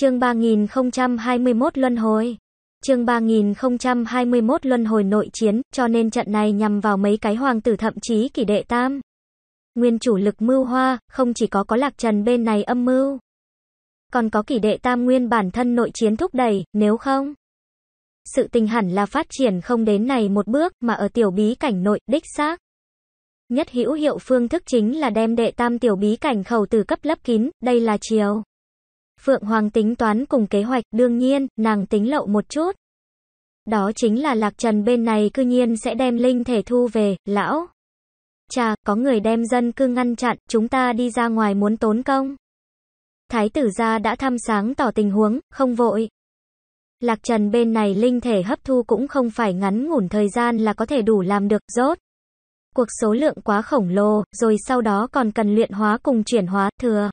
Chương 3021 Luân hồi. Chương 3021 Luân hồi nội chiến, cho nên trận này nhằm vào mấy cái hoàng tử thậm chí kỷ đệ tam. Nguyên chủ lực mưu hoa, không chỉ có có Lạc Trần bên này âm mưu, còn có kỷ đệ tam nguyên bản thân nội chiến thúc đẩy, nếu không sự tình hẳn là phát triển không đến này một bước mà ở tiểu bí cảnh nội, đích xác. Nhất hữu hiệu phương thức chính là đem đệ tam tiểu bí cảnh khẩu từ cấp lấp kín, đây là chiều. Phượng Hoàng tính toán cùng kế hoạch, đương nhiên, nàng tính lậu một chút. Đó chính là Lạc Trần bên này cư nhiên sẽ đem linh thể thu về, lão. Chà, có người đem dân cư ngăn chặn, chúng ta đi ra ngoài muốn tốn công. Thái tử gia đã thăm sáng tỏ tình huống, không vội. Lạc Trần bên này linh thể hấp thu cũng không phải ngắn ngủn thời gian là có thể đủ làm được, rốt. Cuộc số lượng quá khổng lồ, rồi sau đó còn cần luyện hóa cùng chuyển hóa, thừa.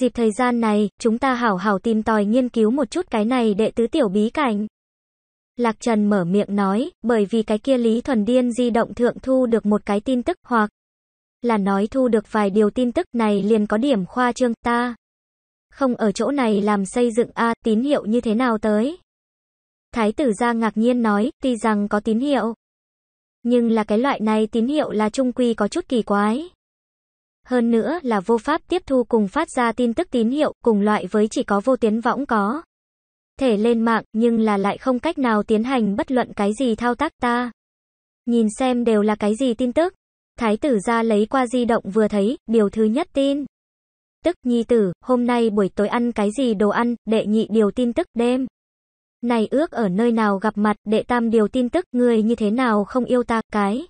Dịp thời gian này, chúng ta hảo hảo tìm tòi nghiên cứu một chút cái này đệ tứ tiểu bí cảnh. Lạc Trần mở miệng nói, bởi vì cái kia Lý Thuần Điên di động thượng thu được một cái tin tức, hoặc là nói thu được vài điều tin tức này liền có điểm khoa trương ta. Không ở chỗ này làm xây dựng A, tín hiệu như thế nào tới? Thái tử gia ngạc nhiên nói, tuy rằng có tín hiệu. Nhưng là cái loại này tín hiệu là trung quy có chút kỳ quái hơn nữa là vô pháp tiếp thu cùng phát ra tin tức tín hiệu cùng loại với chỉ có vô tuyến võng có. Thể lên mạng nhưng là lại không cách nào tiến hành bất luận cái gì thao tác ta. Nhìn xem đều là cái gì tin tức. Thái tử ra lấy qua di động vừa thấy, điều thứ nhất tin. Tức, nhi tử, hôm nay buổi tối ăn cái gì đồ ăn, đệ nhị điều tin tức, đêm. Này ước ở nơi nào gặp mặt, đệ tam điều tin tức, người như thế nào không yêu ta, cái.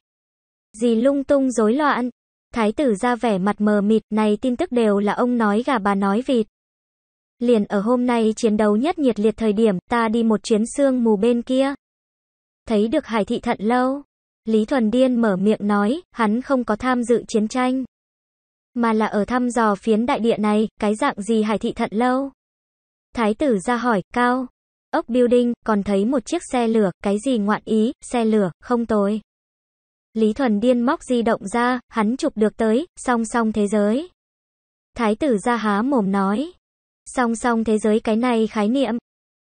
Gì lung tung rối loạn, Thái tử ra vẻ mặt mờ mịt, này tin tức đều là ông nói gà bà nói vịt. Liền ở hôm nay chiến đấu nhất nhiệt liệt thời điểm, ta đi một chuyến xương mù bên kia. Thấy được hải thị thận lâu. Lý Thuần Điên mở miệng nói, hắn không có tham dự chiến tranh. Mà là ở thăm dò phiến đại địa này, cái dạng gì hải thị thận lâu. Thái tử ra hỏi, cao. Ốc building, còn thấy một chiếc xe lửa, cái gì ngoạn ý, xe lửa, không tối Lý Thuần Điên móc di động ra, hắn chụp được tới, song song thế giới. Thái tử ra há mồm nói. Song song thế giới cái này khái niệm.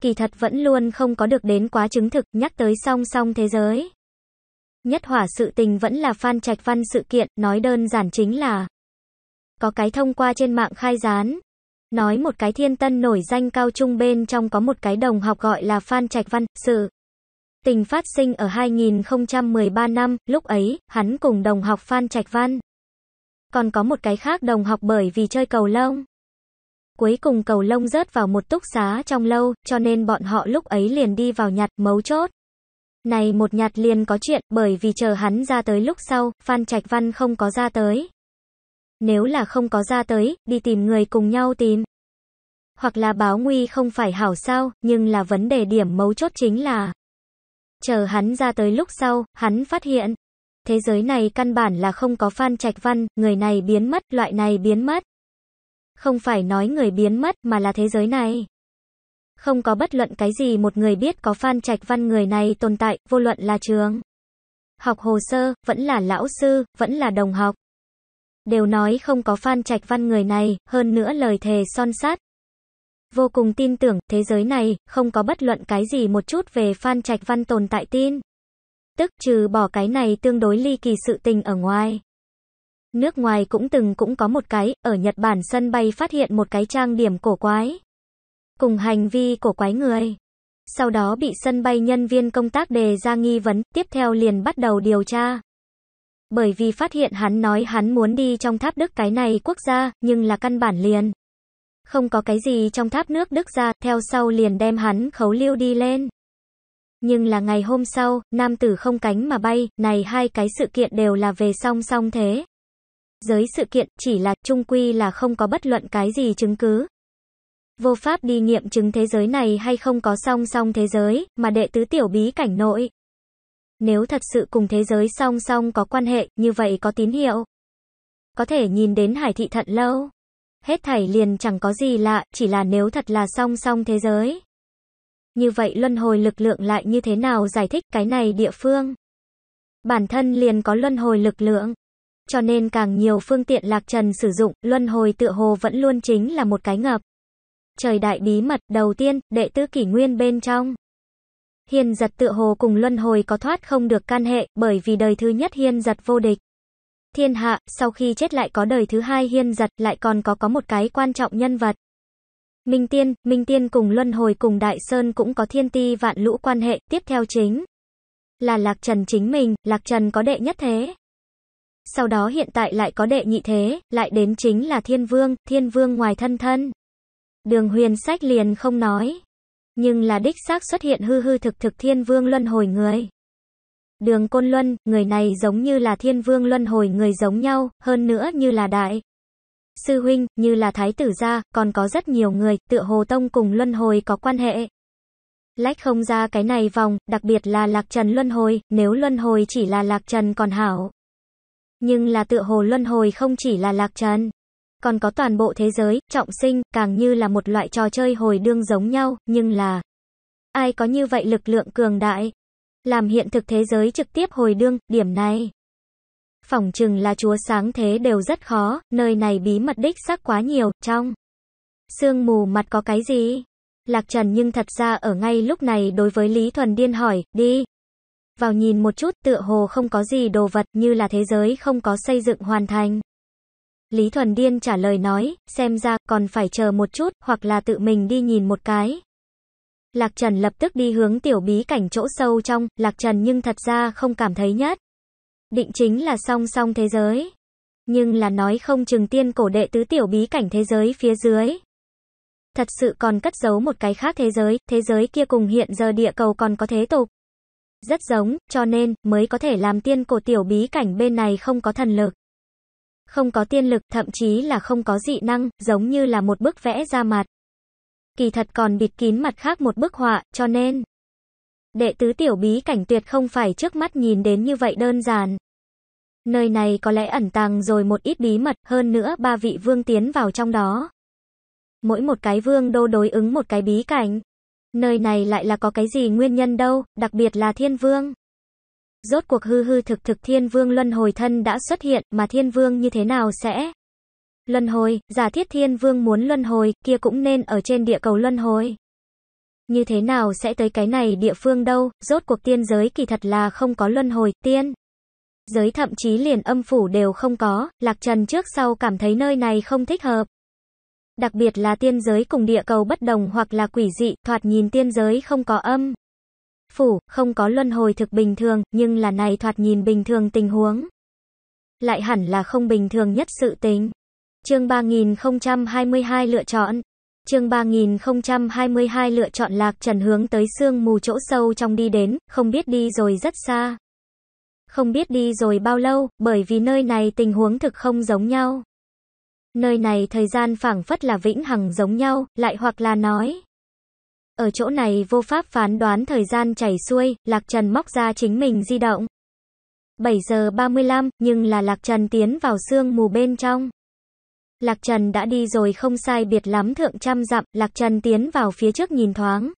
Kỳ thật vẫn luôn không có được đến quá chứng thực nhắc tới song song thế giới. Nhất hỏa sự tình vẫn là phan trạch văn sự kiện, nói đơn giản chính là. Có cái thông qua trên mạng khai gián. Nói một cái thiên tân nổi danh cao trung bên trong có một cái đồng học gọi là Phan Trạch Văn, sự. Tình phát sinh ở 2013 năm, lúc ấy, hắn cùng đồng học Phan Trạch Văn. Còn có một cái khác đồng học bởi vì chơi cầu lông. Cuối cùng cầu lông rớt vào một túc xá trong lâu, cho nên bọn họ lúc ấy liền đi vào nhặt mấu chốt. Này một nhặt liền có chuyện, bởi vì chờ hắn ra tới lúc sau, Phan Trạch Văn không có ra tới. Nếu là không có ra tới, đi tìm người cùng nhau tìm. Hoặc là báo nguy không phải hảo sao, nhưng là vấn đề điểm mấu chốt chính là Chờ hắn ra tới lúc sau, hắn phát hiện. Thế giới này căn bản là không có Phan Trạch Văn, người này biến mất, loại này biến mất. Không phải nói người biến mất mà là thế giới này. Không có bất luận cái gì một người biết có Phan Trạch Văn người này tồn tại, vô luận là trường. Học hồ sơ, vẫn là lão sư, vẫn là đồng học. Đều nói không có Phan Trạch Văn người này, hơn nữa lời thề son sát, vô cùng tin tưởng, thế giới này, không có bất luận cái gì một chút về Phan Trạch Văn tồn tại tin. Tức trừ bỏ cái này tương đối ly kỳ sự tình ở ngoài. Nước ngoài cũng từng cũng có một cái, ở Nhật Bản sân bay phát hiện một cái trang điểm cổ quái. Cùng hành vi cổ quái người. Sau đó bị sân bay nhân viên công tác đề ra nghi vấn, tiếp theo liền bắt đầu điều tra. Bởi vì phát hiện hắn nói hắn muốn đi trong tháp Đức cái này quốc gia, nhưng là căn bản liền không có cái gì trong tháp nước Đức ra, theo sau liền đem hắn khấu lưu đi lên. Nhưng là ngày hôm sau, nam tử không cánh mà bay, này hai cái sự kiện đều là về song song thế. Giới sự kiện chỉ là trung quy là không có bất luận cái gì chứng cứ. Vô pháp đi nghiệm chứng thế giới này hay không có song song thế giới, mà đệ tứ tiểu bí cảnh nội. Nếu thật sự cùng thế giới song song có quan hệ, như vậy có tín hiệu. Có thể nhìn đến hải thị thận lâu hết thảy liền chẳng có gì lạ, chỉ là nếu thật là song song thế giới. Như vậy luân hồi lực lượng lại như thế nào giải thích cái này địa phương? Bản thân liền có luân hồi lực lượng. Cho nên càng nhiều phương tiện lạc trần sử dụng, luân hồi tựa hồ vẫn luôn chính là một cái ngập. Trời đại bí mật đầu tiên, đệ tứ kỷ nguyên bên trong. Hiên giật tựa hồ cùng luân hồi có thoát không được can hệ, bởi vì đời thứ nhất hiên giật vô địch thiên hạ, sau khi chết lại có đời thứ hai hiên giật, lại còn có có một cái quan trọng nhân vật. Minh Tiên, Minh Tiên cùng Luân Hồi cùng Đại Sơn cũng có thiên ti vạn lũ quan hệ, tiếp theo chính là Lạc Trần chính mình, Lạc Trần có đệ nhất thế. Sau đó hiện tại lại có đệ nhị thế, lại đến chính là Thiên Vương, Thiên Vương ngoài thân thân. Đường huyền sách liền không nói. Nhưng là đích xác xuất hiện hư hư thực thực Thiên Vương Luân Hồi người. Đường Côn Luân, người này giống như là thiên vương luân hồi người giống nhau, hơn nữa như là đại. Sư huynh, như là thái tử gia, còn có rất nhiều người, tựa hồ tông cùng luân hồi có quan hệ. Lách không ra cái này vòng, đặc biệt là lạc trần luân hồi, nếu luân hồi chỉ là lạc trần còn hảo. Nhưng là tựa hồ luân hồi không chỉ là lạc trần. Còn có toàn bộ thế giới, trọng sinh, càng như là một loại trò chơi hồi đương giống nhau, nhưng là... Ai có như vậy lực lượng cường đại, làm hiện thực thế giới trực tiếp hồi đương, điểm này. Phỏng chừng là chúa sáng thế đều rất khó, nơi này bí mật đích sắc quá nhiều, trong. Sương mù mặt có cái gì? Lạc Trần nhưng thật ra ở ngay lúc này đối với Lý Thuần Điên hỏi, đi. Vào nhìn một chút tựa hồ không có gì đồ vật như là thế giới không có xây dựng hoàn thành. Lý Thuần Điên trả lời nói, xem ra còn phải chờ một chút hoặc là tự mình đi nhìn một cái. Lạc Trần lập tức đi hướng tiểu bí cảnh chỗ sâu trong, Lạc Trần nhưng thật ra không cảm thấy nhất. Định chính là song song thế giới. Nhưng là nói không chừng tiên cổ đệ tứ tiểu bí cảnh thế giới phía dưới. Thật sự còn cất giấu một cái khác thế giới, thế giới kia cùng hiện giờ địa cầu còn có thế tục. Rất giống, cho nên, mới có thể làm tiên cổ tiểu bí cảnh bên này không có thần lực. Không có tiên lực, thậm chí là không có dị năng, giống như là một bức vẽ ra mặt kỳ thật còn bịt kín mặt khác một bức họa, cho nên đệ tứ tiểu bí cảnh tuyệt không phải trước mắt nhìn đến như vậy đơn giản. Nơi này có lẽ ẩn tàng rồi một ít bí mật, hơn nữa ba vị vương tiến vào trong đó. Mỗi một cái vương đô đối ứng một cái bí cảnh. Nơi này lại là có cái gì nguyên nhân đâu, đặc biệt là thiên vương. Rốt cuộc hư hư thực thực thiên vương luân hồi thân đã xuất hiện, mà thiên vương như thế nào sẽ Luân hồi, giả thiết thiên vương muốn luân hồi, kia cũng nên ở trên địa cầu luân hồi. Như thế nào sẽ tới cái này địa phương đâu, rốt cuộc tiên giới kỳ thật là không có luân hồi, tiên. Giới thậm chí liền âm phủ đều không có, lạc trần trước sau cảm thấy nơi này không thích hợp. Đặc biệt là tiên giới cùng địa cầu bất đồng hoặc là quỷ dị, thoạt nhìn tiên giới không có âm. Phủ, không có luân hồi thực bình thường, nhưng là này thoạt nhìn bình thường tình huống. Lại hẳn là không bình thường nhất sự tính. Chương 3022 lựa chọn. Chương 3022 lựa chọn Lạc Trần hướng tới sương mù chỗ sâu trong đi đến, không biết đi rồi rất xa. Không biết đi rồi bao lâu, bởi vì nơi này tình huống thực không giống nhau. Nơi này thời gian phảng phất là vĩnh hằng giống nhau, lại hoặc là nói. Ở chỗ này vô pháp phán đoán thời gian chảy xuôi, Lạc Trần móc ra chính mình di động. 7 giờ 35, nhưng là Lạc Trần tiến vào sương mù bên trong. Lạc Trần đã đi rồi không sai biệt lắm thượng trăm dặm, Lạc Trần tiến vào phía trước nhìn thoáng.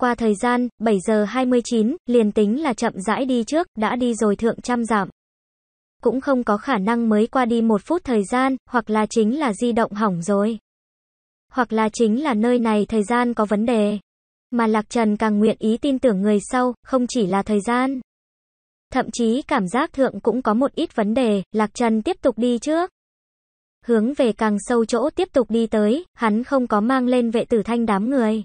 Qua thời gian, 7 giờ 29, liền tính là chậm rãi đi trước, đã đi rồi thượng trăm dặm. Cũng không có khả năng mới qua đi một phút thời gian, hoặc là chính là di động hỏng rồi. Hoặc là chính là nơi này thời gian có vấn đề. Mà Lạc Trần càng nguyện ý tin tưởng người sau, không chỉ là thời gian. Thậm chí cảm giác thượng cũng có một ít vấn đề, Lạc Trần tiếp tục đi trước hướng về càng sâu chỗ tiếp tục đi tới, hắn không có mang lên vệ tử thanh đám người.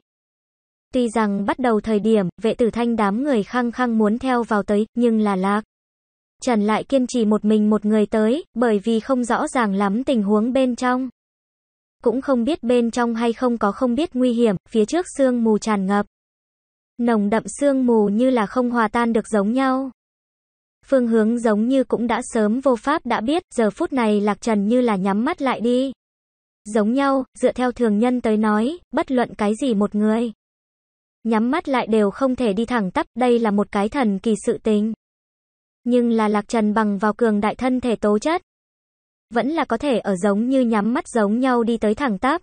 Tuy rằng bắt đầu thời điểm, vệ tử thanh đám người khăng khăng muốn theo vào tới, nhưng là lạc. Trần lại kiên trì một mình một người tới, bởi vì không rõ ràng lắm tình huống bên trong. Cũng không biết bên trong hay không có không biết nguy hiểm, phía trước sương mù tràn ngập. Nồng đậm sương mù như là không hòa tan được giống nhau phương hướng giống như cũng đã sớm vô pháp đã biết, giờ phút này Lạc Trần như là nhắm mắt lại đi. Giống nhau, dựa theo thường nhân tới nói, bất luận cái gì một người. Nhắm mắt lại đều không thể đi thẳng tắp, đây là một cái thần kỳ sự tình. Nhưng là Lạc Trần bằng vào cường đại thân thể tố chất. Vẫn là có thể ở giống như nhắm mắt giống nhau đi tới thẳng tắp.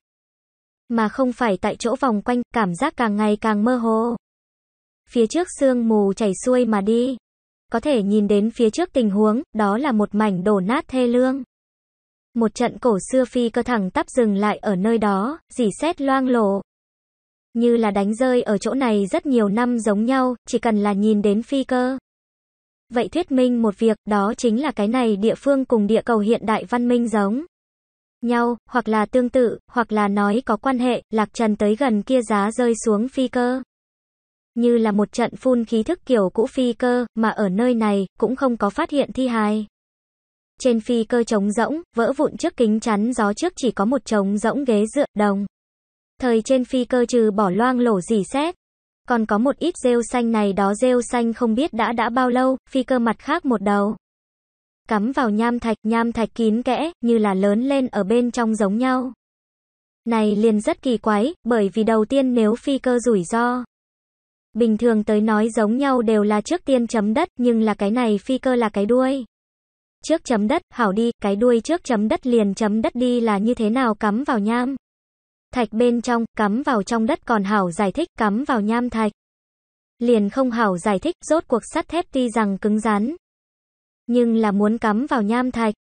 Mà không phải tại chỗ vòng quanh, cảm giác càng ngày càng mơ hồ. Phía trước sương mù chảy xuôi mà đi. Có thể nhìn đến phía trước tình huống, đó là một mảnh đổ nát thê lương. Một trận cổ xưa phi cơ thẳng tắp dừng lại ở nơi đó, dỉ xét loang lộ. Như là đánh rơi ở chỗ này rất nhiều năm giống nhau, chỉ cần là nhìn đến phi cơ. Vậy thuyết minh một việc, đó chính là cái này địa phương cùng địa cầu hiện đại văn minh giống nhau, hoặc là tương tự, hoặc là nói có quan hệ, Lạc Trần tới gần kia giá rơi xuống phi cơ như là một trận phun khí thức kiểu cũ phi cơ, mà ở nơi này, cũng không có phát hiện thi hài. Trên phi cơ trống rỗng, vỡ vụn trước kính chắn gió trước chỉ có một trống rỗng ghế dựa, đồng. Thời trên phi cơ trừ bỏ loang lổ dỉ xét. Còn có một ít rêu xanh này đó rêu xanh không biết đã đã bao lâu, phi cơ mặt khác một đầu. Cắm vào nham thạch, nham thạch kín kẽ, như là lớn lên ở bên trong giống nhau. Này liền rất kỳ quái, bởi vì đầu tiên nếu phi cơ rủi ro, Bình thường tới nói giống nhau đều là trước tiên chấm đất, nhưng là cái này phi cơ là cái đuôi. Trước chấm đất, hảo đi, cái đuôi trước chấm đất liền chấm đất đi là như thế nào cắm vào nham. Thạch bên trong, cắm vào trong đất còn hảo giải thích, cắm vào nham thạch. Liền không hảo giải thích, rốt cuộc sắt thép tuy rằng cứng rắn. Nhưng là muốn cắm vào nham thạch.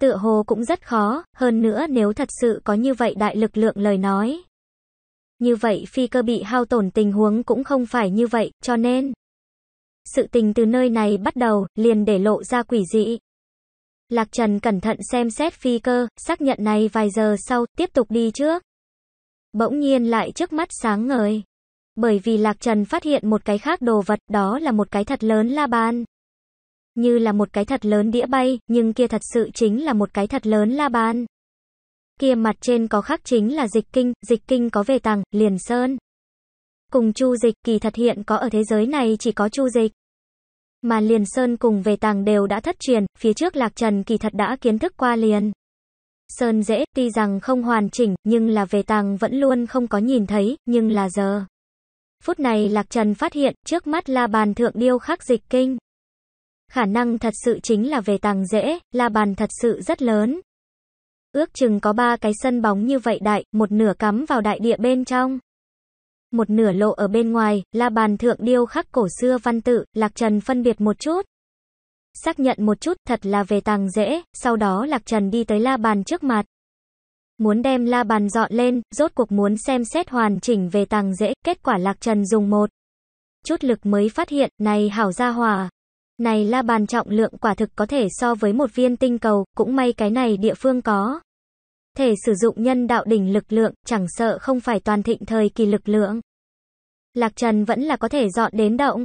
Tựa hồ cũng rất khó, hơn nữa nếu thật sự có như vậy đại lực lượng lời nói, như vậy phi cơ bị hao tổn tình huống cũng không phải như vậy, cho nên sự tình từ nơi này bắt đầu, liền để lộ ra quỷ dị. Lạc Trần cẩn thận xem xét phi cơ, xác nhận này vài giờ sau, tiếp tục đi trước. Bỗng nhiên lại trước mắt sáng ngời. Bởi vì Lạc Trần phát hiện một cái khác đồ vật, đó là một cái thật lớn la bàn. Như là một cái thật lớn đĩa bay, nhưng kia thật sự chính là một cái thật lớn la bàn kia mặt trên có khắc chính là dịch kinh, dịch kinh có về tàng, liền sơn. Cùng chu dịch kỳ thật hiện có ở thế giới này chỉ có chu dịch. Mà liền sơn cùng về tàng đều đã thất truyền, phía trước lạc trần kỳ thật đã kiến thức qua liền. Sơn dễ, tuy rằng không hoàn chỉnh, nhưng là về tàng vẫn luôn không có nhìn thấy, nhưng là giờ. Phút này Lạc Trần phát hiện, trước mắt là bàn thượng điêu khắc dịch kinh. Khả năng thật sự chính là về tàng dễ, là bàn thật sự rất lớn. Ước chừng có ba cái sân bóng như vậy đại, một nửa cắm vào đại địa bên trong. Một nửa lộ ở bên ngoài, là bàn thượng điêu khắc cổ xưa văn tự, Lạc Trần phân biệt một chút. Xác nhận một chút thật là về tàng dễ, sau đó Lạc Trần đi tới la bàn trước mặt. Muốn đem la bàn dọn lên, rốt cuộc muốn xem xét hoàn chỉnh về tàng dễ, kết quả Lạc Trần dùng một. Chút lực mới phát hiện, này hảo gia hòa, này la bàn trọng lượng quả thực có thể so với một viên tinh cầu, cũng may cái này địa phương có. Thể sử dụng nhân đạo đỉnh lực lượng, chẳng sợ không phải toàn thịnh thời kỳ lực lượng. Lạc Trần vẫn là có thể dọn đến động.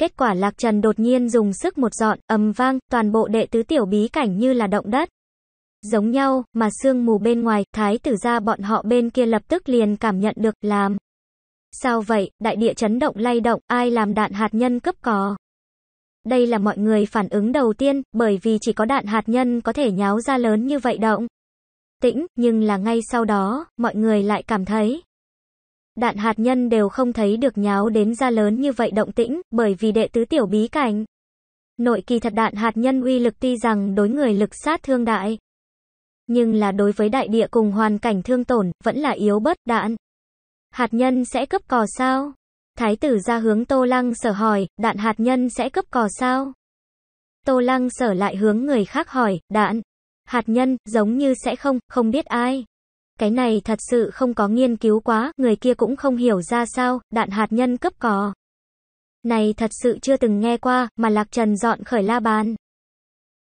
Kết quả Lạc Trần đột nhiên dùng sức một dọn, ầm vang, toàn bộ đệ tứ tiểu bí cảnh như là động đất. Giống nhau, mà sương mù bên ngoài, thái tử ra bọn họ bên kia lập tức liền cảm nhận được, làm. Sao vậy, đại địa chấn động lay động, ai làm đạn hạt nhân cấp cò. Đây là mọi người phản ứng đầu tiên, bởi vì chỉ có đạn hạt nhân có thể nháo ra lớn như vậy động. Tĩnh, nhưng là ngay sau đó, mọi người lại cảm thấy. Đạn hạt nhân đều không thấy được nháo đến ra lớn như vậy động tĩnh, bởi vì đệ tứ tiểu bí cảnh. Nội kỳ thật đạn hạt nhân uy lực tuy rằng đối người lực sát thương đại. Nhưng là đối với đại địa cùng hoàn cảnh thương tổn, vẫn là yếu bớt đạn. Hạt nhân sẽ cấp cò sao? Thái tử ra hướng Tô Lăng sở hỏi, đạn hạt nhân sẽ cấp cò sao? Tô Lăng sở lại hướng người khác hỏi, đạn, hạt nhân, giống như sẽ không, không biết ai. Cái này thật sự không có nghiên cứu quá, người kia cũng không hiểu ra sao, đạn hạt nhân cấp cò. Này thật sự chưa từng nghe qua, mà Lạc Trần dọn khởi la bàn.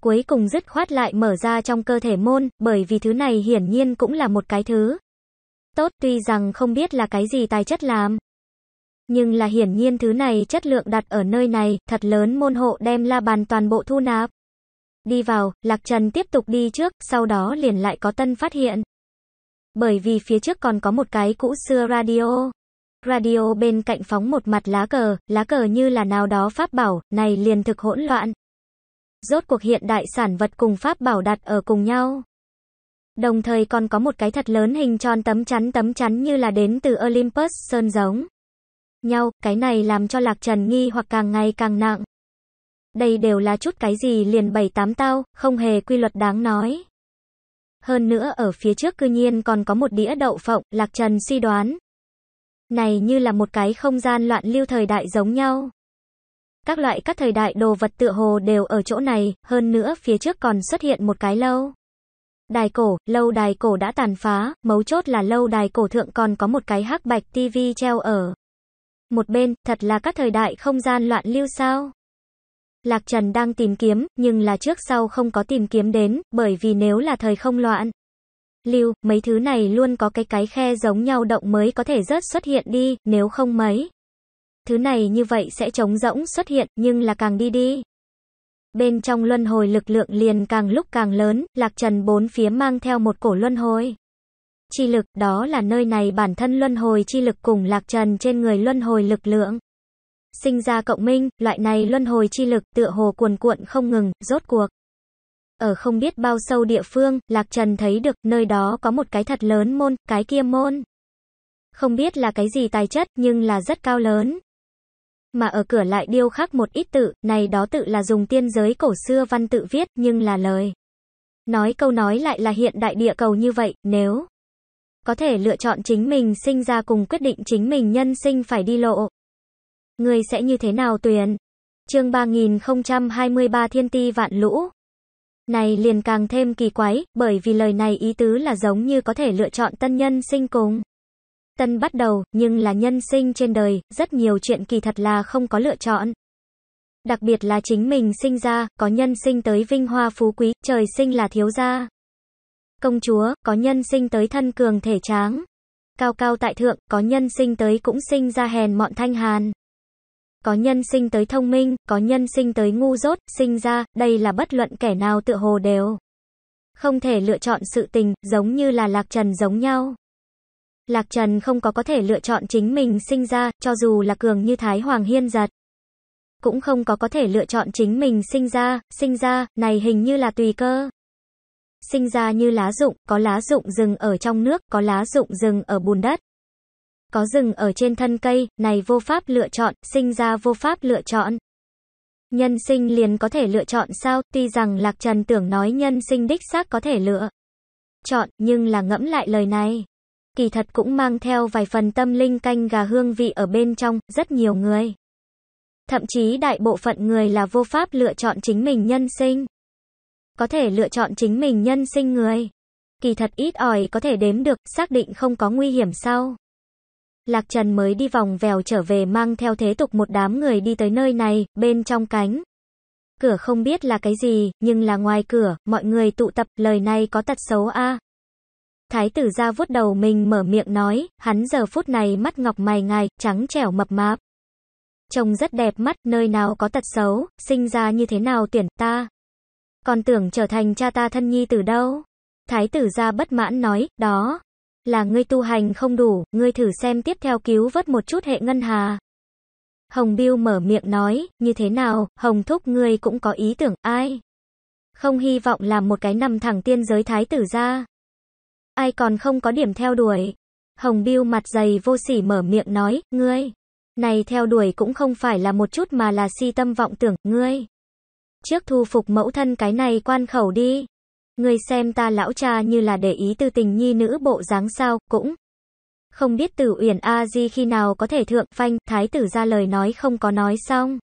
Cuối cùng dứt khoát lại mở ra trong cơ thể môn, bởi vì thứ này hiển nhiên cũng là một cái thứ. Tốt tuy rằng không biết là cái gì tài chất làm, nhưng là hiển nhiên thứ này chất lượng đặt ở nơi này, thật lớn môn hộ đem la bàn toàn bộ thu nạp. Đi vào, Lạc Trần tiếp tục đi trước, sau đó liền lại có tân phát hiện. Bởi vì phía trước còn có một cái cũ xưa radio. Radio bên cạnh phóng một mặt lá cờ, lá cờ như là nào đó pháp bảo, này liền thực hỗn loạn. Rốt cuộc hiện đại sản vật cùng pháp bảo đặt ở cùng nhau. Đồng thời còn có một cái thật lớn hình tròn tấm chắn tấm chắn như là đến từ Olympus sơn giống nhau, cái này làm cho Lạc Trần nghi hoặc càng ngày càng nặng. Đây đều là chút cái gì liền bảy tám tao, không hề quy luật đáng nói. Hơn nữa ở phía trước cư nhiên còn có một đĩa đậu phộng, Lạc Trần suy đoán. Này như là một cái không gian loạn lưu thời đại giống nhau. Các loại các thời đại đồ vật tựa hồ đều ở chỗ này, hơn nữa phía trước còn xuất hiện một cái lâu. Đài cổ, lâu đài cổ đã tàn phá, mấu chốt là lâu đài cổ thượng còn có một cái hắc bạch tivi treo ở một bên, thật là các thời đại không gian loạn lưu sao? Lạc Trần đang tìm kiếm, nhưng là trước sau không có tìm kiếm đến, bởi vì nếu là thời không loạn. Lưu, mấy thứ này luôn có cái cái khe giống nhau động mới có thể rớt xuất hiện đi, nếu không mấy. Thứ này như vậy sẽ trống rỗng xuất hiện, nhưng là càng đi đi. Bên trong luân hồi lực lượng liền càng lúc càng lớn, Lạc Trần bốn phía mang theo một cổ luân hồi chi lực, đó là nơi này bản thân luân hồi chi lực cùng lạc trần trên người luân hồi lực lượng. Sinh ra cộng minh, loại này luân hồi chi lực tựa hồ cuồn cuộn không ngừng, rốt cuộc. Ở không biết bao sâu địa phương, Lạc Trần thấy được nơi đó có một cái thật lớn môn, cái kia môn. Không biết là cái gì tài chất nhưng là rất cao lớn. Mà ở cửa lại điêu khắc một ít tự, này đó tự là dùng tiên giới cổ xưa văn tự viết nhưng là lời. Nói câu nói lại là hiện đại địa cầu như vậy, nếu có thể lựa chọn chính mình sinh ra cùng quyết định chính mình nhân sinh phải đi lộ. Người sẽ như thế nào tuyển? Chương 3023 Thiên Ti Vạn Lũ Này liền càng thêm kỳ quái, bởi vì lời này ý tứ là giống như có thể lựa chọn tân nhân sinh cùng. Tân bắt đầu, nhưng là nhân sinh trên đời, rất nhiều chuyện kỳ thật là không có lựa chọn. Đặc biệt là chính mình sinh ra, có nhân sinh tới vinh hoa phú quý, trời sinh là thiếu gia công chúa, có nhân sinh tới thân cường thể tráng. Cao cao tại thượng, có nhân sinh tới cũng sinh ra hèn mọn thanh hàn. Có nhân sinh tới thông minh, có nhân sinh tới ngu dốt, sinh ra, đây là bất luận kẻ nào tự hồ đều. Không thể lựa chọn sự tình, giống như là lạc trần giống nhau. Lạc Trần không có có thể lựa chọn chính mình sinh ra, cho dù là cường như Thái Hoàng Hiên giật. Cũng không có có thể lựa chọn chính mình sinh ra, sinh ra, này hình như là tùy cơ sinh ra như lá rụng, có lá rụng rừng ở trong nước, có lá rụng rừng ở bùn đất. Có rừng ở trên thân cây, này vô pháp lựa chọn, sinh ra vô pháp lựa chọn. Nhân sinh liền có thể lựa chọn sao, tuy rằng Lạc Trần tưởng nói nhân sinh đích xác có thể lựa chọn, nhưng là ngẫm lại lời này. Kỳ thật cũng mang theo vài phần tâm linh canh gà hương vị ở bên trong, rất nhiều người. Thậm chí đại bộ phận người là vô pháp lựa chọn chính mình nhân sinh có thể lựa chọn chính mình nhân sinh người. Kỳ thật ít ỏi có thể đếm được, xác định không có nguy hiểm sau. Lạc Trần mới đi vòng vèo trở về mang theo thế tục một đám người đi tới nơi này, bên trong cánh. Cửa không biết là cái gì, nhưng là ngoài cửa, mọi người tụ tập, lời này có tật xấu a Thái tử ra vuốt đầu mình mở miệng nói, hắn giờ phút này mắt ngọc mày ngài, trắng trẻo mập mạp. Trông rất đẹp mắt, nơi nào có tật xấu, sinh ra như thế nào tuyển ta còn tưởng trở thành cha ta thân nhi từ đâu. Thái tử gia bất mãn nói, đó, là ngươi tu hành không đủ, ngươi thử xem tiếp theo cứu vớt một chút hệ ngân hà. Hồng Biêu mở miệng nói, như thế nào, Hồng Thúc ngươi cũng có ý tưởng, ai? Không hy vọng làm một cái nằm thẳng tiên giới thái tử ra. Ai còn không có điểm theo đuổi? Hồng Biêu mặt dày vô sỉ mở miệng nói, ngươi, này theo đuổi cũng không phải là một chút mà là si tâm vọng tưởng, ngươi. Trước thu phục mẫu thân cái này quan khẩu đi. Người xem ta lão cha như là để ý tư tình nhi nữ bộ dáng sao, cũng. Không biết tử uyển a di khi nào có thể thượng phanh, thái tử ra lời nói không có nói xong.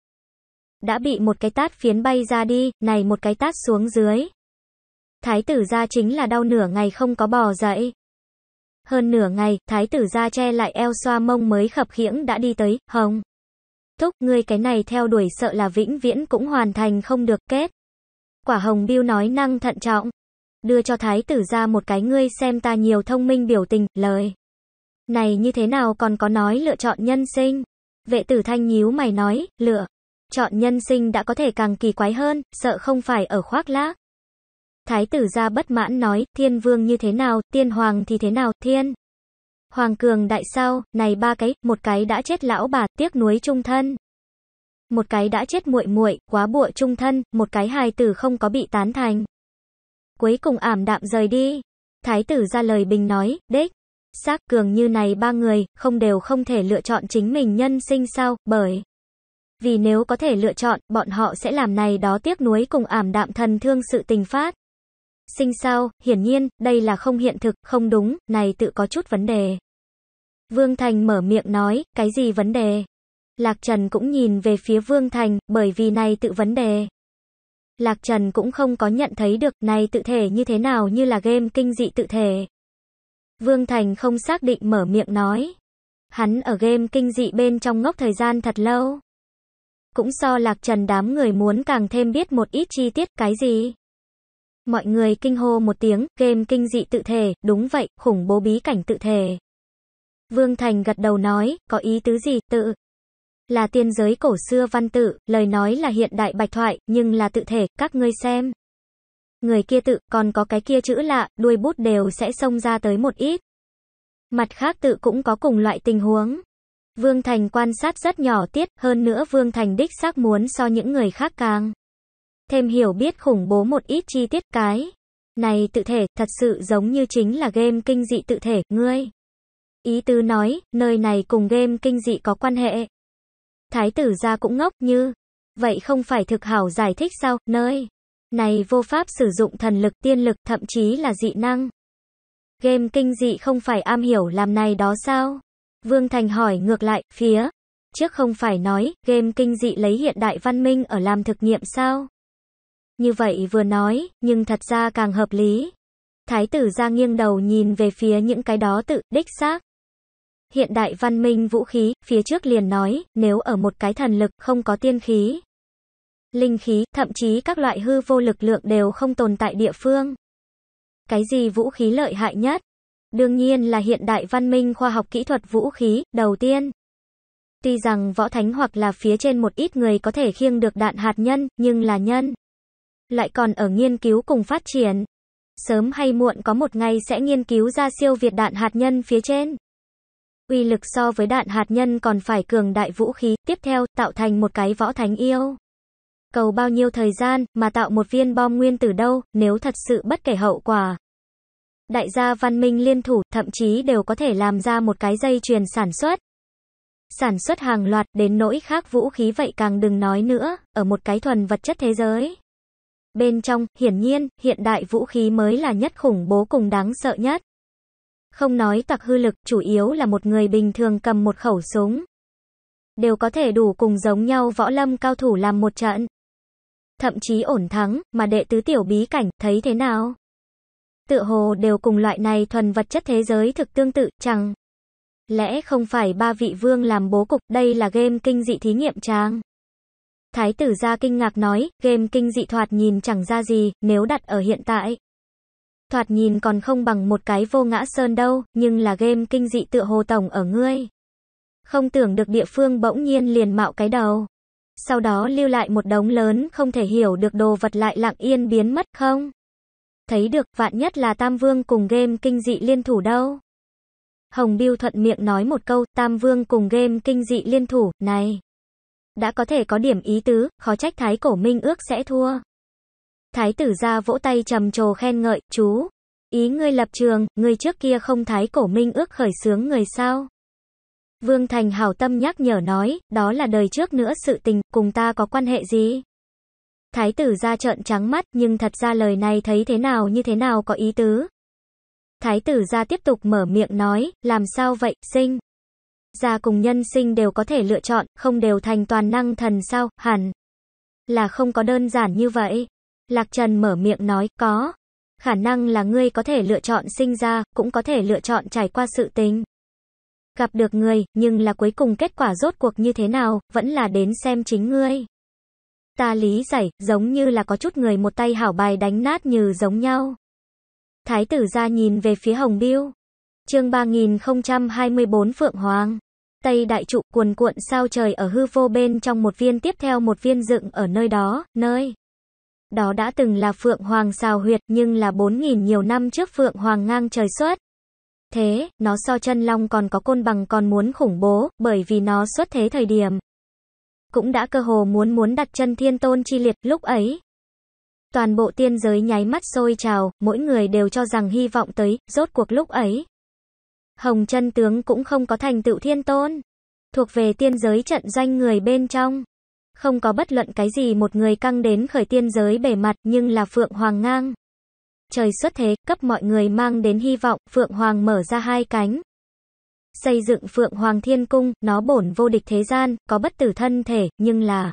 Đã bị một cái tát phiến bay ra đi, này một cái tát xuống dưới. Thái tử ra chính là đau nửa ngày không có bò dậy. Hơn nửa ngày, thái tử ra che lại eo xoa mông mới khập khiễng đã đi tới, hồng thúc, ngươi cái này theo đuổi sợ là vĩnh viễn cũng hoàn thành không được kết. Quả hồng biêu nói năng thận trọng. Đưa cho thái tử ra một cái ngươi xem ta nhiều thông minh biểu tình, lời. Này như thế nào còn có nói lựa chọn nhân sinh. Vệ tử thanh nhíu mày nói, lựa. Chọn nhân sinh đã có thể càng kỳ quái hơn, sợ không phải ở khoác lác. Thái tử ra bất mãn nói, thiên vương như thế nào, tiên hoàng thì thế nào, thiên. Hoàng Cường đại sao, này ba cái, một cái đã chết lão bà, tiếc nuối trung thân. Một cái đã chết muội muội, quá bụa trung thân, một cái hài tử không có bị tán thành. Cuối cùng ảm đạm rời đi. Thái tử ra lời bình nói, đếch, xác cường như này ba người, không đều không thể lựa chọn chính mình nhân sinh sao, bởi. Vì nếu có thể lựa chọn, bọn họ sẽ làm này đó tiếc nuối cùng ảm đạm thần thương sự tình phát. Sinh sao, hiển nhiên, đây là không hiện thực, không đúng, này tự có chút vấn đề. Vương Thành mở miệng nói, cái gì vấn đề? Lạc Trần cũng nhìn về phía Vương Thành, bởi vì này tự vấn đề. Lạc Trần cũng không có nhận thấy được này tự thể như thế nào như là game kinh dị tự thể. Vương Thành không xác định mở miệng nói. Hắn ở game kinh dị bên trong ngốc thời gian thật lâu. Cũng so Lạc Trần đám người muốn càng thêm biết một ít chi tiết cái gì mọi người kinh hô một tiếng, game kinh dị tự thể, đúng vậy, khủng bố bí cảnh tự thể. Vương Thành gật đầu nói, có ý tứ gì, tự là tiên giới cổ xưa văn tự, lời nói là hiện đại bạch thoại, nhưng là tự thể, các ngươi xem. Người kia tự, còn có cái kia chữ lạ, đuôi bút đều sẽ xông ra tới một ít. Mặt khác tự cũng có cùng loại tình huống. Vương Thành quan sát rất nhỏ tiết, hơn nữa Vương Thành đích xác muốn so những người khác càng thêm hiểu biết khủng bố một ít chi tiết cái. Này tự thể, thật sự giống như chính là game kinh dị tự thể, ngươi. Ý tứ nói, nơi này cùng game kinh dị có quan hệ. Thái tử gia cũng ngốc như, vậy không phải thực hảo giải thích sao, nơi. Này vô pháp sử dụng thần lực, tiên lực, thậm chí là dị năng. Game kinh dị không phải am hiểu làm này đó sao? Vương Thành hỏi ngược lại, phía. Trước không phải nói, game kinh dị lấy hiện đại văn minh ở làm thực nghiệm sao? Như vậy vừa nói, nhưng thật ra càng hợp lý. Thái tử ra nghiêng đầu nhìn về phía những cái đó tự, đích xác. Hiện đại văn minh vũ khí, phía trước liền nói, nếu ở một cái thần lực không có tiên khí, linh khí, thậm chí các loại hư vô lực lượng đều không tồn tại địa phương. Cái gì vũ khí lợi hại nhất? Đương nhiên là hiện đại văn minh khoa học kỹ thuật vũ khí, đầu tiên. Tuy rằng võ thánh hoặc là phía trên một ít người có thể khiêng được đạn hạt nhân, nhưng là nhân lại còn ở nghiên cứu cùng phát triển. Sớm hay muộn có một ngày sẽ nghiên cứu ra siêu việt đạn hạt nhân phía trên. Uy lực so với đạn hạt nhân còn phải cường đại vũ khí, tiếp theo tạo thành một cái võ thánh yêu. Cầu bao nhiêu thời gian mà tạo một viên bom nguyên tử đâu, nếu thật sự bất kể hậu quả. Đại gia văn minh liên thủ thậm chí đều có thể làm ra một cái dây chuyền sản xuất sản xuất hàng loạt đến nỗi khác vũ khí vậy càng đừng nói nữa, ở một cái thuần vật chất thế giới. Bên trong, hiển nhiên, hiện đại vũ khí mới là nhất khủng bố cùng đáng sợ nhất. Không nói tặc hư lực, chủ yếu là một người bình thường cầm một khẩu súng. Đều có thể đủ cùng giống nhau võ lâm cao thủ làm một trận. Thậm chí ổn thắng, mà đệ tứ tiểu bí cảnh, thấy thế nào? Tựa hồ đều cùng loại này thuần vật chất thế giới thực tương tự, chẳng. Lẽ không phải ba vị vương làm bố cục, đây là game kinh dị thí nghiệm trang. Thái tử ra kinh ngạc nói, game kinh dị thoạt nhìn chẳng ra gì, nếu đặt ở hiện tại. Thoạt nhìn còn không bằng một cái vô ngã sơn đâu, nhưng là game kinh dị tựa hồ tổng ở ngươi. Không tưởng được địa phương bỗng nhiên liền mạo cái đầu. Sau đó lưu lại một đống lớn, không thể hiểu được đồ vật lại lặng yên biến mất không? Thấy được, vạn nhất là Tam Vương cùng game kinh dị liên thủ đâu. Hồng Biêu thuận miệng nói một câu, Tam Vương cùng game kinh dị liên thủ, này đã có thể có điểm ý tứ, khó trách Thái Cổ Minh ước sẽ thua. Thái tử ra vỗ tay trầm trồ khen ngợi, chú. Ý ngươi lập trường, ngươi trước kia không Thái Cổ Minh ước khởi sướng người sao? Vương Thành hảo tâm nhắc nhở nói, đó là đời trước nữa sự tình, cùng ta có quan hệ gì? Thái tử ra trợn trắng mắt, nhưng thật ra lời này thấy thế nào như thế nào có ý tứ. Thái tử ra tiếp tục mở miệng nói, làm sao vậy, sinh? gia cùng nhân sinh đều có thể lựa chọn, không đều thành toàn năng thần sao, hẳn là không có đơn giản như vậy. Lạc Trần mở miệng nói, có. Khả năng là ngươi có thể lựa chọn sinh ra, cũng có thể lựa chọn trải qua sự tình. Gặp được người, nhưng là cuối cùng kết quả rốt cuộc như thế nào, vẫn là đến xem chính ngươi. Ta lý giải, giống như là có chút người một tay hảo bài đánh nát như giống nhau. Thái tử ra nhìn về phía Hồng Biêu. Chương 3024 Phượng Hoàng Tây đại trụ cuồn cuộn sao trời ở hư vô bên trong một viên tiếp theo một viên dựng ở nơi đó, nơi. Đó đã từng là Phượng Hoàng xào huyệt nhưng là 4.000 nhiều năm trước Phượng Hoàng ngang trời xuất. Thế, nó so chân long còn có côn bằng còn muốn khủng bố, bởi vì nó xuất thế thời điểm. Cũng đã cơ hồ muốn muốn đặt chân thiên tôn chi liệt lúc ấy. Toàn bộ tiên giới nháy mắt sôi trào, mỗi người đều cho rằng hy vọng tới, rốt cuộc lúc ấy. Hồng chân tướng cũng không có thành tựu thiên tôn, thuộc về tiên giới trận doanh người bên trong. Không có bất luận cái gì một người căng đến khởi tiên giới bề mặt nhưng là Phượng Hoàng ngang. Trời xuất thế, cấp mọi người mang đến hy vọng, Phượng Hoàng mở ra hai cánh. Xây dựng Phượng Hoàng Thiên Cung, nó bổn vô địch thế gian, có bất tử thân thể, nhưng là...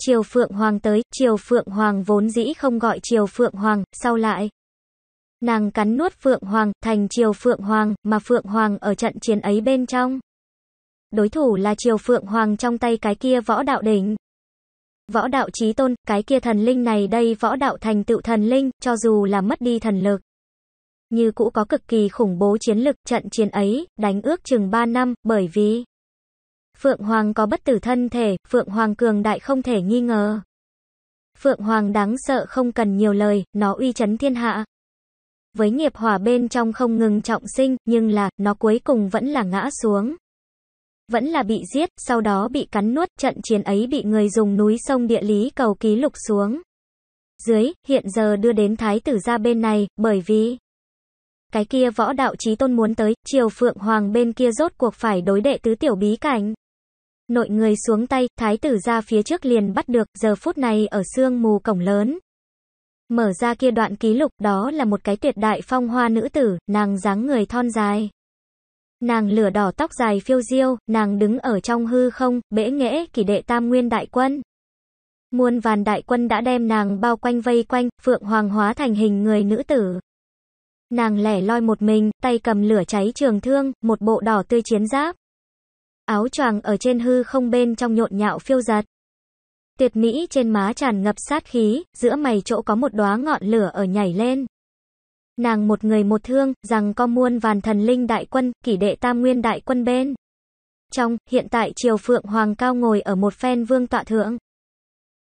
Triều Phượng Hoàng tới, Triều Phượng Hoàng vốn dĩ không gọi Triều Phượng Hoàng, sau lại. Nàng cắn nuốt Phượng Hoàng, thành Triều Phượng Hoàng, mà Phượng Hoàng ở trận chiến ấy bên trong. Đối thủ là Triều Phượng Hoàng trong tay cái kia võ đạo đỉnh. Võ đạo trí tôn, cái kia thần linh này đây võ đạo thành tựu thần linh, cho dù là mất đi thần lực. Như cũ có cực kỳ khủng bố chiến lực trận chiến ấy, đánh ước chừng 3 năm, bởi vì Phượng Hoàng có bất tử thân thể, Phượng Hoàng cường đại không thể nghi ngờ. Phượng Hoàng đáng sợ không cần nhiều lời, nó uy chấn thiên hạ với nghiệp hòa bên trong không ngừng trọng sinh, nhưng là, nó cuối cùng vẫn là ngã xuống. Vẫn là bị giết, sau đó bị cắn nuốt, trận chiến ấy bị người dùng núi sông địa lý cầu ký lục xuống. Dưới, hiện giờ đưa đến thái tử ra bên này, bởi vì cái kia võ đạo trí tôn muốn tới, triều phượng hoàng bên kia rốt cuộc phải đối đệ tứ tiểu bí cảnh. Nội người xuống tay, thái tử ra phía trước liền bắt được, giờ phút này ở sương mù cổng lớn, Mở ra kia đoạn ký lục đó là một cái tuyệt đại phong hoa nữ tử, nàng dáng người thon dài. Nàng lửa đỏ tóc dài phiêu diêu, nàng đứng ở trong hư không, bễ nghễ kỷ đệ tam nguyên đại quân. Muôn vàn đại quân đã đem nàng bao quanh vây quanh, phượng hoàng hóa thành hình người nữ tử. Nàng lẻ loi một mình, tay cầm lửa cháy trường thương, một bộ đỏ tươi chiến giáp. Áo choàng ở trên hư không bên trong nhộn nhạo phiêu giật. Tuyệt mỹ trên má tràn ngập sát khí, giữa mày chỗ có một đóa ngọn lửa ở nhảy lên. Nàng một người một thương, rằng có muôn vàn thần linh đại quân, kỷ đệ tam nguyên đại quân bên. Trong, hiện tại triều phượng hoàng cao ngồi ở một phen vương tọa thượng.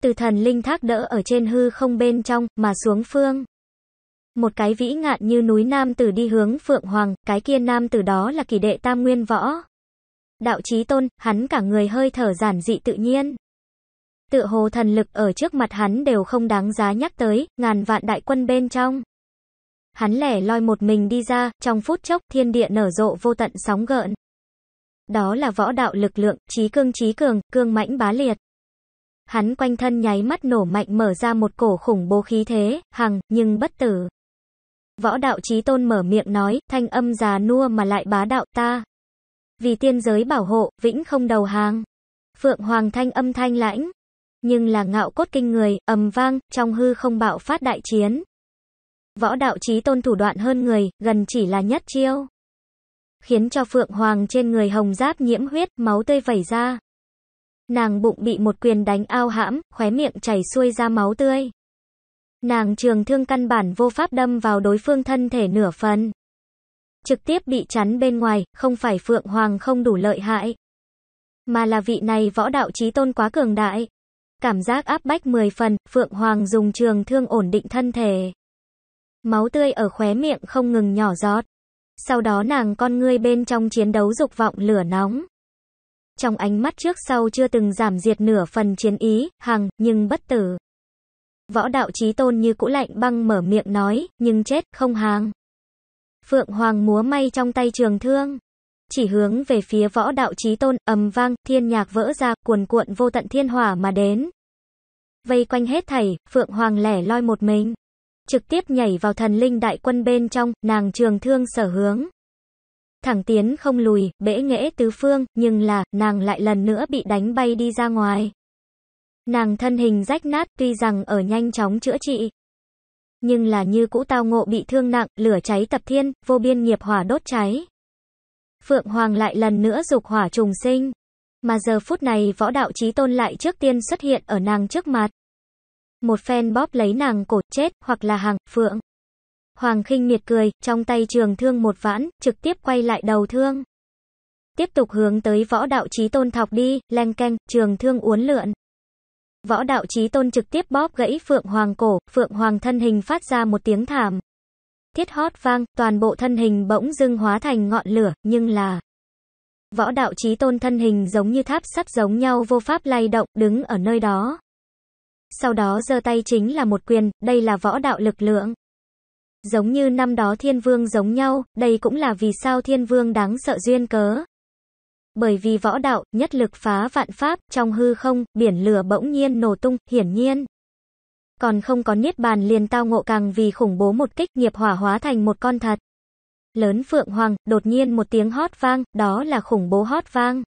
Từ thần linh thác đỡ ở trên hư không bên trong, mà xuống phương. Một cái vĩ ngạn như núi nam tử đi hướng phượng hoàng, cái kia nam tử đó là kỷ đệ tam nguyên võ. Đạo trí tôn, hắn cả người hơi thở giản dị tự nhiên tựa hồ thần lực ở trước mặt hắn đều không đáng giá nhắc tới, ngàn vạn đại quân bên trong. Hắn lẻ loi một mình đi ra, trong phút chốc thiên địa nở rộ vô tận sóng gợn. Đó là võ đạo lực lượng, trí cương trí cường, cương mãnh bá liệt. Hắn quanh thân nháy mắt nổ mạnh mở ra một cổ khủng bố khí thế, hằng, nhưng bất tử. Võ đạo trí tôn mở miệng nói, thanh âm già nua mà lại bá đạo ta. Vì tiên giới bảo hộ, vĩnh không đầu hàng. Phượng Hoàng thanh âm thanh lãnh, nhưng là ngạo cốt kinh người, ầm vang, trong hư không bạo phát đại chiến. Võ đạo chí tôn thủ đoạn hơn người, gần chỉ là nhất chiêu. Khiến cho Phượng Hoàng trên người hồng giáp nhiễm huyết, máu tươi vẩy ra. Nàng bụng bị một quyền đánh ao hãm, khóe miệng chảy xuôi ra máu tươi. Nàng trường thương căn bản vô pháp đâm vào đối phương thân thể nửa phần. Trực tiếp bị chắn bên ngoài, không phải Phượng Hoàng không đủ lợi hại. Mà là vị này võ đạo chí tôn quá cường đại. Cảm giác áp bách 10 phần, Phượng Hoàng dùng trường thương ổn định thân thể. Máu tươi ở khóe miệng không ngừng nhỏ giọt. Sau đó nàng con ngươi bên trong chiến đấu dục vọng lửa nóng. Trong ánh mắt trước sau chưa từng giảm diệt nửa phần chiến ý, hằng, nhưng bất tử. Võ đạo trí tôn như cũ lạnh băng mở miệng nói, nhưng chết, không hàng. Phượng Hoàng múa may trong tay trường thương chỉ hướng về phía võ đạo chí tôn, ầm vang, thiên nhạc vỡ ra, cuồn cuộn vô tận thiên hỏa mà đến. Vây quanh hết thảy, Phượng Hoàng lẻ loi một mình, trực tiếp nhảy vào thần linh đại quân bên trong, nàng trường thương sở hướng. Thẳng tiến không lùi, bể nghễ tứ phương, nhưng là, nàng lại lần nữa bị đánh bay đi ra ngoài. Nàng thân hình rách nát tuy rằng ở nhanh chóng chữa trị. Nhưng là như cũ tao ngộ bị thương nặng, lửa cháy tập thiên, vô biên nghiệp hỏa đốt cháy. Phượng Hoàng lại lần nữa dục hỏa trùng sinh. Mà giờ phút này võ đạo trí tôn lại trước tiên xuất hiện ở nàng trước mặt. Một phen bóp lấy nàng cổ chết, hoặc là hàng, phượng. Hoàng khinh miệt cười, trong tay trường thương một vãn, trực tiếp quay lại đầu thương. Tiếp tục hướng tới võ đạo trí tôn thọc đi, len canh, trường thương uốn lượn. Võ đạo trí tôn trực tiếp bóp gãy Phượng Hoàng cổ, Phượng Hoàng thân hình phát ra một tiếng thảm thiết hót vang, toàn bộ thân hình bỗng dưng hóa thành ngọn lửa, nhưng là Võ đạo chí tôn thân hình giống như tháp sắt giống nhau vô pháp lay động, đứng ở nơi đó. Sau đó giơ tay chính là một quyền, đây là võ đạo lực lượng. Giống như năm đó thiên vương giống nhau, đây cũng là vì sao thiên vương đáng sợ duyên cớ. Bởi vì võ đạo, nhất lực phá vạn pháp, trong hư không, biển lửa bỗng nhiên nổ tung, hiển nhiên còn không có niết bàn liền tao ngộ càng vì khủng bố một kích nghiệp hỏa hóa thành một con thật. Lớn Phượng Hoàng, đột nhiên một tiếng hót vang, đó là khủng bố hót vang.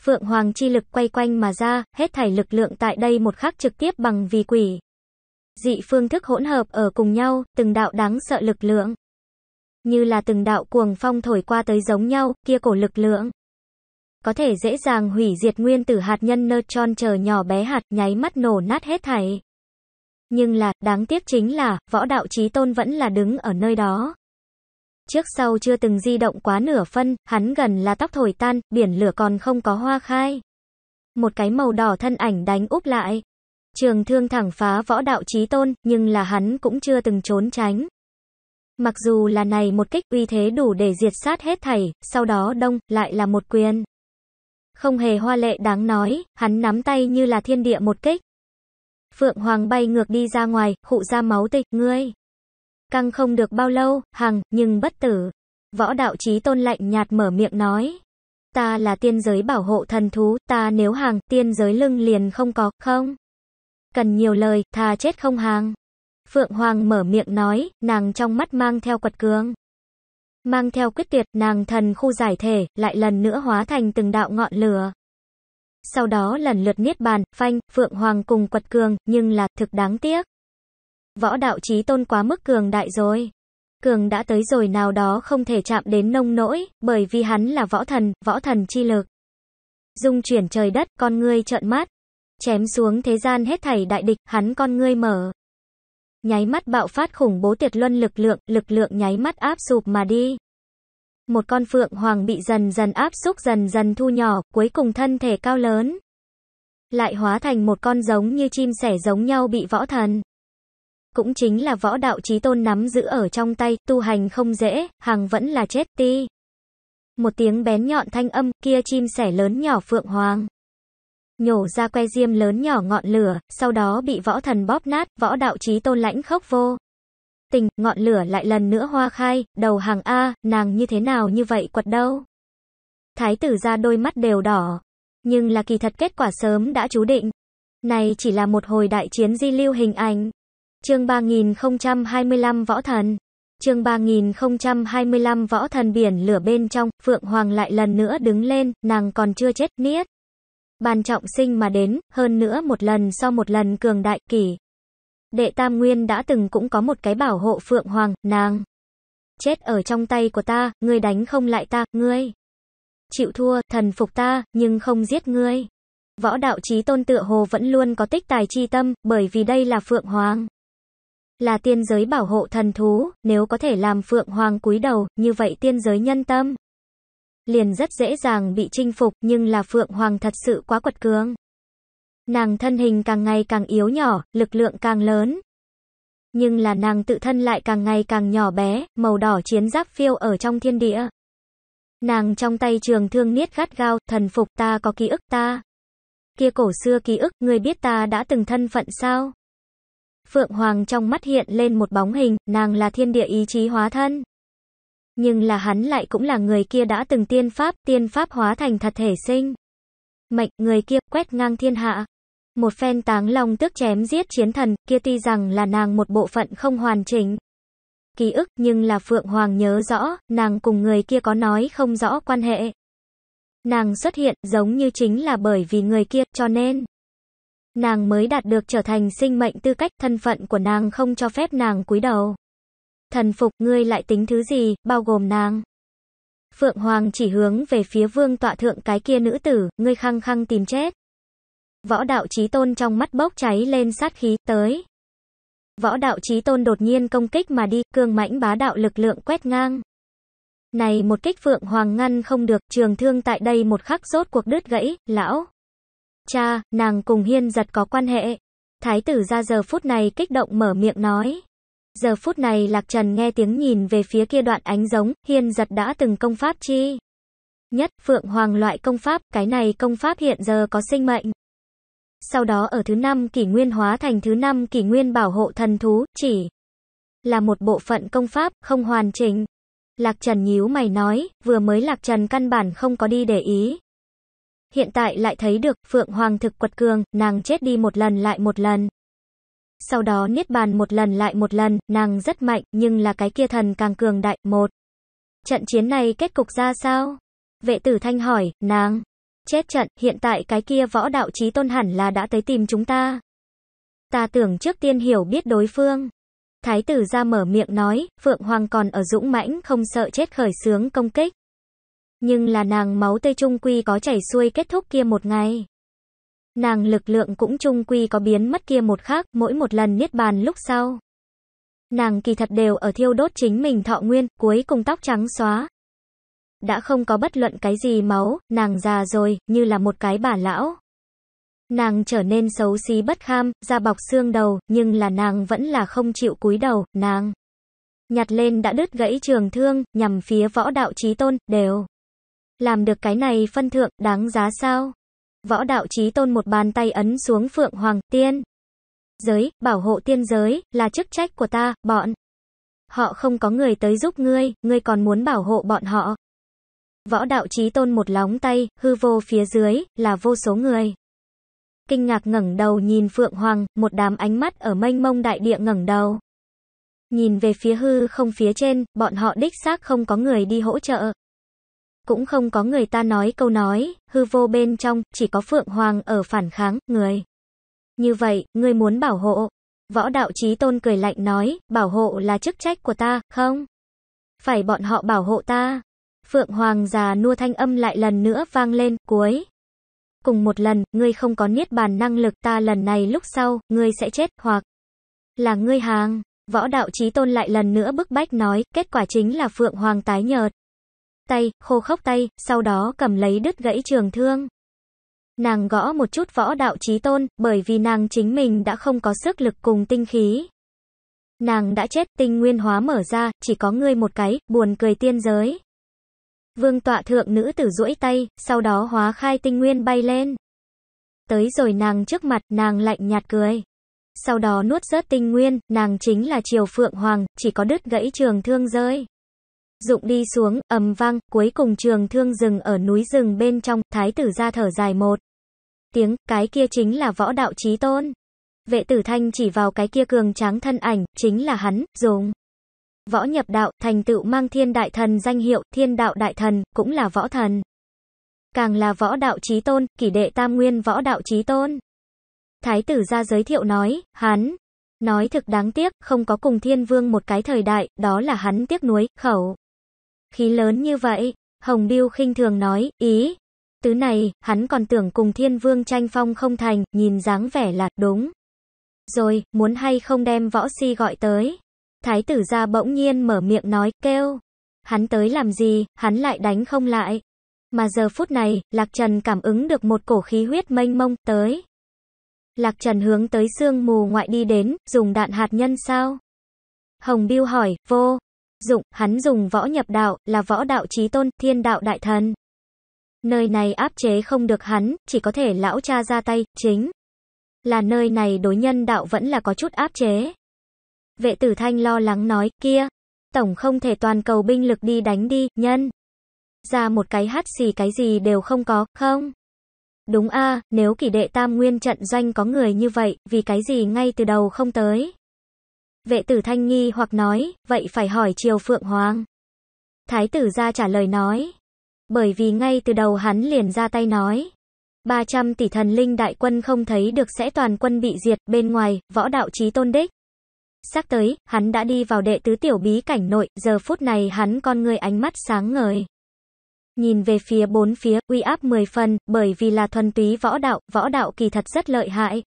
Phượng Hoàng chi lực quay quanh mà ra, hết thảy lực lượng tại đây một khắc trực tiếp bằng vì quỷ. Dị phương thức hỗn hợp ở cùng nhau, từng đạo đáng sợ lực lượng. Như là từng đạo cuồng phong thổi qua tới giống nhau, kia cổ lực lượng. Có thể dễ dàng hủy diệt nguyên tử hạt nhân nơ tròn chờ nhỏ bé hạt nháy mắt nổ nát hết thảy. Nhưng là, đáng tiếc chính là, võ đạo trí tôn vẫn là đứng ở nơi đó. Trước sau chưa từng di động quá nửa phân, hắn gần là tóc thổi tan, biển lửa còn không có hoa khai. Một cái màu đỏ thân ảnh đánh úp lại. Trường thương thẳng phá võ đạo trí tôn, nhưng là hắn cũng chưa từng trốn tránh. Mặc dù là này một kích uy thế đủ để diệt sát hết thảy, sau đó đông, lại là một quyền. Không hề hoa lệ đáng nói, hắn nắm tay như là thiên địa một kích. Phượng Hoàng bay ngược đi ra ngoài, khụ ra máu tịch, ngươi. Căng không được bao lâu, hằng, nhưng bất tử. Võ đạo trí tôn lạnh nhạt mở miệng nói. Ta là tiên giới bảo hộ thần thú, ta nếu hàng, tiên giới lưng liền không có, không? Cần nhiều lời, thà chết không hàng. Phượng Hoàng mở miệng nói, nàng trong mắt mang theo quật cường. Mang theo quyết tuyệt, nàng thần khu giải thể, lại lần nữa hóa thành từng đạo ngọn lửa sau đó lần lượt niết bàn, phanh, phượng hoàng cùng quật cường, nhưng là thực đáng tiếc. Võ đạo trí tôn quá mức cường đại rồi. Cường đã tới rồi nào đó không thể chạm đến nông nỗi, bởi vì hắn là võ thần, võ thần chi lực. Dung chuyển trời đất, con ngươi trợn mắt. Chém xuống thế gian hết thảy đại địch, hắn con ngươi mở. Nháy mắt bạo phát khủng bố tiệt luân lực lượng, lực lượng nháy mắt áp sụp mà đi một con phượng hoàng bị dần dần áp xúc dần dần thu nhỏ, cuối cùng thân thể cao lớn. Lại hóa thành một con giống như chim sẻ giống nhau bị võ thần. Cũng chính là võ đạo trí tôn nắm giữ ở trong tay, tu hành không dễ, hàng vẫn là chết ti. Một tiếng bén nhọn thanh âm, kia chim sẻ lớn nhỏ phượng hoàng. Nhổ ra que diêm lớn nhỏ ngọn lửa, sau đó bị võ thần bóp nát, võ đạo trí tôn lãnh khốc vô tình, ngọn lửa lại lần nữa hoa khai, đầu hàng A, nàng như thế nào như vậy quật đâu. Thái tử ra đôi mắt đều đỏ, nhưng là kỳ thật kết quả sớm đã chú định. Này chỉ là một hồi đại chiến di lưu hình ảnh. Chương 3025 Võ Thần Chương 3025 Võ Thần biển lửa bên trong, Phượng Hoàng lại lần nữa đứng lên, nàng còn chưa chết, niết. Bàn trọng sinh mà đến, hơn nữa một lần sau một lần cường đại, kỷ. Đệ Tam Nguyên đã từng cũng có một cái bảo hộ Phượng Hoàng, nàng. Chết ở trong tay của ta, ngươi đánh không lại ta, ngươi. Chịu thua, thần phục ta, nhưng không giết ngươi. Võ đạo trí tôn tựa hồ vẫn luôn có tích tài chi tâm, bởi vì đây là Phượng Hoàng. Là tiên giới bảo hộ thần thú, nếu có thể làm Phượng Hoàng cúi đầu, như vậy tiên giới nhân tâm. Liền rất dễ dàng bị chinh phục, nhưng là Phượng Hoàng thật sự quá quật cường. Nàng thân hình càng ngày càng yếu nhỏ, lực lượng càng lớn. Nhưng là nàng tự thân lại càng ngày càng nhỏ bé, màu đỏ chiến giáp phiêu ở trong thiên địa. Nàng trong tay trường thương niết gắt gao, thần phục ta có ký ức ta. Kia cổ xưa ký ức, người biết ta đã từng thân phận sao? Phượng Hoàng trong mắt hiện lên một bóng hình, nàng là thiên địa ý chí hóa thân. Nhưng là hắn lại cũng là người kia đã từng tiên pháp, tiên pháp hóa thành thật thể sinh. Mệnh người kia quét ngang thiên hạ. Một phen táng long tước chém giết chiến thần, kia tuy rằng là nàng một bộ phận không hoàn chỉnh. Ký ức nhưng là Phượng Hoàng nhớ rõ, nàng cùng người kia có nói không rõ quan hệ. Nàng xuất hiện giống như chính là bởi vì người kia, cho nên nàng mới đạt được trở thành sinh mệnh tư cách, thân phận của nàng không cho phép nàng cúi đầu. Thần phục ngươi lại tính thứ gì, bao gồm nàng. Phượng Hoàng chỉ hướng về phía vương tọa thượng cái kia nữ tử, ngươi khăng khăng tìm chết. Võ đạo chí tôn trong mắt bốc cháy lên sát khí, tới. Võ đạo chí tôn đột nhiên công kích mà đi, cương mãnh bá đạo lực lượng quét ngang. Này một kích phượng hoàng ngăn không được, trường thương tại đây một khắc rốt cuộc đứt gãy, lão. Cha, nàng cùng hiên giật có quan hệ. Thái tử ra giờ phút này kích động mở miệng nói. Giờ phút này Lạc Trần nghe tiếng nhìn về phía kia đoạn ánh giống, hiên giật đã từng công pháp chi. Nhất, Phượng Hoàng loại công pháp, cái này công pháp hiện giờ có sinh mệnh. Sau đó ở thứ năm kỷ nguyên hóa thành thứ năm kỷ nguyên bảo hộ thần thú, chỉ là một bộ phận công pháp, không hoàn chỉnh. Lạc Trần nhíu mày nói, vừa mới Lạc Trần căn bản không có đi để ý. Hiện tại lại thấy được, Phượng Hoàng thực quật cường, nàng chết đi một lần lại một lần. Sau đó niết bàn một lần lại một lần, nàng rất mạnh, nhưng là cái kia thần càng cường đại, một. Trận chiến này kết cục ra sao? Vệ tử thanh hỏi, nàng chết trận, hiện tại cái kia võ đạo chí tôn hẳn là đã tới tìm chúng ta. Ta tưởng trước tiên hiểu biết đối phương. Thái tử ra mở miệng nói, Phượng Hoàng còn ở dũng mãnh không sợ chết khởi sướng công kích. Nhưng là nàng máu tây trung quy có chảy xuôi kết thúc kia một ngày. Nàng lực lượng cũng trung quy có biến mất kia một khác, mỗi một lần niết bàn lúc sau. Nàng kỳ thật đều ở thiêu đốt chính mình thọ nguyên, cuối cùng tóc trắng xóa, đã không có bất luận cái gì máu, nàng già rồi, như là một cái bà lão. Nàng trở nên xấu xí bất kham, da bọc xương đầu, nhưng là nàng vẫn là không chịu cúi đầu, nàng nhặt lên đã đứt gãy trường thương, nhằm phía võ đạo trí tôn, đều. Làm được cái này phân thượng, đáng giá sao? Võ đạo trí tôn một bàn tay ấn xuống phượng hoàng tiên. Giới, bảo hộ tiên giới, là chức trách của ta, bọn. Họ không có người tới giúp ngươi, ngươi còn muốn bảo hộ bọn họ. Võ đạo chí tôn một lóng tay, hư vô phía dưới, là vô số người. Kinh ngạc ngẩng đầu nhìn Phượng Hoàng, một đám ánh mắt ở mênh mông đại địa ngẩng đầu. Nhìn về phía hư không phía trên, bọn họ đích xác không có người đi hỗ trợ. Cũng không có người ta nói câu nói, hư vô bên trong, chỉ có Phượng Hoàng ở phản kháng, người. Như vậy, ngươi muốn bảo hộ. Võ đạo chí tôn cười lạnh nói, bảo hộ là chức trách của ta, không? Phải bọn họ bảo hộ ta. Phượng Hoàng già nua thanh âm lại lần nữa vang lên, cuối. Cùng một lần, ngươi không có niết bàn năng lực ta lần này lúc sau, ngươi sẽ chết, hoặc là ngươi hàng. Võ đạo trí tôn lại lần nữa bức bách nói, kết quả chính là Phượng Hoàng tái nhợt. Tay, khô khốc tay, sau đó cầm lấy đứt gãy trường thương. Nàng gõ một chút võ đạo trí tôn, bởi vì nàng chính mình đã không có sức lực cùng tinh khí. Nàng đã chết, tinh nguyên hóa mở ra, chỉ có ngươi một cái, buồn cười tiên giới. Vương tọa thượng nữ tử duỗi tay, sau đó hóa khai tinh nguyên bay lên. Tới rồi nàng trước mặt, nàng lạnh nhạt cười. Sau đó nuốt rớt tinh nguyên, nàng chính là triều phượng hoàng, chỉ có đứt gãy trường thương rơi. Dụng đi xuống, ầm vang, cuối cùng trường thương rừng ở núi rừng bên trong, thái tử ra thở dài một. Tiếng, cái kia chính là võ đạo trí tôn. Vệ tử thanh chỉ vào cái kia cường tráng thân ảnh, chính là hắn, dùng võ nhập đạo, thành tựu mang thiên đại thần danh hiệu, thiên đạo đại thần, cũng là võ thần. Càng là võ đạo trí tôn, kỷ đệ tam nguyên võ đạo trí tôn. Thái tử ra giới thiệu nói, hắn, nói thực đáng tiếc, không có cùng thiên vương một cái thời đại, đó là hắn tiếc nuối, khẩu. Khí lớn như vậy, Hồng Biêu khinh thường nói, ý, tứ này, hắn còn tưởng cùng thiên vương tranh phong không thành, nhìn dáng vẻ là, đúng. Rồi, muốn hay không đem võ si gọi tới. Thái tử ra bỗng nhiên mở miệng nói, kêu. Hắn tới làm gì, hắn lại đánh không lại. Mà giờ phút này, Lạc Trần cảm ứng được một cổ khí huyết mênh mông, tới. Lạc Trần hướng tới xương mù ngoại đi đến, dùng đạn hạt nhân sao? Hồng Biêu hỏi, vô. Dụng, hắn dùng võ nhập đạo, là võ đạo trí tôn, thiên đạo đại thần. Nơi này áp chế không được hắn, chỉ có thể lão cha ra tay, chính. Là nơi này đối nhân đạo vẫn là có chút áp chế. Vệ tử thanh lo lắng nói, kia, tổng không thể toàn cầu binh lực đi đánh đi, nhân. Ra một cái hát xì cái gì đều không có, không? Đúng a, à, nếu kỷ đệ tam nguyên trận doanh có người như vậy, vì cái gì ngay từ đầu không tới? Vệ tử thanh nghi hoặc nói, vậy phải hỏi triều phượng hoàng. Thái tử ra trả lời nói. Bởi vì ngay từ đầu hắn liền ra tay nói. 300 tỷ thần linh đại quân không thấy được sẽ toàn quân bị diệt, bên ngoài, võ đạo trí tôn đích sắp tới, hắn đã đi vào đệ tứ tiểu bí cảnh nội, giờ phút này hắn con người ánh mắt sáng ngời. Nhìn về phía bốn phía, uy áp 10 phần, bởi vì là thuần túy võ đạo, võ đạo kỳ thật rất lợi hại.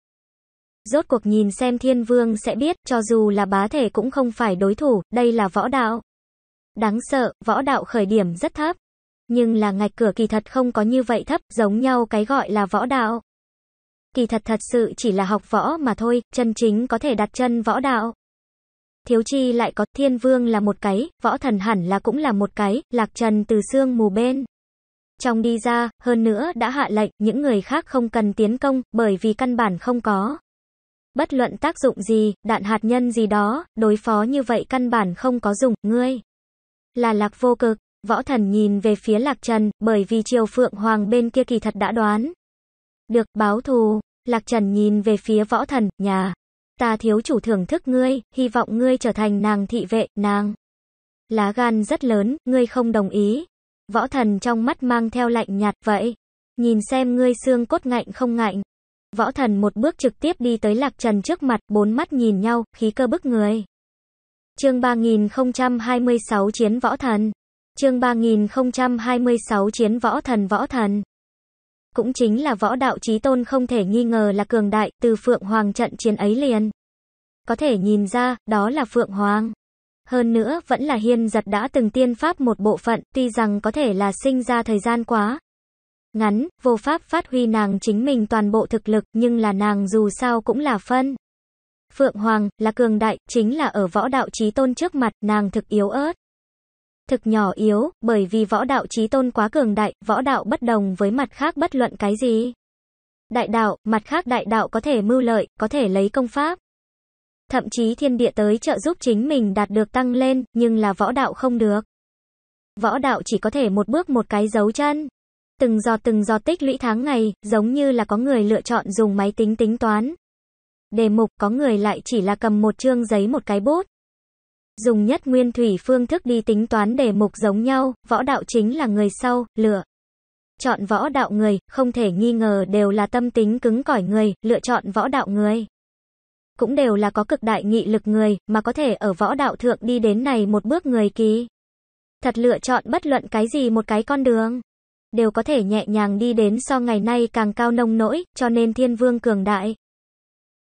Rốt cuộc nhìn xem thiên vương sẽ biết, cho dù là bá thể cũng không phải đối thủ, đây là võ đạo. Đáng sợ, võ đạo khởi điểm rất thấp. Nhưng là ngạch cửa kỳ thật không có như vậy thấp, giống nhau cái gọi là võ đạo. Kỳ thật thật sự chỉ là học võ mà thôi, chân chính có thể đặt chân võ đạo thiếu chi lại có thiên vương là một cái, võ thần hẳn là cũng là một cái, lạc trần từ xương mù bên. Trong đi ra, hơn nữa đã hạ lệnh, những người khác không cần tiến công, bởi vì căn bản không có. Bất luận tác dụng gì, đạn hạt nhân gì đó, đối phó như vậy căn bản không có dùng, ngươi. Là lạc vô cực, võ thần nhìn về phía lạc trần, bởi vì triều phượng hoàng bên kia kỳ thật đã đoán. Được, báo thù, lạc trần nhìn về phía võ thần, nhà ta thiếu chủ thưởng thức ngươi, hy vọng ngươi trở thành nàng thị vệ, nàng. Lá gan rất lớn, ngươi không đồng ý. Võ thần trong mắt mang theo lạnh nhạt vậy. Nhìn xem ngươi xương cốt ngạnh không ngạnh. Võ thần một bước trực tiếp đi tới lạc trần trước mặt, bốn mắt nhìn nhau, khí cơ bức người. Chương 3026 Chiến Võ Thần Chương 3026 Chiến Võ Thần Võ Thần cũng chính là võ đạo trí tôn không thể nghi ngờ là cường đại, từ Phượng Hoàng trận chiến ấy liền. Có thể nhìn ra, đó là Phượng Hoàng. Hơn nữa, vẫn là hiên giật đã từng tiên pháp một bộ phận, tuy rằng có thể là sinh ra thời gian quá. Ngắn, vô pháp phát huy nàng chính mình toàn bộ thực lực, nhưng là nàng dù sao cũng là phân. Phượng Hoàng, là cường đại, chính là ở võ đạo trí tôn trước mặt, nàng thực yếu ớt thực nhỏ yếu, bởi vì võ đạo trí tôn quá cường đại, võ đạo bất đồng với mặt khác bất luận cái gì. Đại đạo, mặt khác đại đạo có thể mưu lợi, có thể lấy công pháp. Thậm chí thiên địa tới trợ giúp chính mình đạt được tăng lên, nhưng là võ đạo không được. Võ đạo chỉ có thể một bước một cái dấu chân. Từng giọt từng giọt tích lũy tháng ngày, giống như là có người lựa chọn dùng máy tính tính toán. Đề mục có người lại chỉ là cầm một chương giấy một cái bút. Dùng nhất nguyên thủy phương thức đi tính toán đề mục giống nhau, võ đạo chính là người sau, lựa. Chọn võ đạo người, không thể nghi ngờ đều là tâm tính cứng cỏi người, lựa chọn võ đạo người. Cũng đều là có cực đại nghị lực người, mà có thể ở võ đạo thượng đi đến này một bước người ký. Thật lựa chọn bất luận cái gì một cái con đường. Đều có thể nhẹ nhàng đi đến so ngày nay càng cao nông nỗi, cho nên thiên vương cường đại.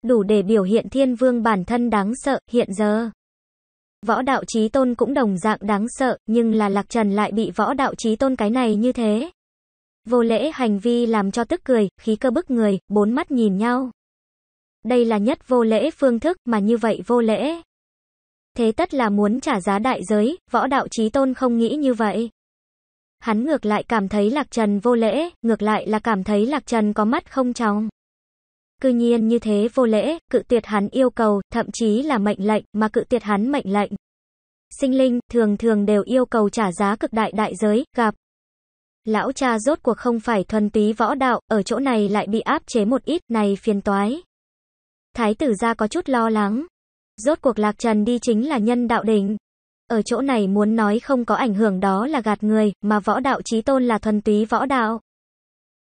Đủ để biểu hiện thiên vương bản thân đáng sợ, hiện giờ. Võ đạo trí tôn cũng đồng dạng đáng sợ, nhưng là Lạc Trần lại bị võ đạo trí tôn cái này như thế. Vô lễ hành vi làm cho tức cười, khí cơ bức người, bốn mắt nhìn nhau. Đây là nhất vô lễ phương thức mà như vậy vô lễ. Thế tất là muốn trả giá đại giới, võ đạo trí tôn không nghĩ như vậy. Hắn ngược lại cảm thấy Lạc Trần vô lễ, ngược lại là cảm thấy Lạc Trần có mắt không trong cư nhiên như thế vô lễ, cự tuyệt hắn yêu cầu, thậm chí là mệnh lệnh, mà cự tuyệt hắn mệnh lệnh. Sinh linh, thường thường đều yêu cầu trả giá cực đại đại giới, gặp. Lão cha rốt cuộc không phải thuần túy võ đạo, ở chỗ này lại bị áp chế một ít, này phiền toái. Thái tử gia có chút lo lắng. Rốt cuộc lạc trần đi chính là nhân đạo đỉnh. Ở chỗ này muốn nói không có ảnh hưởng đó là gạt người, mà võ đạo trí tôn là thuần túy võ đạo.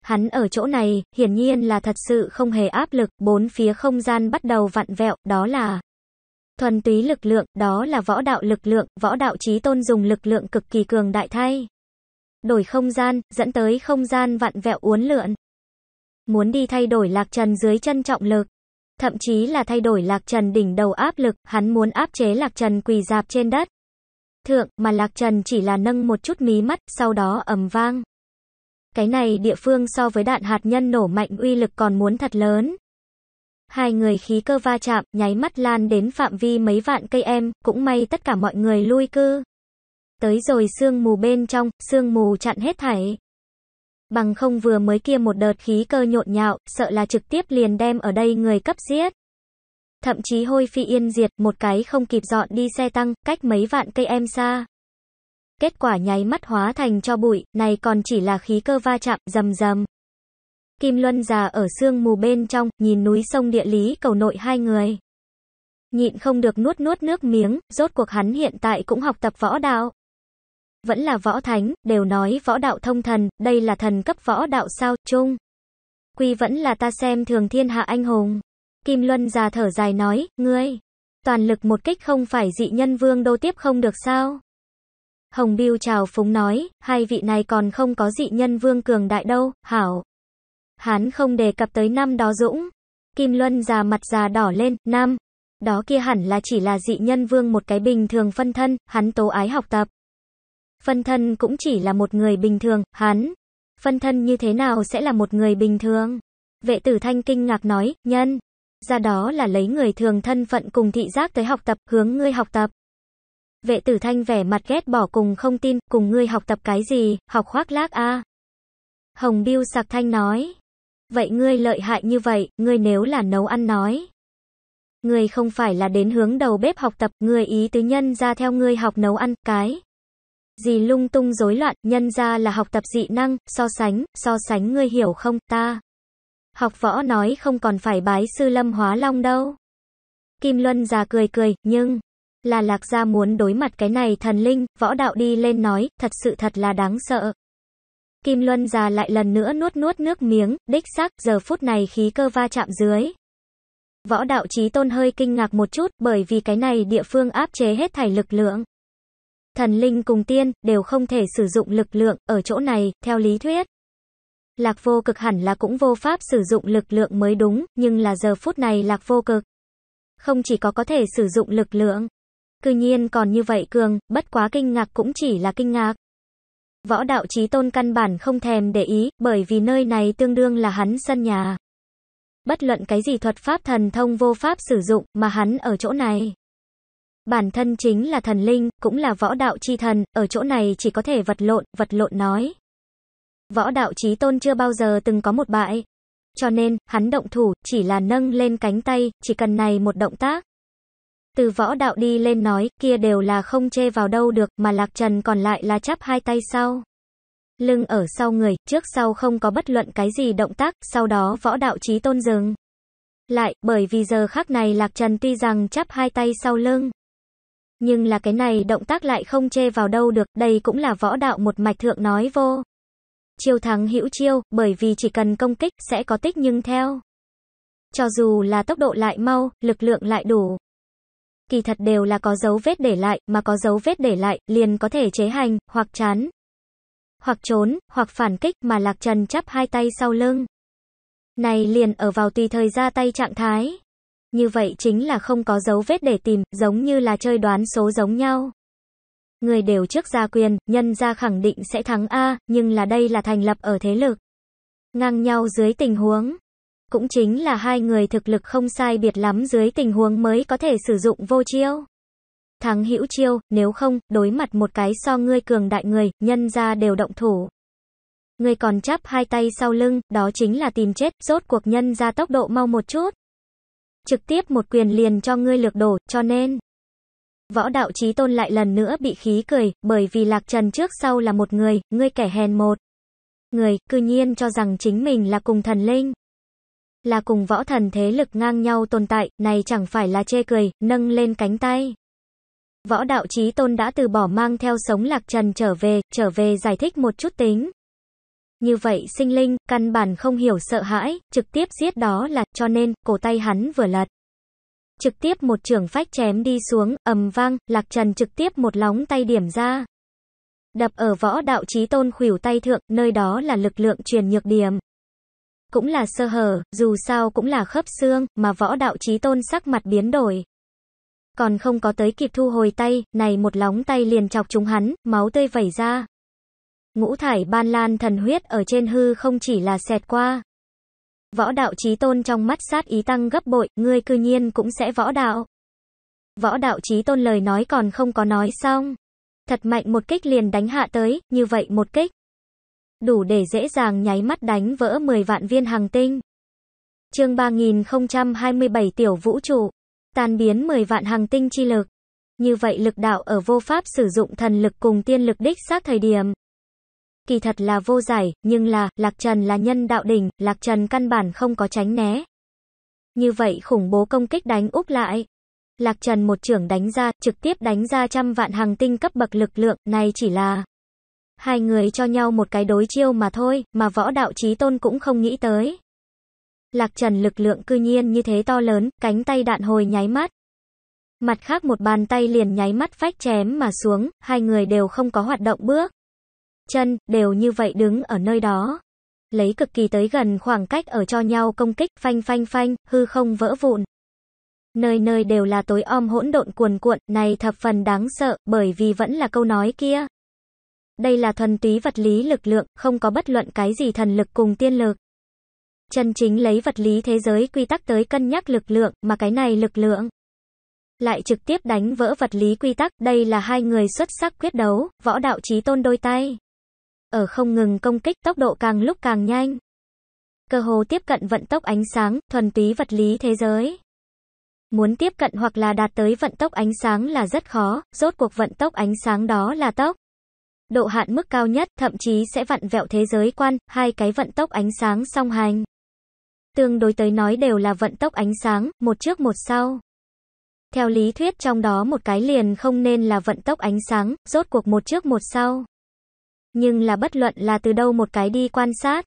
Hắn ở chỗ này, hiển nhiên là thật sự không hề áp lực, bốn phía không gian bắt đầu vặn vẹo, đó là thuần túy lực lượng, đó là võ đạo lực lượng, võ đạo trí tôn dùng lực lượng cực kỳ cường đại thay. Đổi không gian, dẫn tới không gian vặn vẹo uốn lượn. Muốn đi thay đổi lạc trần dưới chân trọng lực. Thậm chí là thay đổi lạc trần đỉnh đầu áp lực, hắn muốn áp chế lạc trần quỳ dạp trên đất. Thượng, mà lạc trần chỉ là nâng một chút mí mắt, sau đó ầm vang. Cái này địa phương so với đạn hạt nhân nổ mạnh uy lực còn muốn thật lớn. Hai người khí cơ va chạm, nháy mắt lan đến phạm vi mấy vạn cây em, cũng may tất cả mọi người lui cư. Tới rồi sương mù bên trong, sương mù chặn hết thảy. Bằng không vừa mới kia một đợt khí cơ nhộn nhạo, sợ là trực tiếp liền đem ở đây người cấp giết. Thậm chí hôi phi yên diệt, một cái không kịp dọn đi xe tăng, cách mấy vạn cây em xa kết quả nháy mắt hóa thành cho bụi, này còn chỉ là khí cơ va chạm, rầm rầm. Kim Luân già ở sương mù bên trong, nhìn núi sông địa lý cầu nội hai người. Nhịn không được nuốt nuốt nước miếng, rốt cuộc hắn hiện tại cũng học tập võ đạo. Vẫn là võ thánh, đều nói võ đạo thông thần, đây là thần cấp võ đạo sao, chung. Quy vẫn là ta xem thường thiên hạ anh hùng. Kim Luân già thở dài nói, ngươi, toàn lực một kích không phải dị nhân vương đô tiếp không được sao? Hồng Biêu chào phúng nói, hai vị này còn không có dị nhân vương cường đại đâu, hảo. Hán không đề cập tới năm đó dũng. Kim Luân già mặt già đỏ lên, nam. Đó kia hẳn là chỉ là dị nhân vương một cái bình thường phân thân, hắn tố ái học tập. Phân thân cũng chỉ là một người bình thường, hắn. Phân thân như thế nào sẽ là một người bình thường? Vệ tử thanh kinh ngạc nói, nhân. Ra đó là lấy người thường thân phận cùng thị giác tới học tập, hướng ngươi học tập. Vệ tử thanh vẻ mặt ghét bỏ cùng không tin, cùng ngươi học tập cái gì, học khoác lác a à. Hồng Biêu sạc thanh nói. Vậy ngươi lợi hại như vậy, ngươi nếu là nấu ăn nói. Ngươi không phải là đến hướng đầu bếp học tập, ngươi ý tứ nhân ra theo ngươi học nấu ăn, cái. Gì lung tung rối loạn, nhân ra là học tập dị năng, so sánh, so sánh ngươi hiểu không, ta. Học võ nói không còn phải bái sư lâm hóa long đâu. Kim Luân già cười cười, nhưng là lạc gia muốn đối mặt cái này thần linh, võ đạo đi lên nói, thật sự thật là đáng sợ. Kim Luân già lại lần nữa nuốt nuốt nước miếng, đích xác, giờ phút này khí cơ va chạm dưới. Võ đạo trí tôn hơi kinh ngạc một chút, bởi vì cái này địa phương áp chế hết thảy lực lượng. Thần linh cùng tiên, đều không thể sử dụng lực lượng, ở chỗ này, theo lý thuyết. Lạc vô cực hẳn là cũng vô pháp sử dụng lực lượng mới đúng, nhưng là giờ phút này lạc vô cực. Không chỉ có có thể sử dụng lực lượng, cư nhiên còn như vậy cường, bất quá kinh ngạc cũng chỉ là kinh ngạc. Võ đạo trí tôn căn bản không thèm để ý, bởi vì nơi này tương đương là hắn sân nhà. Bất luận cái gì thuật pháp thần thông vô pháp sử dụng, mà hắn ở chỗ này. Bản thân chính là thần linh, cũng là võ đạo chi thần, ở chỗ này chỉ có thể vật lộn, vật lộn nói. Võ đạo trí tôn chưa bao giờ từng có một bại. Cho nên, hắn động thủ, chỉ là nâng lên cánh tay, chỉ cần này một động tác. Từ võ đạo đi lên nói, kia đều là không chê vào đâu được, mà Lạc Trần còn lại là chắp hai tay sau. Lưng ở sau người, trước sau không có bất luận cái gì động tác, sau đó võ đạo trí tôn dừng. Lại, bởi vì giờ khác này Lạc Trần tuy rằng chắp hai tay sau lưng. Nhưng là cái này động tác lại không chê vào đâu được, đây cũng là võ đạo một mạch thượng nói vô. Chiêu thắng hữu chiêu, bởi vì chỉ cần công kích, sẽ có tích nhưng theo. Cho dù là tốc độ lại mau, lực lượng lại đủ kỳ thật đều là có dấu vết để lại, mà có dấu vết để lại, liền có thể chế hành, hoặc chán, hoặc trốn, hoặc phản kích mà Lạc Trần chắp hai tay sau lưng. Này liền ở vào tùy thời ra tay trạng thái. Như vậy chính là không có dấu vết để tìm, giống như là chơi đoán số giống nhau. Người đều trước ra quyền, nhân ra khẳng định sẽ thắng A, nhưng là đây là thành lập ở thế lực. Ngang nhau dưới tình huống, cũng chính là hai người thực lực không sai biệt lắm dưới tình huống mới có thể sử dụng vô chiêu. Thắng hữu chiêu, nếu không, đối mặt một cái so ngươi cường đại người, nhân ra đều động thủ. Ngươi còn chắp hai tay sau lưng, đó chính là tìm chết, rốt cuộc nhân ra tốc độ mau một chút. Trực tiếp một quyền liền cho ngươi lược đổ, cho nên. Võ đạo trí tôn lại lần nữa bị khí cười, bởi vì lạc trần trước sau là một người, ngươi kẻ hèn một. Người, cư nhiên cho rằng chính mình là cùng thần linh là cùng võ thần thế lực ngang nhau tồn tại, này chẳng phải là chê cười, nâng lên cánh tay. Võ đạo trí tôn đã từ bỏ mang theo sống lạc trần trở về, trở về giải thích một chút tính. Như vậy sinh linh, căn bản không hiểu sợ hãi, trực tiếp giết đó là, cho nên, cổ tay hắn vừa lật. Trực tiếp một trưởng phách chém đi xuống, ầm vang, lạc trần trực tiếp một lóng tay điểm ra. Đập ở võ đạo trí tôn khuỷu tay thượng, nơi đó là lực lượng truyền nhược điểm cũng là sơ hở, dù sao cũng là khớp xương, mà võ đạo trí tôn sắc mặt biến đổi. Còn không có tới kịp thu hồi tay, này một lóng tay liền chọc chúng hắn, máu tươi vẩy ra. Ngũ thải ban lan thần huyết ở trên hư không chỉ là xẹt qua. Võ đạo trí tôn trong mắt sát ý tăng gấp bội, ngươi cư nhiên cũng sẽ võ đạo. Võ đạo trí tôn lời nói còn không có nói xong. Thật mạnh một kích liền đánh hạ tới, như vậy một kích đủ để dễ dàng nháy mắt đánh vỡ 10 vạn viên hàng tinh. Chương 3027 Tiểu vũ trụ, tan biến 10 vạn hàng tinh chi lực. Như vậy lực đạo ở vô pháp sử dụng thần lực cùng tiên lực đích xác thời điểm. Kỳ thật là vô giải, nhưng là, Lạc Trần là nhân đạo đỉnh, Lạc Trần căn bản không có tránh né. Như vậy khủng bố công kích đánh úp lại. Lạc Trần một trưởng đánh ra, trực tiếp đánh ra trăm vạn hàng tinh cấp bậc lực lượng, này chỉ là hai người cho nhau một cái đối chiêu mà thôi, mà võ đạo chí tôn cũng không nghĩ tới. Lạc Trần lực lượng cư nhiên như thế to lớn, cánh tay đạn hồi nháy mắt. Mặt khác một bàn tay liền nháy mắt phách chém mà xuống, hai người đều không có hoạt động bước. Chân, đều như vậy đứng ở nơi đó. Lấy cực kỳ tới gần khoảng cách ở cho nhau công kích, phanh phanh phanh, hư không vỡ vụn. Nơi nơi đều là tối om hỗn độn cuồn cuộn, này thập phần đáng sợ, bởi vì vẫn là câu nói kia. Đây là thuần túy vật lý lực lượng, không có bất luận cái gì thần lực cùng tiên lực. Chân chính lấy vật lý thế giới quy tắc tới cân nhắc lực lượng, mà cái này lực lượng lại trực tiếp đánh vỡ vật lý quy tắc, đây là hai người xuất sắc quyết đấu, võ đạo chí tôn đôi tay. Ở không ngừng công kích, tốc độ càng lúc càng nhanh. Cơ hồ tiếp cận vận tốc ánh sáng, thuần túy vật lý thế giới. Muốn tiếp cận hoặc là đạt tới vận tốc ánh sáng là rất khó, rốt cuộc vận tốc ánh sáng đó là tốc độ hạn mức cao nhất, thậm chí sẽ vặn vẹo thế giới quan, hai cái vận tốc ánh sáng song hành. Tương đối tới nói đều là vận tốc ánh sáng, một trước một sau. Theo lý thuyết trong đó một cái liền không nên là vận tốc ánh sáng, rốt cuộc một trước một sau. Nhưng là bất luận là từ đâu một cái đi quan sát.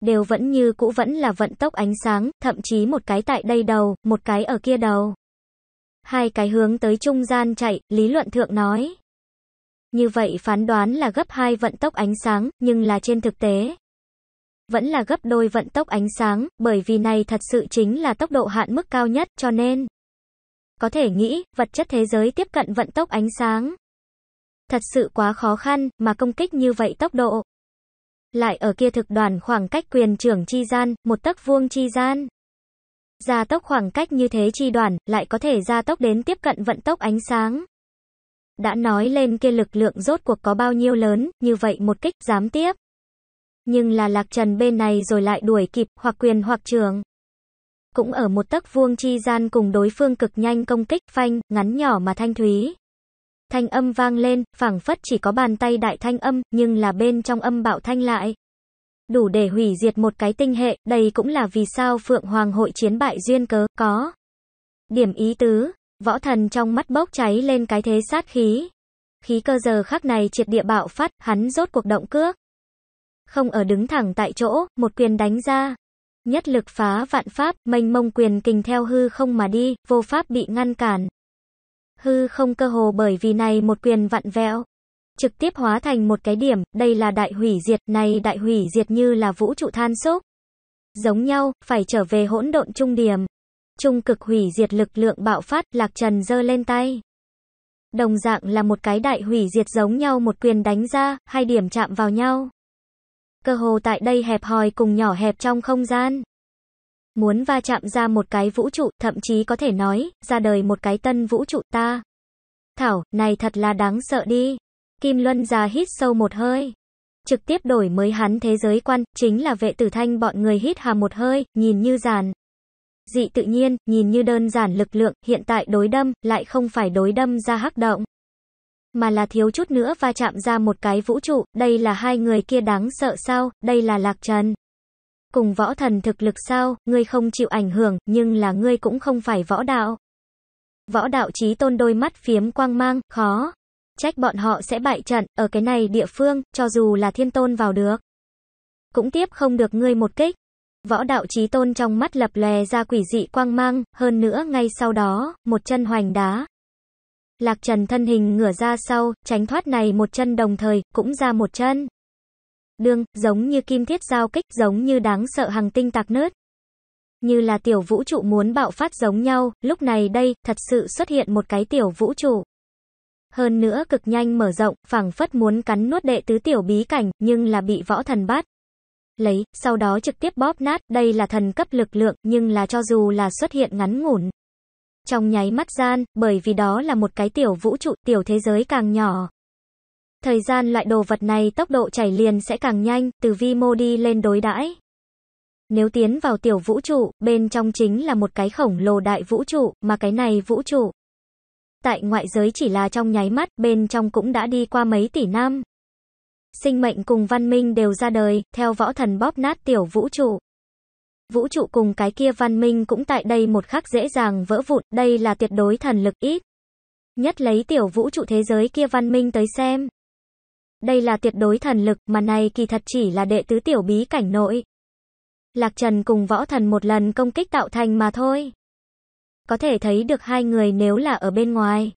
Đều vẫn như cũ vẫn là vận tốc ánh sáng, thậm chí một cái tại đây đầu, một cái ở kia đầu. Hai cái hướng tới trung gian chạy, lý luận thượng nói. Như vậy phán đoán là gấp 2 vận tốc ánh sáng, nhưng là trên thực tế. Vẫn là gấp đôi vận tốc ánh sáng, bởi vì này thật sự chính là tốc độ hạn mức cao nhất, cho nên. Có thể nghĩ, vật chất thế giới tiếp cận vận tốc ánh sáng. Thật sự quá khó khăn, mà công kích như vậy tốc độ. Lại ở kia thực đoàn khoảng cách quyền trưởng chi gian, một tấc vuông chi gian. Gia tốc khoảng cách như thế chi đoàn, lại có thể gia tốc đến tiếp cận vận tốc ánh sáng đã nói lên kia lực lượng rốt cuộc có bao nhiêu lớn, như vậy một kích dám tiếp. Nhưng là lạc trần bên này rồi lại đuổi kịp, hoặc quyền hoặc trường. Cũng ở một tấc vuông chi gian cùng đối phương cực nhanh công kích phanh, ngắn nhỏ mà thanh thúy. Thanh âm vang lên, phảng phất chỉ có bàn tay đại thanh âm, nhưng là bên trong âm bạo thanh lại. Đủ để hủy diệt một cái tinh hệ, đây cũng là vì sao Phượng Hoàng hội chiến bại duyên cớ, có. Điểm ý tứ, Võ thần trong mắt bốc cháy lên cái thế sát khí. Khí cơ giờ khắc này triệt địa bạo phát, hắn rốt cuộc động cước. Không ở đứng thẳng tại chỗ, một quyền đánh ra. Nhất lực phá vạn pháp, mênh mông quyền kình theo hư không mà đi, vô pháp bị ngăn cản. Hư không cơ hồ bởi vì này một quyền vặn vẹo. Trực tiếp hóa thành một cái điểm, đây là đại hủy diệt, này đại hủy diệt như là vũ trụ than sốc. Giống nhau, phải trở về hỗn độn trung điểm trung cực hủy diệt lực lượng bạo phát, Lạc Trần giơ lên tay. Đồng dạng là một cái đại hủy diệt giống nhau một quyền đánh ra, hai điểm chạm vào nhau. Cơ hồ tại đây hẹp hòi cùng nhỏ hẹp trong không gian. Muốn va chạm ra một cái vũ trụ, thậm chí có thể nói, ra đời một cái tân vũ trụ ta. Thảo, này thật là đáng sợ đi. Kim Luân già hít sâu một hơi. Trực tiếp đổi mới hắn thế giới quan, chính là vệ tử thanh bọn người hít hà một hơi, nhìn như giàn dị tự nhiên, nhìn như đơn giản lực lượng, hiện tại đối đâm, lại không phải đối đâm ra hắc động. Mà là thiếu chút nữa va chạm ra một cái vũ trụ, đây là hai người kia đáng sợ sao, đây là lạc trần. Cùng võ thần thực lực sao, ngươi không chịu ảnh hưởng, nhưng là ngươi cũng không phải võ đạo. Võ đạo trí tôn đôi mắt phiếm quang mang, khó. Trách bọn họ sẽ bại trận, ở cái này địa phương, cho dù là thiên tôn vào được. Cũng tiếp không được ngươi một kích. Võ đạo trí tôn trong mắt lập lè ra quỷ dị quang mang, hơn nữa ngay sau đó, một chân hoành đá. Lạc Trần thân hình ngửa ra sau, tránh thoát này một chân đồng thời, cũng ra một chân. Đương, giống như kim thiết giao kích, giống như đáng sợ hàng tinh tạc nứt. Như là tiểu vũ trụ muốn bạo phát giống nhau, lúc này đây, thật sự xuất hiện một cái tiểu vũ trụ. Hơn nữa cực nhanh mở rộng, phẳng phất muốn cắn nuốt đệ tứ tiểu bí cảnh, nhưng là bị võ thần bát lấy, sau đó trực tiếp bóp nát, đây là thần cấp lực lượng, nhưng là cho dù là xuất hiện ngắn ngủn. Trong nháy mắt gian, bởi vì đó là một cái tiểu vũ trụ, tiểu thế giới càng nhỏ. Thời gian loại đồ vật này tốc độ chảy liền sẽ càng nhanh, từ vi mô đi lên đối đãi. Nếu tiến vào tiểu vũ trụ, bên trong chính là một cái khổng lồ đại vũ trụ, mà cái này vũ trụ. Tại ngoại giới chỉ là trong nháy mắt, bên trong cũng đã đi qua mấy tỷ năm sinh mệnh cùng văn minh đều ra đời, theo võ thần bóp nát tiểu vũ trụ. Vũ trụ cùng cái kia văn minh cũng tại đây một khắc dễ dàng vỡ vụn, đây là tuyệt đối thần lực ít. Nhất lấy tiểu vũ trụ thế giới kia văn minh tới xem. Đây là tuyệt đối thần lực mà này kỳ thật chỉ là đệ tứ tiểu bí cảnh nội. Lạc Trần cùng võ thần một lần công kích tạo thành mà thôi. Có thể thấy được hai người nếu là ở bên ngoài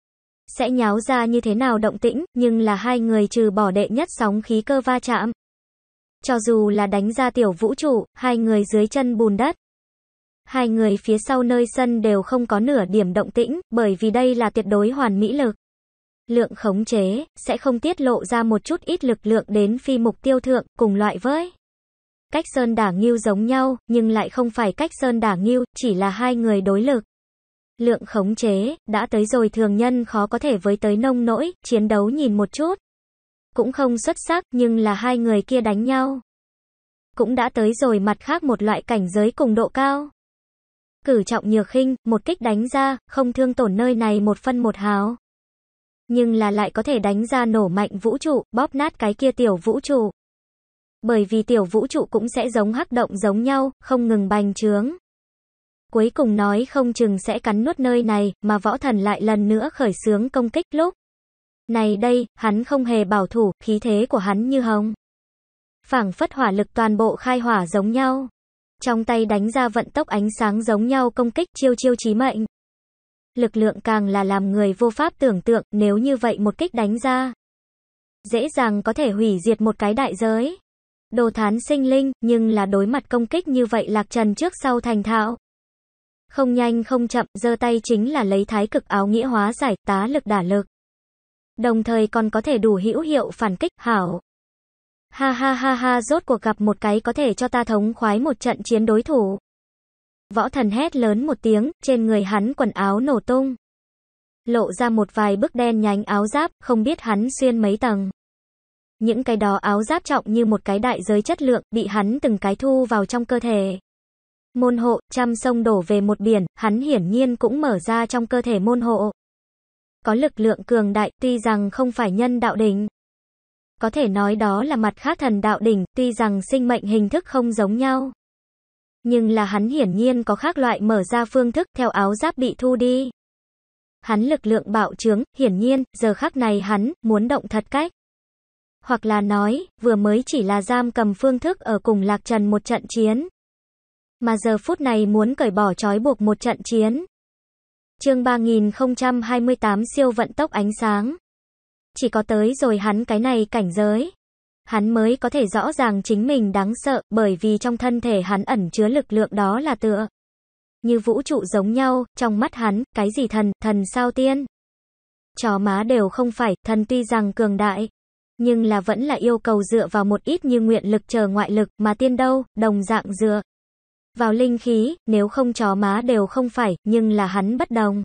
sẽ nháo ra như thế nào động tĩnh, nhưng là hai người trừ bỏ đệ nhất sóng khí cơ va chạm. Cho dù là đánh ra tiểu vũ trụ, hai người dưới chân bùn đất. Hai người phía sau nơi sân đều không có nửa điểm động tĩnh, bởi vì đây là tuyệt đối hoàn mỹ lực. Lượng khống chế, sẽ không tiết lộ ra một chút ít lực lượng đến phi mục tiêu thượng, cùng loại với. Cách sơn đả nghiêu giống nhau, nhưng lại không phải cách sơn đả nghiêu, chỉ là hai người đối lực lượng khống chế, đã tới rồi thường nhân khó có thể với tới nông nỗi, chiến đấu nhìn một chút. Cũng không xuất sắc, nhưng là hai người kia đánh nhau. Cũng đã tới rồi mặt khác một loại cảnh giới cùng độ cao. Cử trọng nhược khinh, một kích đánh ra, không thương tổn nơi này một phân một hào. Nhưng là lại có thể đánh ra nổ mạnh vũ trụ, bóp nát cái kia tiểu vũ trụ. Bởi vì tiểu vũ trụ cũng sẽ giống hắc động giống nhau, không ngừng bành trướng cuối cùng nói không chừng sẽ cắn nuốt nơi này, mà võ thần lại lần nữa khởi xướng công kích lúc. Này đây, hắn không hề bảo thủ, khí thế của hắn như hồng. phảng phất hỏa lực toàn bộ khai hỏa giống nhau. Trong tay đánh ra vận tốc ánh sáng giống nhau công kích chiêu chiêu chí mệnh. Lực lượng càng là làm người vô pháp tưởng tượng nếu như vậy một kích đánh ra. Dễ dàng có thể hủy diệt một cái đại giới đồ thán sinh linh, nhưng là đối mặt công kích như vậy Lạc Trần trước sau thành thạo. Không nhanh không chậm, giơ tay chính là lấy thái cực áo nghĩa hóa giải, tá lực đả lực. Đồng thời còn có thể đủ hữu hiệu phản kích, hảo. Ha ha ha ha, rốt cuộc gặp một cái có thể cho ta thống khoái một trận chiến đối thủ. Võ thần hét lớn một tiếng, trên người hắn quần áo nổ tung. Lộ ra một vài bức đen nhánh áo giáp, không biết hắn xuyên mấy tầng. Những cái đó áo giáp trọng như một cái đại giới chất lượng, bị hắn từng cái thu vào trong cơ thể. Môn hộ, trăm sông đổ về một biển, hắn hiển nhiên cũng mở ra trong cơ thể môn hộ. Có lực lượng cường đại, tuy rằng không phải nhân đạo đỉnh. Có thể nói đó là mặt khác thần đạo đỉnh, tuy rằng sinh mệnh hình thức không giống nhau. Nhưng là hắn hiển nhiên có khác loại mở ra phương thức theo áo giáp bị thu đi. Hắn lực lượng bạo trướng, hiển nhiên, giờ khắc này hắn, muốn động thật cách. Hoặc là nói, vừa mới chỉ là giam cầm phương thức ở cùng Lạc Trần một trận chiến mà giờ phút này muốn cởi bỏ trói buộc một trận chiến. Chương 3028 siêu vận tốc ánh sáng. Chỉ có tới rồi hắn cái này cảnh giới, hắn mới có thể rõ ràng chính mình đáng sợ, bởi vì trong thân thể hắn ẩn chứa lực lượng đó là tựa như vũ trụ giống nhau, trong mắt hắn, cái gì thần, thần sao tiên? Chó má đều không phải, thần tuy rằng cường đại, nhưng là vẫn là yêu cầu dựa vào một ít như nguyện lực chờ ngoại lực, mà tiên đâu, đồng dạng dựa vào linh khí, nếu không chó má đều không phải, nhưng là hắn bất đồng.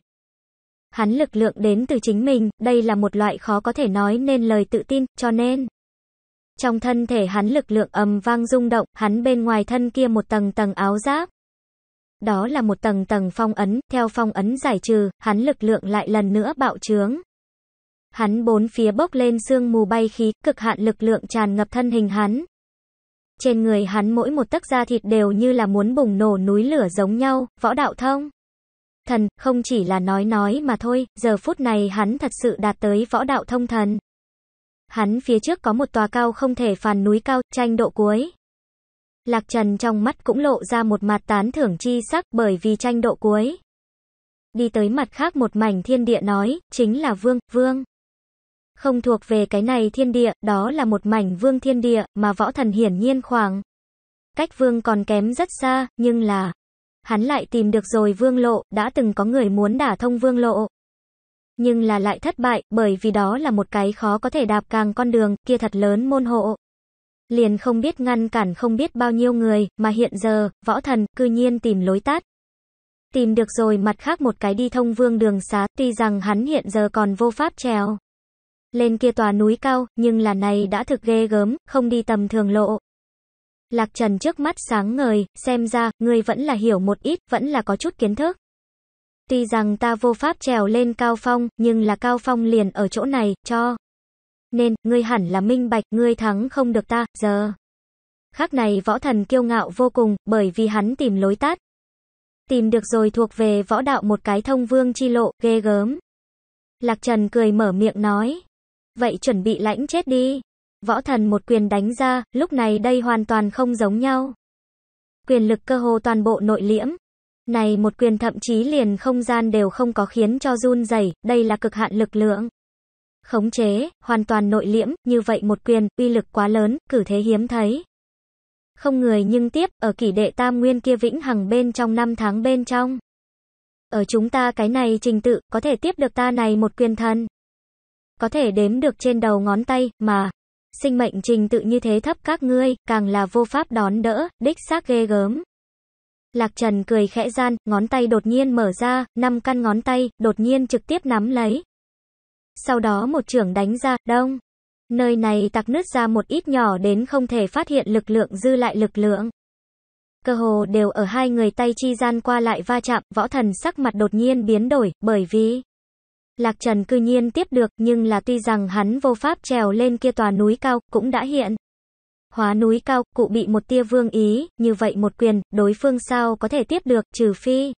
Hắn lực lượng đến từ chính mình, đây là một loại khó có thể nói nên lời tự tin, cho nên. Trong thân thể hắn lực lượng ầm vang rung động, hắn bên ngoài thân kia một tầng tầng áo giáp. Đó là một tầng tầng phong ấn, theo phong ấn giải trừ, hắn lực lượng lại lần nữa bạo trướng. Hắn bốn phía bốc lên sương mù bay khí, cực hạn lực lượng tràn ngập thân hình hắn, trên người hắn mỗi một tấc da thịt đều như là muốn bùng nổ núi lửa giống nhau, võ đạo thông. Thần, không chỉ là nói nói mà thôi, giờ phút này hắn thật sự đạt tới võ đạo thông thần. Hắn phía trước có một tòa cao không thể phàn núi cao, tranh độ cuối. Lạc Trần trong mắt cũng lộ ra một mặt tán thưởng chi sắc bởi vì tranh độ cuối. Đi tới mặt khác một mảnh thiên địa nói, chính là vương, vương không thuộc về cái này thiên địa, đó là một mảnh vương thiên địa, mà võ thần hiển nhiên khoảng. Cách vương còn kém rất xa, nhưng là... Hắn lại tìm được rồi vương lộ, đã từng có người muốn đả thông vương lộ. Nhưng là lại thất bại, bởi vì đó là một cái khó có thể đạp càng con đường, kia thật lớn môn hộ. Liền không biết ngăn cản không biết bao nhiêu người, mà hiện giờ, võ thần, cư nhiên tìm lối tắt Tìm được rồi mặt khác một cái đi thông vương đường xá, tuy rằng hắn hiện giờ còn vô pháp trèo. Lên kia tòa núi cao, nhưng là này đã thực ghê gớm, không đi tầm thường lộ. Lạc Trần trước mắt sáng ngời, xem ra, ngươi vẫn là hiểu một ít, vẫn là có chút kiến thức. Tuy rằng ta vô pháp trèo lên cao phong, nhưng là cao phong liền ở chỗ này, cho. Nên, ngươi hẳn là minh bạch, ngươi thắng không được ta, giờ. Khác này võ thần kiêu ngạo vô cùng, bởi vì hắn tìm lối tắt, Tìm được rồi thuộc về võ đạo một cái thông vương chi lộ, ghê gớm. Lạc Trần cười mở miệng nói vậy chuẩn bị lãnh chết đi. Võ thần một quyền đánh ra, lúc này đây hoàn toàn không giống nhau. Quyền lực cơ hồ toàn bộ nội liễm. Này một quyền thậm chí liền không gian đều không có khiến cho run dày đây là cực hạn lực lượng. Khống chế, hoàn toàn nội liễm, như vậy một quyền, uy lực quá lớn, cử thế hiếm thấy. Không người nhưng tiếp, ở kỷ đệ tam nguyên kia vĩnh hằng bên trong năm tháng bên trong. Ở chúng ta cái này trình tự, có thể tiếp được ta này một quyền thần có thể đếm được trên đầu ngón tay, mà sinh mệnh trình tự như thế thấp các ngươi, càng là vô pháp đón đỡ, đích xác ghê gớm. Lạc Trần cười khẽ gian, ngón tay đột nhiên mở ra, năm căn ngón tay, đột nhiên trực tiếp nắm lấy. Sau đó một trưởng đánh ra, đông. Nơi này tặc nứt ra một ít nhỏ đến không thể phát hiện lực lượng dư lại lực lượng. Cơ hồ đều ở hai người tay chi gian qua lại va chạm, võ thần sắc mặt đột nhiên biến đổi, bởi vì Lạc Trần cư nhiên tiếp được, nhưng là tuy rằng hắn vô pháp trèo lên kia tòa núi cao, cũng đã hiện. Hóa núi cao, cụ bị một tia vương ý, như vậy một quyền, đối phương sao có thể tiếp được, trừ phi.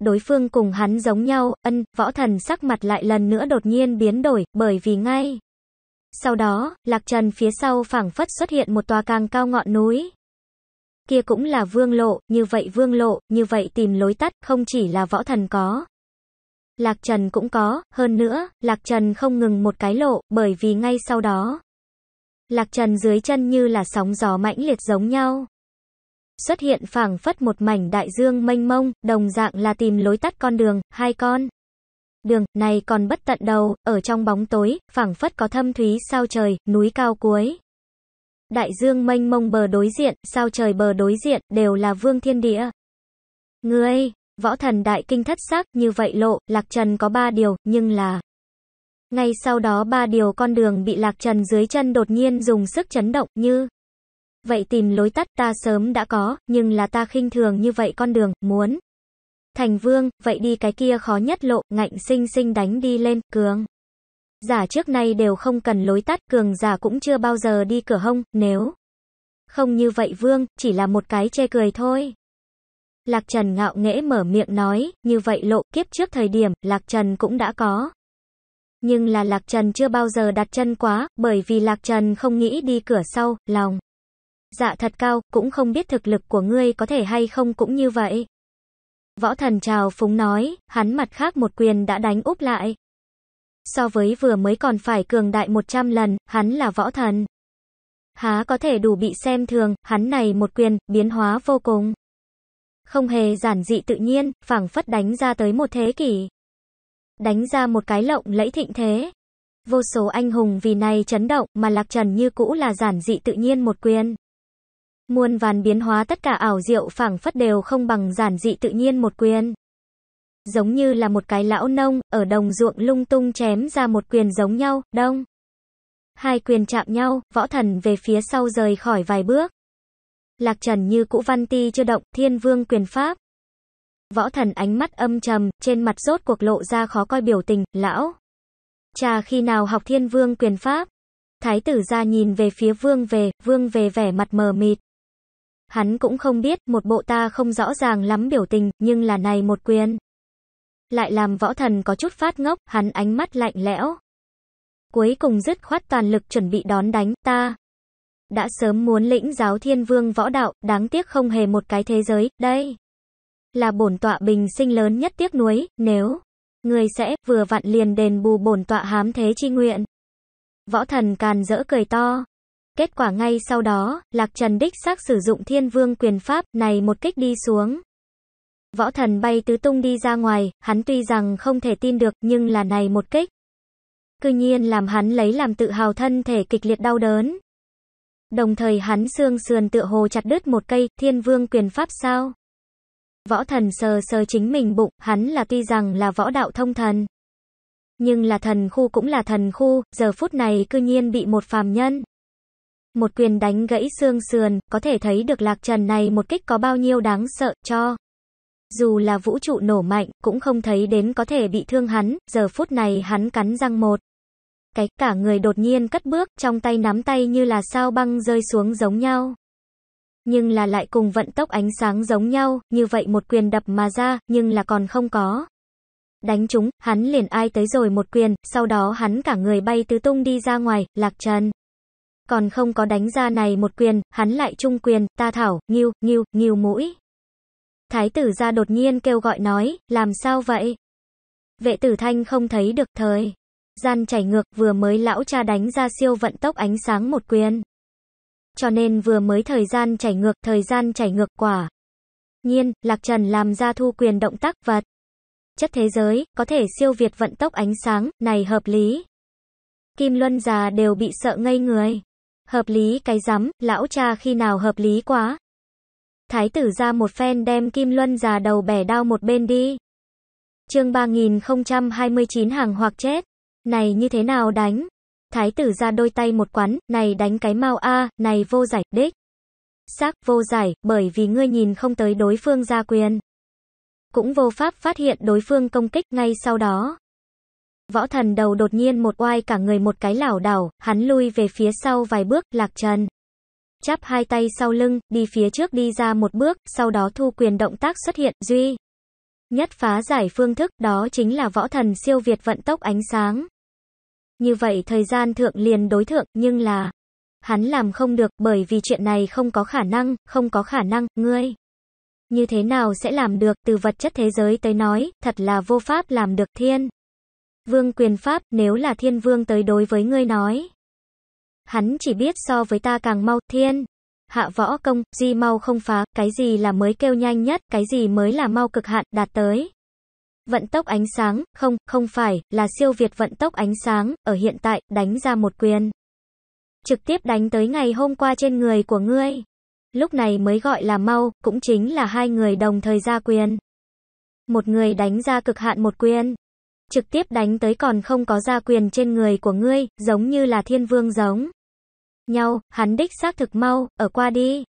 Đối phương cùng hắn giống nhau, ân, võ thần sắc mặt lại lần nữa đột nhiên biến đổi, bởi vì ngay. Sau đó, Lạc Trần phía sau phảng phất xuất hiện một tòa càng cao ngọn núi. Kia cũng là vương lộ, như vậy vương lộ, như vậy tìm lối tắt, không chỉ là võ thần có. Lạc Trần cũng có, hơn nữa, Lạc Trần không ngừng một cái lộ, bởi vì ngay sau đó. Lạc Trần dưới chân như là sóng gió mãnh liệt giống nhau. Xuất hiện phảng phất một mảnh đại dương mênh mông, đồng dạng là tìm lối tắt con đường, hai con. Đường này còn bất tận đầu, ở trong bóng tối, phảng phất có thâm thúy sao trời, núi cao cuối. Đại dương mênh mông bờ đối diện, sao trời bờ đối diện, đều là vương thiên địa. Ngươi, Võ thần đại kinh thất xác, như vậy lộ, Lạc Trần có ba điều, nhưng là... Ngay sau đó ba điều con đường bị Lạc Trần dưới chân đột nhiên dùng sức chấn động, như... Vậy tìm lối tắt ta sớm đã có, nhưng là ta khinh thường như vậy con đường, muốn... Thành vương, vậy đi cái kia khó nhất lộ, ngạnh sinh sinh đánh đi lên, cường. Giả trước nay đều không cần lối tắt, cường giả cũng chưa bao giờ đi cửa hông, nếu... Không như vậy vương, chỉ là một cái chê cười thôi. Lạc Trần ngạo nghễ mở miệng nói, như vậy lộ, kiếp trước thời điểm, Lạc Trần cũng đã có. Nhưng là Lạc Trần chưa bao giờ đặt chân quá, bởi vì Lạc Trần không nghĩ đi cửa sau, lòng. Dạ thật cao, cũng không biết thực lực của ngươi có thể hay không cũng như vậy. Võ thần trào phúng nói, hắn mặt khác một quyền đã đánh úp lại. So với vừa mới còn phải cường đại 100 lần, hắn là võ thần. Há có thể đủ bị xem thường, hắn này một quyền, biến hóa vô cùng. Không hề giản dị tự nhiên, phảng phất đánh ra tới một thế kỷ. Đánh ra một cái lộng lẫy thịnh thế. Vô số anh hùng vì này chấn động mà lạc trần như cũ là giản dị tự nhiên một quyền. Muôn vàn biến hóa tất cả ảo diệu phảng phất đều không bằng giản dị tự nhiên một quyền. Giống như là một cái lão nông, ở đồng ruộng lung tung chém ra một quyền giống nhau, đông. Hai quyền chạm nhau, võ thần về phía sau rời khỏi vài bước. Lạc Trần như cũ văn ti chưa động, thiên vương quyền pháp. Võ thần ánh mắt âm trầm, trên mặt rốt cuộc lộ ra khó coi biểu tình, lão. Chà khi nào học thiên vương quyền pháp? Thái tử ra nhìn về phía vương về, vương về vẻ mặt mờ mịt. Hắn cũng không biết, một bộ ta không rõ ràng lắm biểu tình, nhưng là này một quyền. Lại làm võ thần có chút phát ngốc, hắn ánh mắt lạnh lẽo. Cuối cùng dứt khoát toàn lực chuẩn bị đón đánh ta đã sớm muốn lĩnh giáo thiên vương võ đạo, đáng tiếc không hề một cái thế giới, đây. Là bổn tọa bình sinh lớn nhất tiếc nuối, nếu người sẽ vừa vặn liền đền bù bổn tọa hám thế chi nguyện. Võ thần càn rỡ cười to. Kết quả ngay sau đó, Lạc Trần đích xác sử dụng thiên vương quyền pháp này một kích đi xuống. Võ thần bay tứ tung đi ra ngoài, hắn tuy rằng không thể tin được nhưng là này một kích. Cư nhiên làm hắn lấy làm tự hào thân thể kịch liệt đau đớn. Đồng thời hắn xương sườn tựa hồ chặt đứt một cây, thiên vương quyền pháp sao? Võ thần sờ sờ chính mình bụng, hắn là tuy rằng là võ đạo thông thần. Nhưng là thần khu cũng là thần khu, giờ phút này cư nhiên bị một phàm nhân. Một quyền đánh gãy xương sườn, có thể thấy được lạc trần này một kích có bao nhiêu đáng sợ, cho. Dù là vũ trụ nổ mạnh, cũng không thấy đến có thể bị thương hắn, giờ phút này hắn cắn răng một cái, cả người đột nhiên cất bước, trong tay nắm tay như là sao băng rơi xuống giống nhau. Nhưng là lại cùng vận tốc ánh sáng giống nhau, như vậy một quyền đập mà ra, nhưng là còn không có. Đánh chúng, hắn liền ai tới rồi một quyền, sau đó hắn cả người bay tứ tung đi ra ngoài, lạc trần. Còn không có đánh ra này một quyền, hắn lại trung quyền, ta thảo, nghiêu, nghiêu, nghiêu mũi. Thái tử ra đột nhiên kêu gọi nói, làm sao vậy? Vệ tử thanh không thấy được thời gian chảy ngược, vừa mới lão cha đánh ra siêu vận tốc ánh sáng một quyền. Cho nên vừa mới thời gian chảy ngược, thời gian chảy ngược quả. Nhiên, Lạc Trần làm ra thu quyền động tác vật. Chất thế giới, có thể siêu việt vận tốc ánh sáng, này hợp lý. Kim Luân già đều bị sợ ngây người. Hợp lý cái rắm, lão cha khi nào hợp lý quá. Thái tử ra một phen đem Kim Luân già đầu bẻ đao một bên đi. Chương 3029 hàng hoặc chết. Này như thế nào đánh? Thái tử ra đôi tay một quán, này đánh cái mau a, này vô giải, đích Xác vô giải, bởi vì ngươi nhìn không tới đối phương ra quyền. Cũng vô pháp phát hiện đối phương công kích ngay sau đó. Võ thần đầu đột nhiên một oai cả người một cái lảo đảo, hắn lui về phía sau vài bước, lạc trần. Chắp hai tay sau lưng, đi phía trước đi ra một bước, sau đó thu quyền động tác xuất hiện, duy. Nhất phá giải phương thức, đó chính là võ thần siêu việt vận tốc ánh sáng. Như vậy thời gian thượng liền đối thượng, nhưng là hắn làm không được bởi vì chuyện này không có khả năng, không có khả năng, ngươi. Như thế nào sẽ làm được từ vật chất thế giới tới nói, thật là vô pháp làm được thiên. Vương quyền pháp, nếu là thiên vương tới đối với ngươi nói. Hắn chỉ biết so với ta càng mau, thiên. Hạ võ công, di mau không phá, cái gì là mới kêu nhanh nhất, cái gì mới là mau cực hạn, đạt tới. Vận tốc ánh sáng, không, không phải, là siêu việt vận tốc ánh sáng, ở hiện tại, đánh ra một quyền. Trực tiếp đánh tới ngày hôm qua trên người của ngươi. Lúc này mới gọi là mau, cũng chính là hai người đồng thời ra quyền. Một người đánh ra cực hạn một quyền. Trực tiếp đánh tới còn không có ra quyền trên người của ngươi, giống như là thiên vương giống. Nhau, hắn đích xác thực mau, ở qua đi.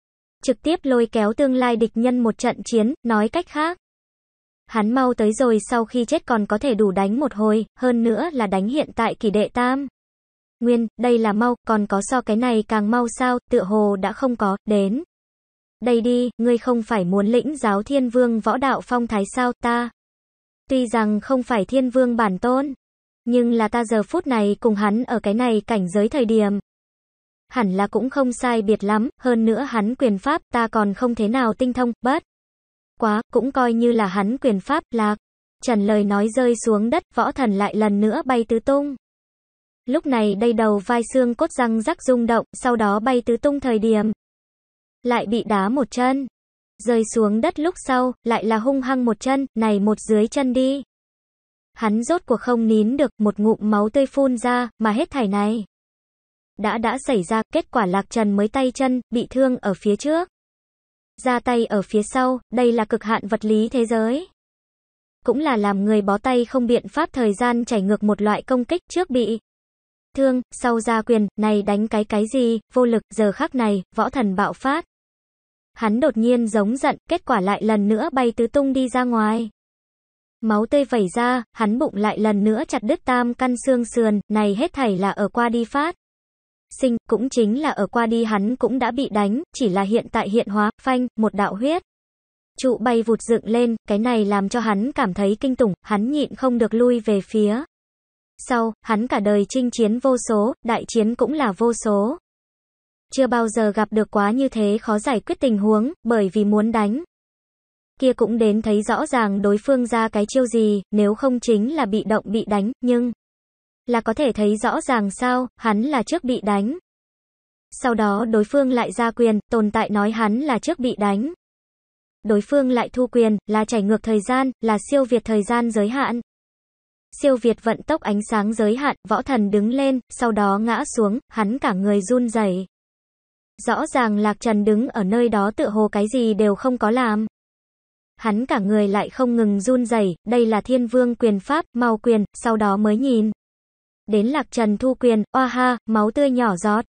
Trực tiếp lôi kéo tương lai địch nhân một trận chiến, nói cách khác. Hắn mau tới rồi sau khi chết còn có thể đủ đánh một hồi, hơn nữa là đánh hiện tại kỳ đệ tam. Nguyên, đây là mau, còn có so cái này càng mau sao, tựa hồ đã không có, đến. Đây đi, ngươi không phải muốn lĩnh giáo thiên vương võ đạo phong thái sao ta. Tuy rằng không phải thiên vương bản tôn, nhưng là ta giờ phút này cùng hắn ở cái này cảnh giới thời điểm. Hẳn là cũng không sai biệt lắm, hơn nữa hắn quyền pháp ta còn không thế nào tinh thông, bất quá, cũng coi như là hắn quyền pháp, lạc. Trần lời nói rơi xuống đất, võ thần lại lần nữa bay tứ tung. Lúc này đây đầu vai xương cốt răng rắc rung động, sau đó bay tứ tung thời điểm. Lại bị đá một chân. Rơi xuống đất lúc sau, lại là hung hăng một chân, này một dưới chân đi. Hắn rốt cuộc không nín được, một ngụm máu tươi phun ra, mà hết thảy này. Đã đã xảy ra, kết quả lạc trần mới tay chân, bị thương ở phía trước ra tay ở phía sau, đây là cực hạn vật lý thế giới. Cũng là làm người bó tay không biện pháp thời gian chảy ngược một loại công kích trước bị thương, sau ra quyền, này đánh cái cái gì, vô lực, giờ khắc này, võ thần bạo phát. Hắn đột nhiên giống giận, kết quả lại lần nữa bay tứ tung đi ra ngoài. Máu tươi vẩy ra, hắn bụng lại lần nữa chặt đứt tam căn xương sườn, này hết thảy là ở qua đi phát sinh, cũng chính là ở qua đi hắn cũng đã bị đánh, chỉ là hiện tại hiện hóa, phanh, một đạo huyết. Trụ bay vụt dựng lên, cái này làm cho hắn cảm thấy kinh tủng, hắn nhịn không được lui về phía. Sau, hắn cả đời chinh chiến vô số, đại chiến cũng là vô số. Chưa bao giờ gặp được quá như thế khó giải quyết tình huống, bởi vì muốn đánh. Kia cũng đến thấy rõ ràng đối phương ra cái chiêu gì, nếu không chính là bị động bị đánh, nhưng là có thể thấy rõ ràng sao, hắn là trước bị đánh. Sau đó đối phương lại ra quyền, tồn tại nói hắn là trước bị đánh. Đối phương lại thu quyền, là chảy ngược thời gian, là siêu việt thời gian giới hạn. Siêu việt vận tốc ánh sáng giới hạn, võ thần đứng lên, sau đó ngã xuống, hắn cả người run rẩy. Rõ ràng Lạc Trần đứng ở nơi đó tựa hồ cái gì đều không có làm. Hắn cả người lại không ngừng run rẩy, đây là thiên vương quyền pháp, mau quyền, sau đó mới nhìn. Đến lạc trần thu quyền, oa ha, máu tươi nhỏ giọt.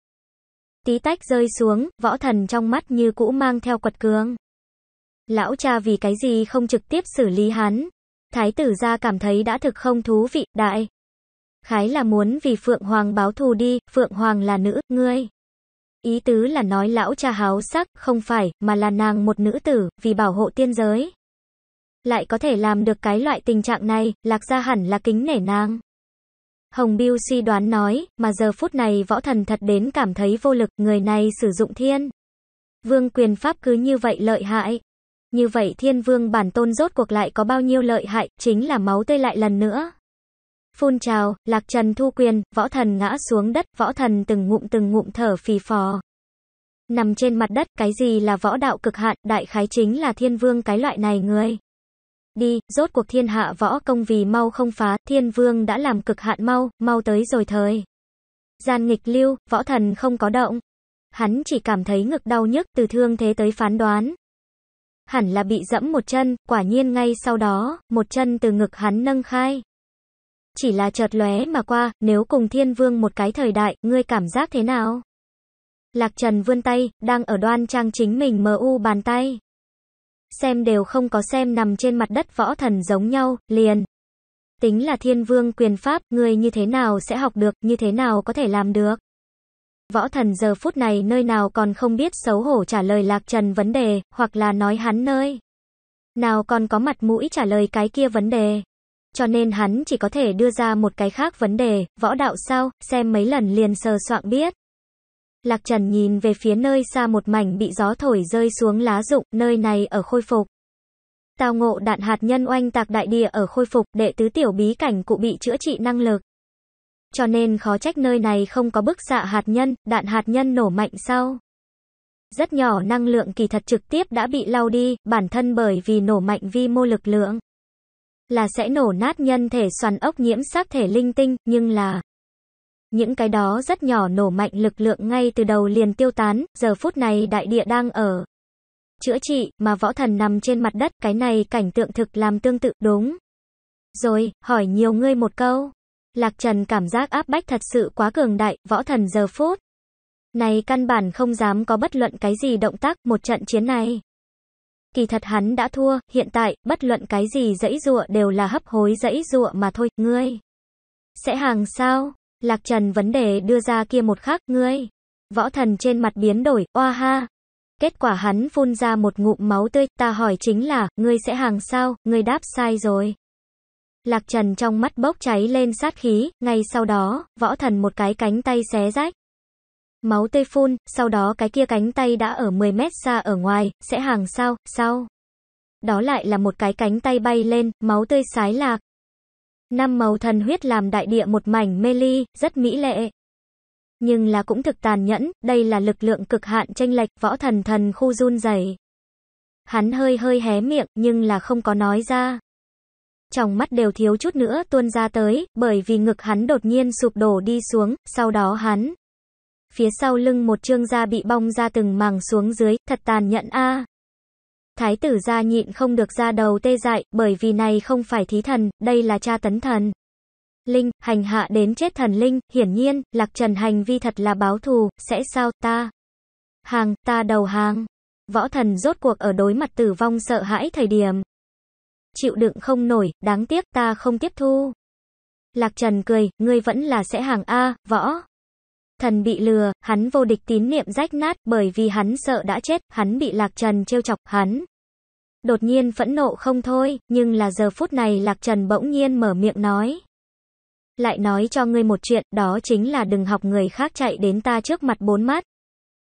Tí tách rơi xuống, võ thần trong mắt như cũ mang theo quật cường. Lão cha vì cái gì không trực tiếp xử lý hắn. Thái tử gia cảm thấy đã thực không thú vị, đại. Khái là muốn vì Phượng Hoàng báo thù đi, Phượng Hoàng là nữ, ngươi. Ý tứ là nói lão cha háo sắc, không phải, mà là nàng một nữ tử, vì bảo hộ tiên giới. Lại có thể làm được cái loại tình trạng này, lạc gia hẳn là kính nể nàng. Hồng Biêu suy đoán nói, mà giờ phút này võ thần thật đến cảm thấy vô lực, người này sử dụng thiên. Vương quyền pháp cứ như vậy lợi hại. Như vậy thiên vương bản tôn rốt cuộc lại có bao nhiêu lợi hại, chính là máu tươi lại lần nữa. Phun trào, lạc trần thu quyền, võ thần ngã xuống đất, võ thần từng ngụm từng ngụm thở phì phò. Nằm trên mặt đất, cái gì là võ đạo cực hạn, đại khái chính là thiên vương cái loại này người. Đi, rốt cuộc thiên hạ võ công vì mau không phá, thiên vương đã làm cực hạn mau, mau tới rồi thời. Gian nghịch lưu, võ thần không có động. Hắn chỉ cảm thấy ngực đau nhức từ thương thế tới phán đoán. Hẳn là bị dẫm một chân, quả nhiên ngay sau đó, một chân từ ngực hắn nâng khai. Chỉ là chợt lóe mà qua, nếu cùng thiên vương một cái thời đại, ngươi cảm giác thế nào? Lạc Trần vươn tay, đang ở đoan trang chính mình mờ u bàn tay xem đều không có xem nằm trên mặt đất võ thần giống nhau, liền. Tính là thiên vương quyền pháp, người như thế nào sẽ học được, như thế nào có thể làm được. Võ thần giờ phút này nơi nào còn không biết xấu hổ trả lời lạc trần vấn đề, hoặc là nói hắn nơi. Nào còn có mặt mũi trả lời cái kia vấn đề. Cho nên hắn chỉ có thể đưa ra một cái khác vấn đề, võ đạo sao, xem mấy lần liền sờ soạn biết. Lạc Trần nhìn về phía nơi xa một mảnh bị gió thổi rơi xuống lá rụng, nơi này ở khôi phục. Tao ngộ đạn hạt nhân oanh tạc đại địa ở khôi phục, đệ tứ tiểu bí cảnh cụ bị chữa trị năng lực. Cho nên khó trách nơi này không có bức xạ hạt nhân, đạn hạt nhân nổ mạnh sau. Rất nhỏ năng lượng kỳ thật trực tiếp đã bị lau đi, bản thân bởi vì nổ mạnh vi mô lực lượng. Là sẽ nổ nát nhân thể xoắn ốc nhiễm sắc thể linh tinh, nhưng là... Những cái đó rất nhỏ nổ mạnh lực lượng ngay từ đầu liền tiêu tán, giờ phút này đại địa đang ở. Chữa trị, mà võ thần nằm trên mặt đất, cái này cảnh tượng thực làm tương tự, đúng. Rồi, hỏi nhiều ngươi một câu. Lạc Trần cảm giác áp bách thật sự quá cường đại, võ thần giờ phút. Này căn bản không dám có bất luận cái gì động tác một trận chiến này. Kỳ thật hắn đã thua, hiện tại, bất luận cái gì dãy dụa đều là hấp hối dãy dụa mà thôi, ngươi. Sẽ hàng sao? Lạc Trần vấn đề đưa ra kia một khắc, ngươi. Võ thần trên mặt biến đổi, oa ha. Kết quả hắn phun ra một ngụm máu tươi, ta hỏi chính là, ngươi sẽ hàng sao, ngươi đáp sai rồi. Lạc Trần trong mắt bốc cháy lên sát khí, ngay sau đó, võ thần một cái cánh tay xé rách. Máu tươi phun, sau đó cái kia cánh tay đã ở 10 mét xa ở ngoài, sẽ hàng sao, sau. Đó lại là một cái cánh tay bay lên, máu tươi sái lạc. Năm màu thần huyết làm đại địa một mảnh mê ly, rất mỹ lệ. Nhưng là cũng thực tàn nhẫn, đây là lực lượng cực hạn tranh lệch, võ thần thần khu run rẩy. Hắn hơi hơi hé miệng, nhưng là không có nói ra. Trong mắt đều thiếu chút nữa tuôn ra tới, bởi vì ngực hắn đột nhiên sụp đổ đi xuống, sau đó hắn. Phía sau lưng một trương da bị bong ra từng màng xuống dưới, thật tàn nhẫn a. Thái tử gia nhịn không được ra đầu tê dại, bởi vì này không phải thí thần, đây là cha tấn thần. Linh, hành hạ đến chết thần linh, hiển nhiên, lạc trần hành vi thật là báo thù, sẽ sao, ta. Hàng, ta đầu hàng. Võ thần rốt cuộc ở đối mặt tử vong sợ hãi thời điểm. Chịu đựng không nổi, đáng tiếc ta không tiếp thu. Lạc Trần cười, ngươi vẫn là sẽ hàng A, võ. Thần bị lừa, hắn vô địch tín niệm rách nát, bởi vì hắn sợ đã chết, hắn bị Lạc Trần trêu chọc, hắn. Đột nhiên phẫn nộ không thôi, nhưng là giờ phút này Lạc Trần bỗng nhiên mở miệng nói. Lại nói cho ngươi một chuyện, đó chính là đừng học người khác chạy đến ta trước mặt bốn mắt.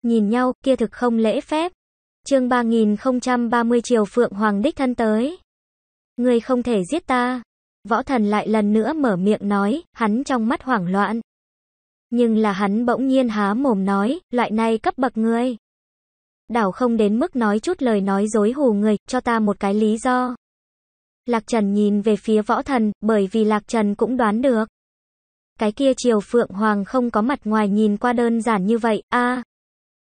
Nhìn nhau, kia thực không lễ phép. Chương 3030 Triều Phượng Hoàng đích thân tới. Ngươi không thể giết ta. Võ thần lại lần nữa mở miệng nói, hắn trong mắt hoảng loạn, nhưng là hắn bỗng nhiên há mồm nói, loại này cấp bậc ngươi Đảo không đến mức nói chút lời nói dối hù người, cho ta một cái lý do. Lạc Trần nhìn về phía võ thần, bởi vì Lạc Trần cũng đoán được. Cái kia triều phượng hoàng không có mặt ngoài nhìn qua đơn giản như vậy, a à,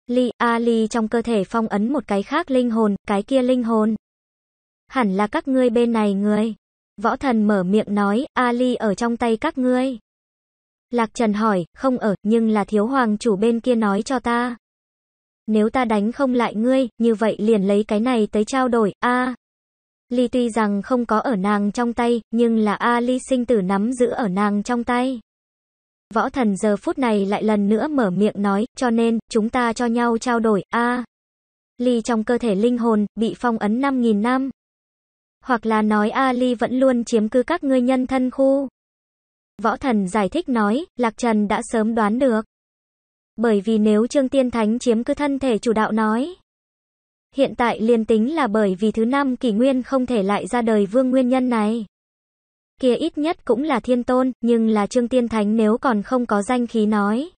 Ly, a à, Ly trong cơ thể phong ấn một cái khác linh hồn, cái kia linh hồn. Hẳn là các ngươi bên này người. Võ thần mở miệng nói, a Ly ở trong tay các ngươi. Lạc Trần hỏi, không ở, nhưng là thiếu hoàng chủ bên kia nói cho ta. Nếu ta đánh không lại ngươi, như vậy liền lấy cái này tới trao đổi, a à, Ly tuy rằng không có ở nàng trong tay, nhưng là A Ly sinh tử nắm giữ ở nàng trong tay. Võ thần giờ phút này lại lần nữa mở miệng nói, cho nên, chúng ta cho nhau trao đổi, A. Ly trong cơ thể linh hồn, bị phong ấn 5.000 năm. Hoặc là nói A Ly vẫn luôn chiếm cứ các ngươi nhân thân khu. Võ thần giải thích nói, Lạc Trần đã sớm đoán được. Bởi vì nếu Trương Tiên Thánh chiếm cứ thân thể chủ đạo nói. Hiện tại liền tính là bởi vì thứ năm kỷ nguyên không thể lại ra đời vương nguyên nhân này. Kia ít nhất cũng là thiên tôn, nhưng là Trương Tiên Thánh nếu còn không có danh khí nói.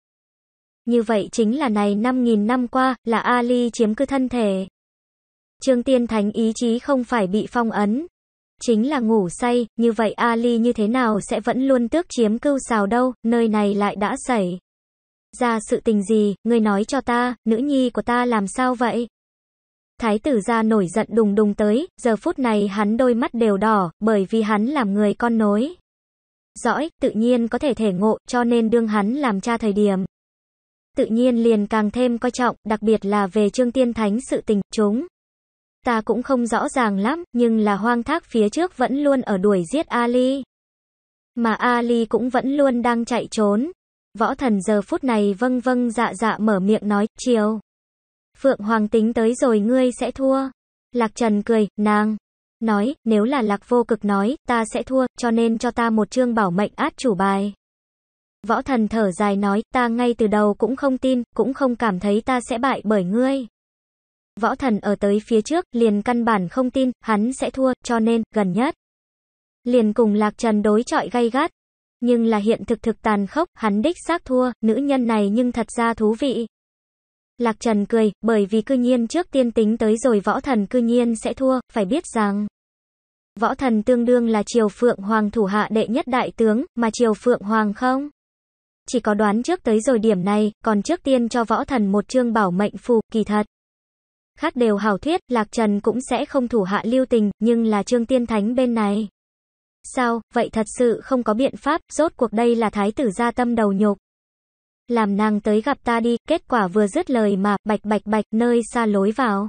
Như vậy chính là này 5.000 năm qua, là Ali chiếm cứ thân thể. Trương Tiên Thánh ý chí không phải bị phong ấn, chính là ngủ say, như vậy Ali như thế nào sẽ vẫn luôn tước chiếm cưu xào đâu, nơi này lại đã xảy. Ra sự tình gì, người nói cho ta, nữ nhi của ta làm sao vậy? Thái tử ra nổi giận đùng đùng tới, giờ phút này hắn đôi mắt đều đỏ, bởi vì hắn làm người con nối. Dõi, tự nhiên có thể thể ngộ, cho nên đương hắn làm cha thời điểm. Tự nhiên liền càng thêm coi trọng, đặc biệt là về Trương Tiên Thánh sự tình, chúng ta cũng không rõ ràng lắm, nhưng là hoang thác phía trước vẫn luôn ở đuổi giết Ali. Mà Ali cũng vẫn luôn đang chạy trốn. Võ thần giờ phút này vâng vâng dạ dạ mở miệng nói, chiều. Phượng Hoàng tính tới rồi ngươi sẽ thua. Lạc Trần cười, nàng. Nói, nếu là lạc vô cực nói, ta sẽ thua, cho nên cho ta một chương bảo mệnh át chủ bài. Võ thần thở dài nói, ta ngay từ đầu cũng không tin, cũng không cảm thấy ta sẽ bại bởi ngươi. Võ thần ở tới phía trước, liền căn bản không tin, hắn sẽ thua, cho nên, gần nhất. Liền cùng Lạc Trần đối chọi gay gắt. Nhưng là hiện thực thực tàn khốc, hắn đích xác thua, nữ nhân này nhưng thật ra thú vị. Lạc Trần cười, bởi vì cư nhiên trước tiên tính tới rồi võ thần cư nhiên sẽ thua, phải biết rằng. Võ thần tương đương là triều phượng hoàng thủ hạ đệ nhất đại tướng, mà triều phượng hoàng không? Chỉ có đoán trước tới rồi điểm này, còn trước tiên cho võ thần một chương bảo mệnh phù, kỳ thật. Khác đều hảo thuyết, Lạc Trần cũng sẽ không thủ hạ lưu tình, nhưng là Trương Tiên Thánh bên này. Sao, vậy thật sự không có biện pháp, rốt cuộc đây là thái tử gia tâm đầu nhục. Làm nàng tới gặp ta đi, kết quả vừa dứt lời mà, bạch bạch bạch, nơi xa lối vào.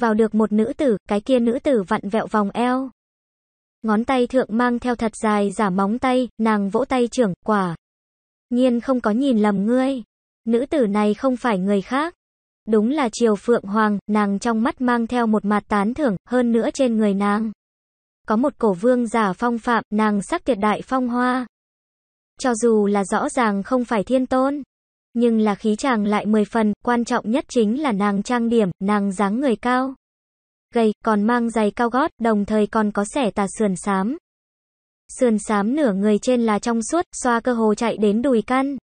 Vào được một nữ tử, cái kia nữ tử vặn vẹo vòng eo. Ngón tay thượng mang theo thật dài giả móng tay, nàng vỗ tay trưởng, quả. Nhiên không có nhìn lầm ngươi. Nữ tử này không phải người khác, Đúng là Triều Phượng Hoàng, nàng trong mắt mang theo một mặt tán thưởng, hơn nữa trên người nàng. Có một cổ vương giả phong phạm, nàng sắc tuyệt đại phong hoa. Cho dù là rõ ràng không phải thiên tôn, nhưng là khí chàng lại mười phần, quan trọng nhất chính là nàng trang điểm, nàng dáng người cao. Gầy, còn mang giày cao gót, đồng thời còn có sẻ tà sườn xám. Sườn xám nửa người trên là trong suốt, xoa cơ hồ chạy đến đùi căn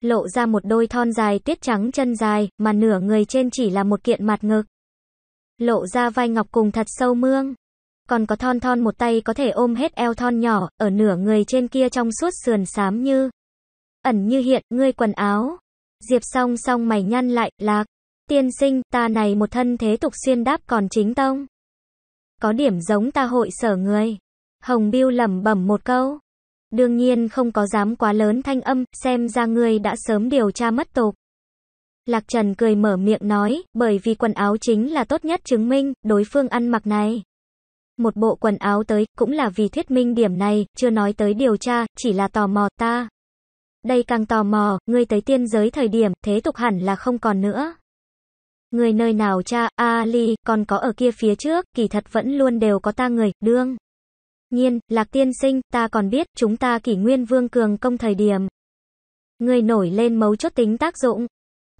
lộ ra một đôi thon dài tiết trắng chân dài, mà nửa người trên chỉ là một kiện mặt ngực. Lộ ra vai ngọc cùng thật sâu mương. Còn có thon thon một tay có thể ôm hết eo thon nhỏ, ở nửa người trên kia trong suốt sườn xám như. Ẩn như hiện, ngươi quần áo. Diệp song song mày nhăn lại, lạc. Tiên sinh, ta này một thân thế tục xuyên đáp còn chính tông. Có điểm giống ta hội sở người. Hồng Biêu lẩm bẩm một câu. Đương nhiên không có dám quá lớn thanh âm, xem ra ngươi đã sớm điều tra mất tục Lạc Trần cười mở miệng nói, bởi vì quần áo chính là tốt nhất chứng minh, đối phương ăn mặc này. Một bộ quần áo tới, cũng là vì thuyết minh điểm này, chưa nói tới điều tra, chỉ là tò mò ta. Đây càng tò mò, ngươi tới tiên giới thời điểm, thế tục hẳn là không còn nữa. Người nơi nào cha, Ali, còn có ở kia phía trước, kỳ thật vẫn luôn đều có ta người, đương. Nhiên, Lạc Tiên Sinh, ta còn biết, chúng ta kỷ nguyên vương cường công thời điểm. Người nổi lên mấu chốt tính tác dụng.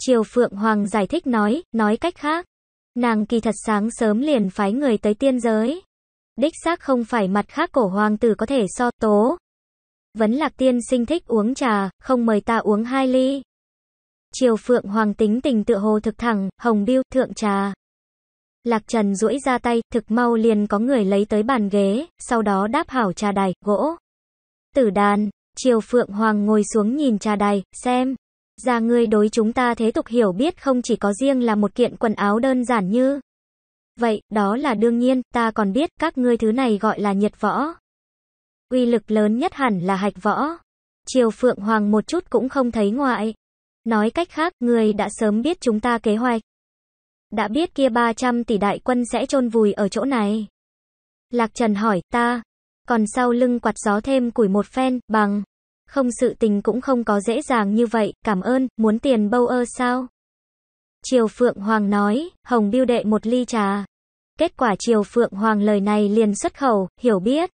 Triều Phượng Hoàng giải thích nói, nói cách khác. Nàng kỳ thật sáng sớm liền phái người tới tiên giới. Đích xác không phải mặt khác cổ hoàng tử có thể so tố. Vấn Lạc Tiên Sinh thích uống trà, không mời ta uống hai ly. Triều Phượng Hoàng tính tình tự hồ thực thẳng, hồng biêu, thượng trà. Lạc Trần duỗi ra tay, thực mau liền có người lấy tới bàn ghế, sau đó đáp hảo trà đài, gỗ. Tử đàn, Triều Phượng Hoàng ngồi xuống nhìn trà đài, xem. Ra ngươi đối chúng ta thế tục hiểu biết không chỉ có riêng là một kiện quần áo đơn giản như. Vậy, đó là đương nhiên, ta còn biết các ngươi thứ này gọi là nhiệt võ. Uy lực lớn nhất hẳn là hạch võ. Triều Phượng Hoàng một chút cũng không thấy ngoại. Nói cách khác, người đã sớm biết chúng ta kế hoạch. Đã biết kia 300 tỷ đại quân sẽ chôn vùi ở chỗ này. Lạc Trần hỏi ta, còn sau lưng quạt gió thêm củi một phen, bằng. Không sự tình cũng không có dễ dàng như vậy, cảm ơn, muốn tiền bâu ơ sao? Triều Phượng Hoàng nói, Hồng Biêu đệ một ly trà. Kết quả Triều Phượng Hoàng lời này liền xuất khẩu, hiểu biết.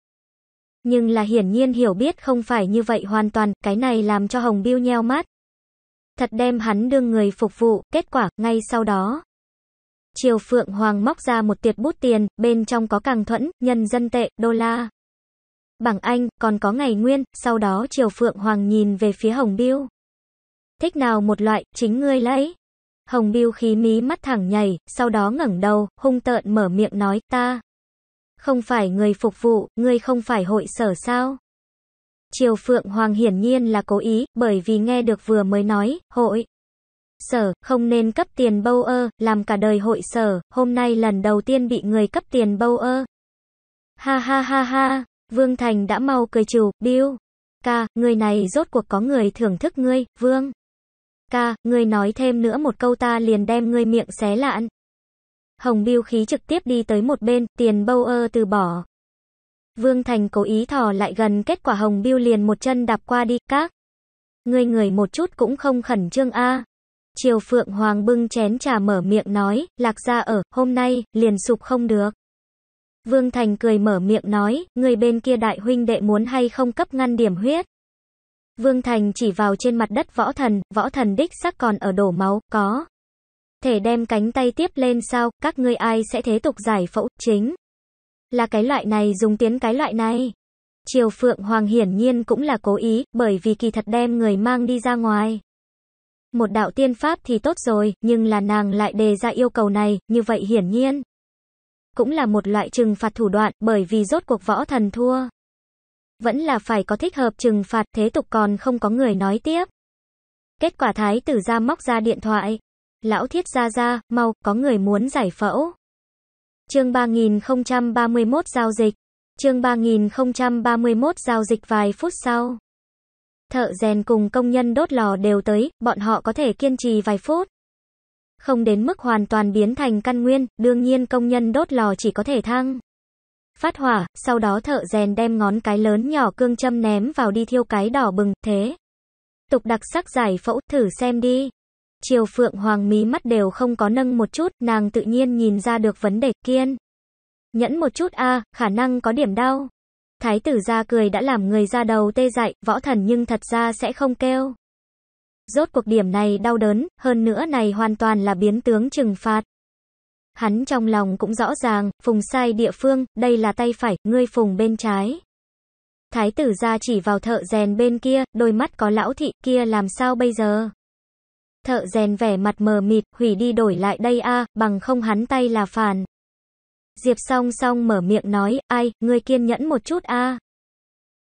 Nhưng là hiển nhiên hiểu biết không phải như vậy hoàn toàn, cái này làm cho Hồng Biêu nheo mắt. Thật đem hắn đương người phục vụ, kết quả, ngay sau đó. Triều Phượng Hoàng móc ra một tiệt bút tiền, bên trong có càng thuẫn, nhân dân tệ, đô la. Bảng Anh, còn có ngày nguyên, sau đó Triều Phượng Hoàng nhìn về phía Hồng Biêu. Thích nào một loại, chính ngươi lấy. Hồng Biêu khí mí mắt thẳng nhảy, sau đó ngẩng đầu, hung tợn mở miệng nói, ta. Không phải người phục vụ, ngươi không phải hội sở sao? Triều Phượng Hoàng hiển nhiên là cố ý, bởi vì nghe được vừa mới nói, hội sở, không nên cấp tiền bâu ơ, làm cả đời hội sở, hôm nay lần đầu tiên bị người cấp tiền bâu ơ. Ha ha ha ha, Vương Thành đã mau cười trù, Bill. Ca, người này rốt cuộc có người thưởng thức ngươi, Vương. Ca, ngươi nói thêm nữa một câu ta liền đem ngươi miệng xé lạn. Hồng Biêu khí trực tiếp đi tới một bên, tiền bâu ơ từ bỏ. Vương Thành cố ý thò lại gần kết quả Hồng Biêu liền một chân đạp qua đi, các. Ngươi người một chút cũng không khẩn trương a. Triều Phượng Hoàng bưng chén trà mở miệng nói, lạc gia ở, hôm nay, liền sụp không được. Vương Thành cười mở miệng nói, người bên kia đại huynh đệ muốn hay không cấp ngăn điểm huyết. Vương Thành chỉ vào trên mặt đất võ thần, võ thần đích sắc còn ở đổ máu, có. Thể đem cánh tay tiếp lên sao, các ngươi ai sẽ thế tục giải phẫu, chính. Là cái loại này dùng tiến cái loại này. Triều Phượng Hoàng hiển nhiên cũng là cố ý, bởi vì kỳ thật đem người mang đi ra ngoài một đạo tiên pháp thì tốt rồi, nhưng là nàng lại đề ra yêu cầu này, như vậy hiển nhiên. Cũng là một loại trừng phạt thủ đoạn, bởi vì rốt cuộc võ thần thua. Vẫn là phải có thích hợp trừng phạt, thế tục còn không có người nói tiếp. Kết quả thái tử ra móc ra điện thoại. Lão thiết ra ra, mau, có người muốn giải phẫu. Chương 3031 giao dịch. Chương 3031 giao dịch vài phút sau thợ rèn cùng công nhân đốt lò đều tới, bọn họ có thể kiên trì vài phút. Không đến mức hoàn toàn biến thành căn nguyên, đương nhiên công nhân đốt lò chỉ có thể thăng. Phát hỏa, sau đó thợ rèn đem ngón cái lớn nhỏ cương châm ném vào đi thiêu cái đỏ bừng, thế. Tục đặc sắc giải phẫu, thử xem đi. Triều Phượng Hoàng mí mắt đều không có nâng một chút, nàng tự nhiên nhìn ra được vấn đề kiên. Nhẫn một chút a khả năng có điểm đau. Thái tử ra cười đã làm người ra đầu tê dại, võ thần nhưng thật ra sẽ không kêu. Rốt cuộc điểm này đau đớn, hơn nữa này hoàn toàn là biến tướng trừng phạt. Hắn trong lòng cũng rõ ràng, phùng sai địa phương, đây là tay phải, ngươi phùng bên trái. Thái tử ra chỉ vào thợ rèn bên kia, đôi mắt có lão thị, kia làm sao bây giờ? Thợ rèn vẻ mặt mờ mịt, hủy đi đổi lại đây a bằng không hắn tay là phản. Diệp song song mở miệng nói, ai, ngươi kiên nhẫn một chút a.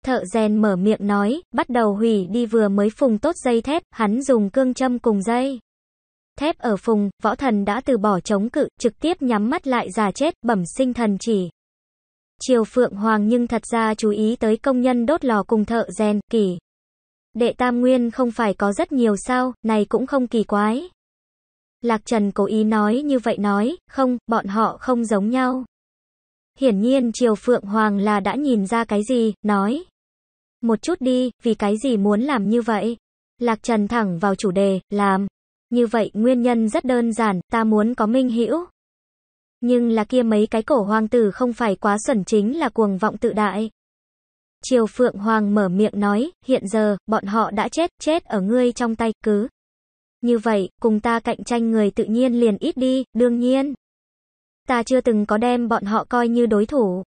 Thợ rèn mở miệng nói, bắt đầu hủy đi vừa mới phùng tốt dây thép, hắn dùng cương châm cùng dây. Thép ở phùng, võ thần đã từ bỏ chống cự, trực tiếp nhắm mắt lại giả chết, bẩm sinh thần chỉ. Triều Phượng Hoàng nhưng thật ra chú ý tới công nhân đốt lò cùng thợ rèn, kỳ. Đệ Tam Nguyên không phải có rất nhiều sao, này cũng không kỳ quái. Lạc Trần cố ý nói như vậy nói, không, bọn họ không giống nhau. Hiển nhiên Triều Phượng Hoàng là đã nhìn ra cái gì, nói. Một chút đi, vì cái gì muốn làm như vậy? Lạc Trần thẳng vào chủ đề, làm. Như vậy nguyên nhân rất đơn giản, ta muốn có minh hữu Nhưng là kia mấy cái cổ hoàng tử không phải quá xuẩn chính là cuồng vọng tự đại. Triều Phượng Hoàng mở miệng nói, hiện giờ, bọn họ đã chết, chết ở ngươi trong tay, cứ. Như vậy, cùng ta cạnh tranh người tự nhiên liền ít đi, đương nhiên. Ta chưa từng có đem bọn họ coi như đối thủ.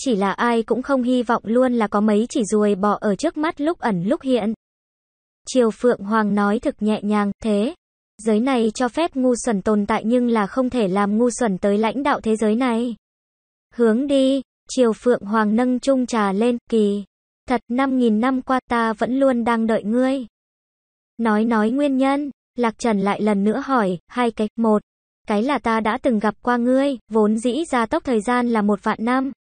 Chỉ là ai cũng không hy vọng luôn là có mấy chỉ ruồi bỏ ở trước mắt lúc ẩn lúc hiện. Triều Phượng Hoàng nói thực nhẹ nhàng, thế. Giới này cho phép ngu xuẩn tồn tại nhưng là không thể làm ngu xuẩn tới lãnh đạo thế giới này. Hướng đi, Triều Phượng Hoàng nâng chung trà lên, kỳ. Thật, năm nghìn năm qua ta vẫn luôn đang đợi ngươi. Nói nói nguyên nhân, Lạc Trần lại lần nữa hỏi, hai cái, một, cái là ta đã từng gặp qua ngươi, vốn dĩ gia tốc thời gian là một vạn năm.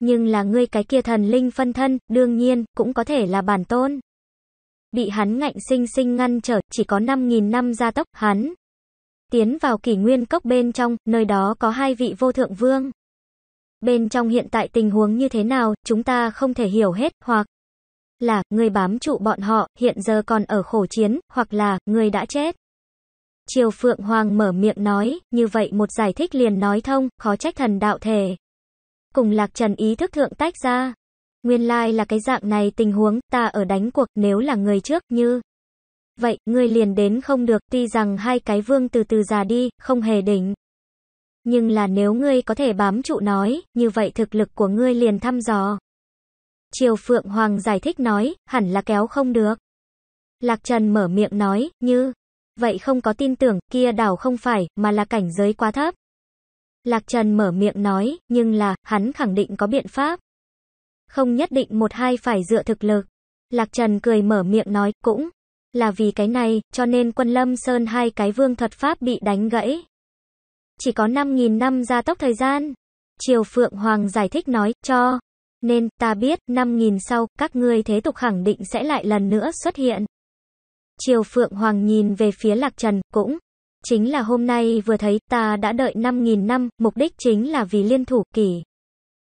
Nhưng là ngươi cái kia thần linh phân thân, đương nhiên, cũng có thể là bản tôn. Bị hắn ngạnh sinh sinh ngăn trở, chỉ có 5.000 năm gia tốc, hắn. Tiến vào kỷ nguyên cốc bên trong, nơi đó có hai vị vô thượng vương. Bên trong hiện tại tình huống như thế nào, chúng ta không thể hiểu hết, hoặc là người bám trụ bọn họ, hiện giờ còn ở khổ chiến, hoặc là người đã chết. Triều Phượng Hoàng mở miệng nói, như vậy một giải thích liền nói thông, khó trách thần đạo thể. Cùng Lạc Trần ý thức thượng tách ra. Nguyên lai là cái dạng này tình huống, ta ở đánh cuộc, nếu là người trước, như. Vậy, người liền đến không được, tuy rằng hai cái vương từ từ già đi, không hề đỉnh. Nhưng là nếu ngươi có thể bám trụ nói, như vậy thực lực của ngươi liền thăm dò. Triều Phượng Hoàng giải thích nói, hẳn là kéo không được. Lạc Trần mở miệng nói, như, vậy không có tin tưởng, kia đảo không phải, mà là cảnh giới quá thấp. Lạc Trần mở miệng nói, nhưng là, hắn khẳng định có biện pháp. Không nhất định một hai phải dựa thực lực. Lạc Trần cười mở miệng nói, cũng là vì cái này, cho nên quân lâm sơn hai cái vương thuật pháp bị đánh gãy. Chỉ có 5.000 năm gia tốc thời gian. Triều Phượng Hoàng giải thích nói, cho nên, ta biết, năm nghìn sau, các ngươi thế tục khẳng định sẽ lại lần nữa xuất hiện. Triều Phượng Hoàng nhìn về phía Lạc Trần, cũng. Chính là hôm nay vừa thấy, ta đã đợi năm nghìn năm, mục đích chính là vì liên thủ kỷ.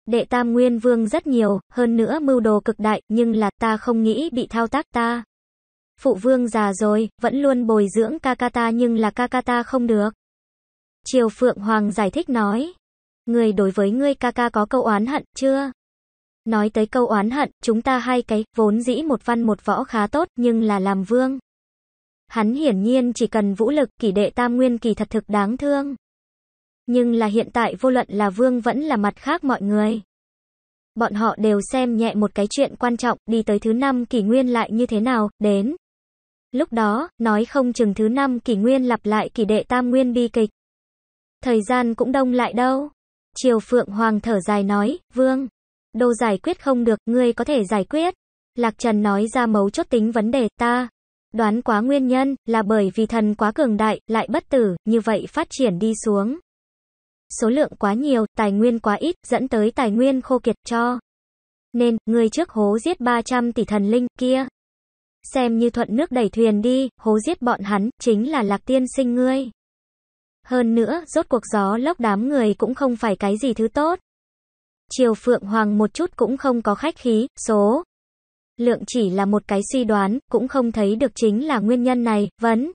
Đệ Tam Nguyên Vương rất nhiều, hơn nữa mưu đồ cực đại, nhưng là ta không nghĩ bị thao tác ta. Phụ vương già rồi, vẫn luôn bồi dưỡng Kakata nhưng là Kakata không được. Triều Phượng Hoàng giải thích nói. Người đối với ngươi Kaka có câu oán hận chưa? Nói tới câu oán hận, chúng ta hai cái, vốn dĩ một văn một võ khá tốt, nhưng là làm vương. Hắn hiển nhiên chỉ cần vũ lực, kỷ đệ tam nguyên kỳ thật thực đáng thương. Nhưng là hiện tại vô luận là vương vẫn là mặt khác mọi người. Bọn họ đều xem nhẹ một cái chuyện quan trọng, đi tới thứ năm kỷ nguyên lại như thế nào, đến. Lúc đó, nói không chừng thứ năm kỷ nguyên lặp lại kỷ đệ tam nguyên bi kịch. Thời gian cũng đông lại đâu. Triều Phượng Hoàng thở dài nói, Vương, Đô giải quyết không được, ngươi có thể giải quyết. Lạc Trần nói ra mấu chốt tính vấn đề ta. Đoán quá nguyên nhân là bởi vì thần quá cường đại, lại bất tử, như vậy phát triển đi xuống. Số lượng quá nhiều, tài nguyên quá ít, dẫn tới tài nguyên khô kiệt cho. Nên, người trước hố giết 300 tỷ thần linh kia. Xem như thuận nước đẩy thuyền đi, hố giết bọn hắn, chính là lạc tiên sinh ngươi. Hơn nữa, rốt cuộc gió lốc đám người cũng không phải cái gì thứ tốt. Triều Phượng Hoàng một chút cũng không có khách khí, số lượng chỉ là một cái suy đoán, cũng không thấy được chính là nguyên nhân này, vấn.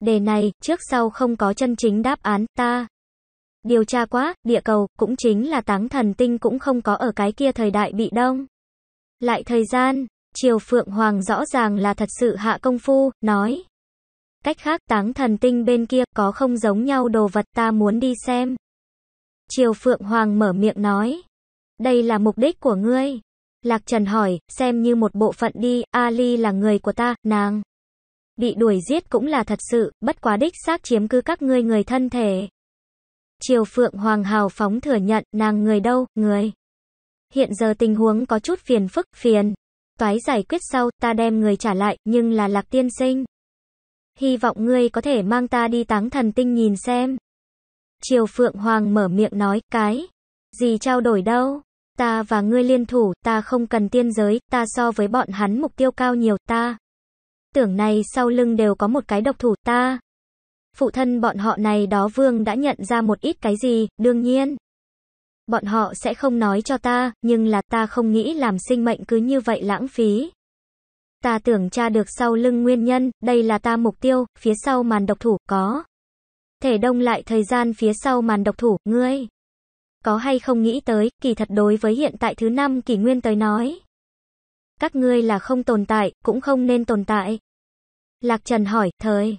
Đề này, trước sau không có chân chính đáp án, ta. Điều tra quá, địa cầu, cũng chính là táng thần tinh cũng không có ở cái kia thời đại bị đông. Lại thời gian, Triều Phượng Hoàng rõ ràng là thật sự hạ công phu, nói. Cách khác táng thần tinh bên kia có không giống nhau đồ vật ta muốn đi xem. Triều Phượng Hoàng mở miệng nói. Đây là mục đích của ngươi. Lạc Trần hỏi, xem như một bộ phận đi, Ali là người của ta, nàng. Bị đuổi giết cũng là thật sự, bất quá đích xác chiếm cứ các ngươi người thân thể. Triều Phượng Hoàng hào phóng thừa nhận, nàng người đâu, người. Hiện giờ tình huống có chút phiền phức, phiền. Toái giải quyết sau, ta đem người trả lại, nhưng là Lạc Tiên Sinh. Hy vọng ngươi có thể mang ta đi táng thần tinh nhìn xem. Triều Phượng Hoàng mở miệng nói, cái, gì trao đổi đâu, ta và ngươi liên thủ, ta không cần tiên giới, ta so với bọn hắn mục tiêu cao nhiều, ta. Tưởng này sau lưng đều có một cái độc thủ, ta. Phụ thân bọn họ này đó vương đã nhận ra một ít cái gì, đương nhiên. Bọn họ sẽ không nói cho ta, nhưng là ta không nghĩ làm sinh mệnh cứ như vậy lãng phí. Ta tưởng tra được sau lưng nguyên nhân, đây là ta mục tiêu, phía sau màn độc thủ, có thể đông lại thời gian phía sau màn độc thủ, ngươi. Có hay không nghĩ tới, kỳ thật đối với hiện tại thứ năm kỷ nguyên tới nói. Các ngươi là không tồn tại, cũng không nên tồn tại. Lạc Trần hỏi, thời.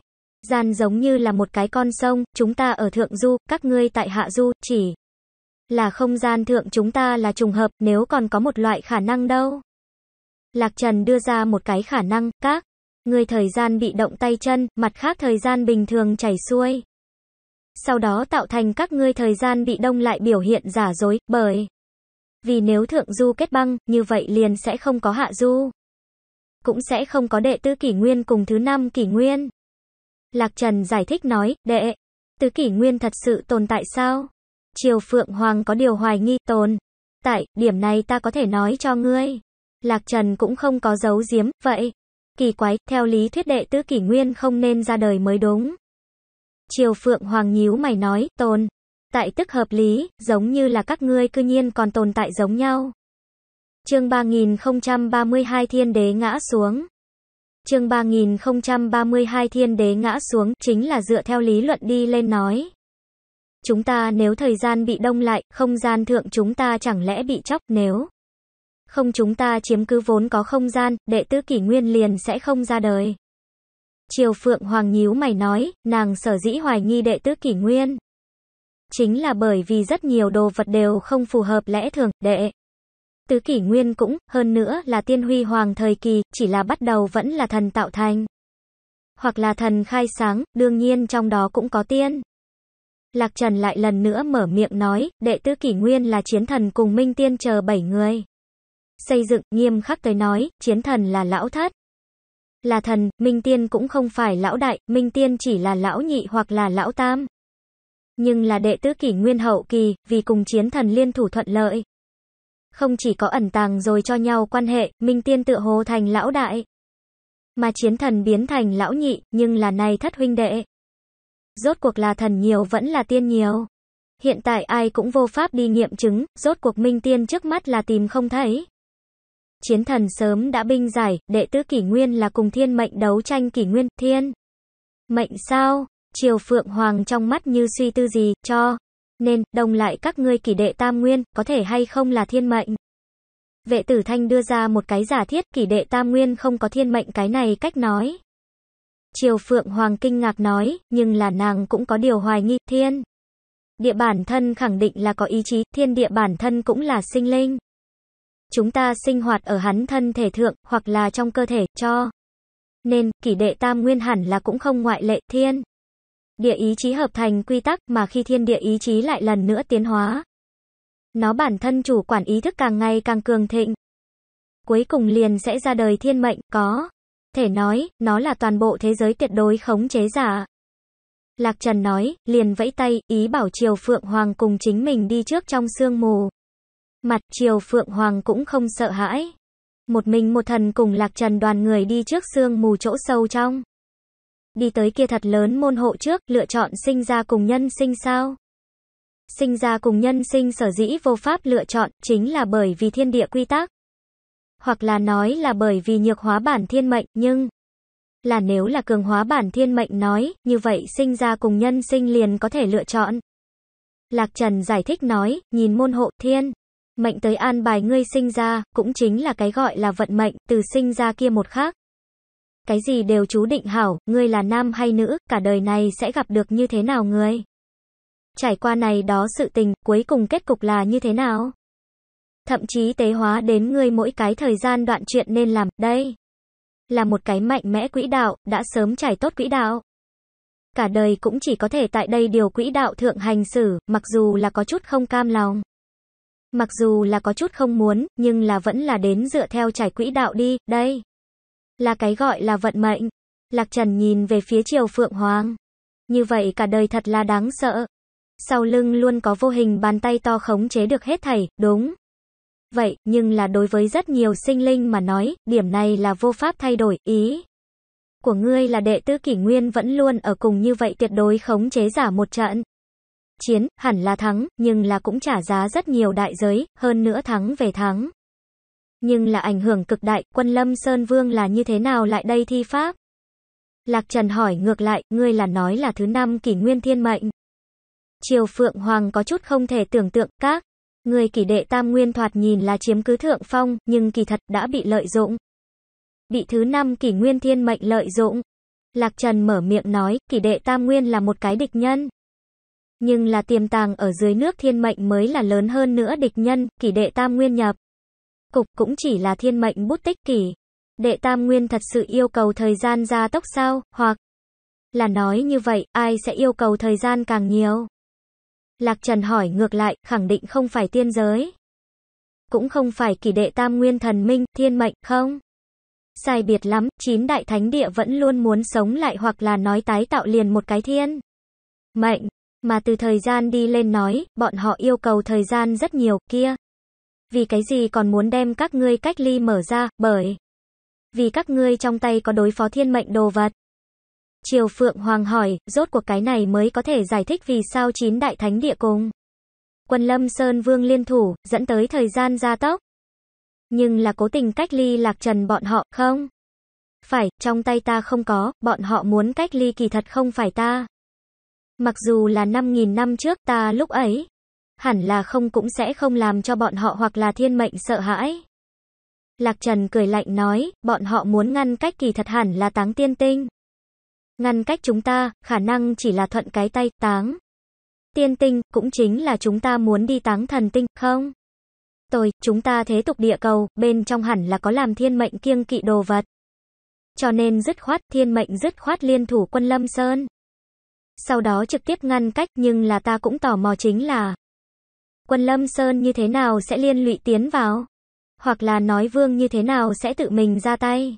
Gian giống như là một cái con sông, chúng ta ở thượng du, các ngươi tại hạ du, chỉ là không gian thượng chúng ta là trùng hợp, nếu còn có một loại khả năng đâu. Lạc Trần đưa ra một cái khả năng, các người thời gian bị động tay chân, mặt khác thời gian bình thường chảy xuôi sau đó tạo thành các ngươi thời gian bị đông lại biểu hiện giả dối, bởi vì nếu thượng du kết băng, như vậy liền sẽ không có hạ du. Cũng sẽ không có đệ tứ kỷ nguyên cùng thứ năm kỷ nguyên. Lạc Trần giải thích nói, đệ, tứ kỷ nguyên thật sự tồn tại sao? Triều Phượng Hoàng có điều hoài nghi tồn. Tại, điểm này ta có thể nói cho ngươi. Lạc Trần cũng không có giấu giếm, vậy. Kỳ quái, theo lý thuyết đệ tứ kỷ nguyên không nên ra đời mới đúng. Triều Phượng Hoàng nhíu mày nói, tồn. Tại tức hợp lý, giống như là các ngươi cư nhiên còn tồn tại giống nhau. Chương 3032 Thiên Đế ngã xuống. Chương 3032 Thiên Đế ngã xuống chính là dựa theo lý luận đi lên nói. Chúng ta nếu thời gian bị đông lại, không gian thượng chúng ta chẳng lẽ bị chóc nếu không chúng ta chiếm cứ vốn có không gian, đệ tứ kỷ nguyên liền sẽ không ra đời. Triều Phượng Hoàng nhíu mày nói, nàng sở dĩ hoài nghi đệ tứ kỷ nguyên. Chính là bởi vì rất nhiều đồ vật đều không phù hợp lẽ thường, đệ. Tứ kỷ nguyên cũng, hơn nữa là tiên huy hoàng thời kỳ, chỉ là bắt đầu vẫn là thần tạo thành. Hoặc là thần khai sáng, đương nhiên trong đó cũng có tiên. Lạc Trần lại lần nữa mở miệng nói, đệ tứ kỷ nguyên là chiến thần cùng minh tiên chờ bảy người. Xây dựng, nghiêm khắc tới nói, chiến thần là lão thất là thần, Minh Tiên cũng không phải lão đại, Minh Tiên chỉ là lão nhị hoặc là lão tam. Nhưng là đệ tứ kỷ nguyên hậu kỳ, vì cùng chiến thần liên thủ thuận lợi. Không chỉ có ẩn tàng rồi cho nhau quan hệ, Minh Tiên tựa hồ thành lão đại. Mà chiến thần biến thành lão nhị, nhưng là này thất huynh đệ. Rốt cuộc là thần nhiều vẫn là tiên nhiều. Hiện tại ai cũng vô pháp đi nghiệm chứng, rốt cuộc Minh Tiên trước mắt là tìm không thấy chiến thần sớm đã binh giải, đệ tứ kỷ nguyên là cùng thiên mệnh đấu tranh kỷ nguyên, thiên. Mệnh sao? Triều Phượng Hoàng trong mắt như suy tư gì, cho. Nên, đồng lại các ngươi kỷ đệ tam nguyên, có thể hay không là thiên mệnh. Vệ tử thanh đưa ra một cái giả thiết kỷ đệ tam nguyên không có thiên mệnh cái này cách nói. Triều Phượng Hoàng kinh ngạc nói, nhưng là nàng cũng có điều hoài nghi, thiên. Địa bản thân khẳng định là có ý chí, thiên địa bản thân cũng là sinh linh chúng ta sinh hoạt ở hắn thân thể thượng, hoặc là trong cơ thể, cho. Nên, kỷ đệ tam nguyên hẳn là cũng không ngoại lệ, thiên. Địa ý chí hợp thành quy tắc mà khi thiên địa ý chí lại lần nữa tiến hóa. Nó bản thân chủ quản ý thức càng ngày càng cường thịnh. Cuối cùng liền sẽ ra đời thiên mệnh, có. Thể nói, nó là toàn bộ thế giới tuyệt đối khống chế giả. Lạc Trần nói, liền vẫy tay, ý bảo Triều Phượng Hoàng cùng chính mình đi trước trong sương mù mặt Triều Phượng Hoàng cũng không sợ hãi. Một mình một thần cùng lạc trần đoàn người đi trước xương mù chỗ sâu trong. Đi tới kia thật lớn môn hộ trước, lựa chọn sinh ra cùng nhân sinh sao. Sinh ra cùng nhân sinh sở dĩ vô pháp lựa chọn, chính là bởi vì thiên địa quy tắc. Hoặc là nói là bởi vì nhược hóa bản thiên mệnh, nhưng là nếu là cường hóa bản thiên mệnh nói, như vậy sinh ra cùng nhân sinh liền có thể lựa chọn. Lạc Trần giải thích nói, nhìn môn hộ thiên. Mệnh tới an bài ngươi sinh ra, cũng chính là cái gọi là vận mệnh, từ sinh ra kia một khác. Cái gì đều chú định hảo, ngươi là nam hay nữ, cả đời này sẽ gặp được như thế nào ngươi? Trải qua này đó sự tình, cuối cùng kết cục là như thế nào? Thậm chí tế hóa đến ngươi mỗi cái thời gian đoạn chuyện nên làm, đây. Là một cái mạnh mẽ quỹ đạo, đã sớm trải tốt quỹ đạo cả đời cũng chỉ có thể tại đây điều quỹ đạo thượng hành xử, mặc dù là có chút không cam lòng. Mặc dù là có chút không muốn, nhưng là vẫn là đến dựa theo trải quỹ đạo đi, đây. Là cái gọi là vận mệnh. Lạc Trần nhìn về phía triều Phượng Hoàng. Như vậy cả đời thật là đáng sợ. Sau lưng luôn có vô hình bàn tay to khống chế được hết thảy, đúng. Vậy, nhưng là đối với rất nhiều sinh linh mà nói, điểm này là vô pháp thay đổi, ý. Của ngươi là đệ tứ kỷ nguyên vẫn luôn ở cùng như vậy tuyệt đối khống chế giả một trận chiến, hẳn là thắng, nhưng là cũng trả giá rất nhiều đại giới, hơn nữa thắng về thắng. Nhưng là ảnh hưởng cực đại, quân lâm Sơn Vương là như thế nào lại đây thi pháp? Lạc Trần hỏi ngược lại, ngươi là nói là thứ năm kỷ nguyên thiên mệnh. Triều Phượng Hoàng có chút không thể tưởng tượng, các, người kỷ đệ tam nguyên thoạt nhìn là chiếm cứ thượng phong, nhưng kỳ thật đã bị lợi dụng. Bị thứ năm kỷ nguyên thiên mệnh lợi dụng. Lạc Trần mở miệng nói, kỷ đệ tam nguyên là một cái địch nhân nhưng là tiềm tàng ở dưới nước thiên mệnh mới là lớn hơn nữa địch nhân, kỷ đệ tam nguyên nhập. Cục cũng chỉ là thiên mệnh bút tích kỷ. Đệ tam nguyên thật sự yêu cầu thời gian gia tốc sao, hoặc là nói như vậy, ai sẽ yêu cầu thời gian càng nhiều? Lạc Trần hỏi ngược lại, khẳng định không phải tiên giới. Cũng không phải kỷ đệ tam nguyên thần minh, thiên mệnh, không? Sai biệt lắm, chín đại thánh địa vẫn luôn muốn sống lại hoặc là nói tái tạo liền một cái thiên. Mệnh mà từ thời gian đi lên nói, bọn họ yêu cầu thời gian rất nhiều, kia. Vì cái gì còn muốn đem các ngươi cách ly mở ra, bởi vì các ngươi trong tay có đối phó thiên mệnh đồ vật. Triều Phượng Hoàng hỏi, rốt cuộc cái này mới có thể giải thích vì sao chín đại thánh địa cùng. Quân Lâm Sơn Vương liên thủ, dẫn tới thời gian gia tốc. Nhưng là cố tình cách ly lạc trần bọn họ, không? Phải, trong tay ta không có, bọn họ muốn cách ly kỳ thật không phải ta. Mặc dù là 5.000 năm trước ta lúc ấy, hẳn là không cũng sẽ không làm cho bọn họ hoặc là thiên mệnh sợ hãi. Lạc Trần cười lạnh nói, bọn họ muốn ngăn cách kỳ thật hẳn là táng tiên tinh. Ngăn cách chúng ta, khả năng chỉ là thuận cái tay, táng. Tiên tinh, cũng chính là chúng ta muốn đi táng thần tinh, không? Tôi, chúng ta thế tục địa cầu, bên trong hẳn là có làm thiên mệnh kiêng kỵ đồ vật. Cho nên dứt khoát, thiên mệnh dứt khoát liên thủ quân lâm sơn sau đó trực tiếp ngăn cách nhưng là ta cũng tò mò chính là quân Lâm Sơn như thế nào sẽ liên lụy tiến vào, hoặc là nói vương như thế nào sẽ tự mình ra tay.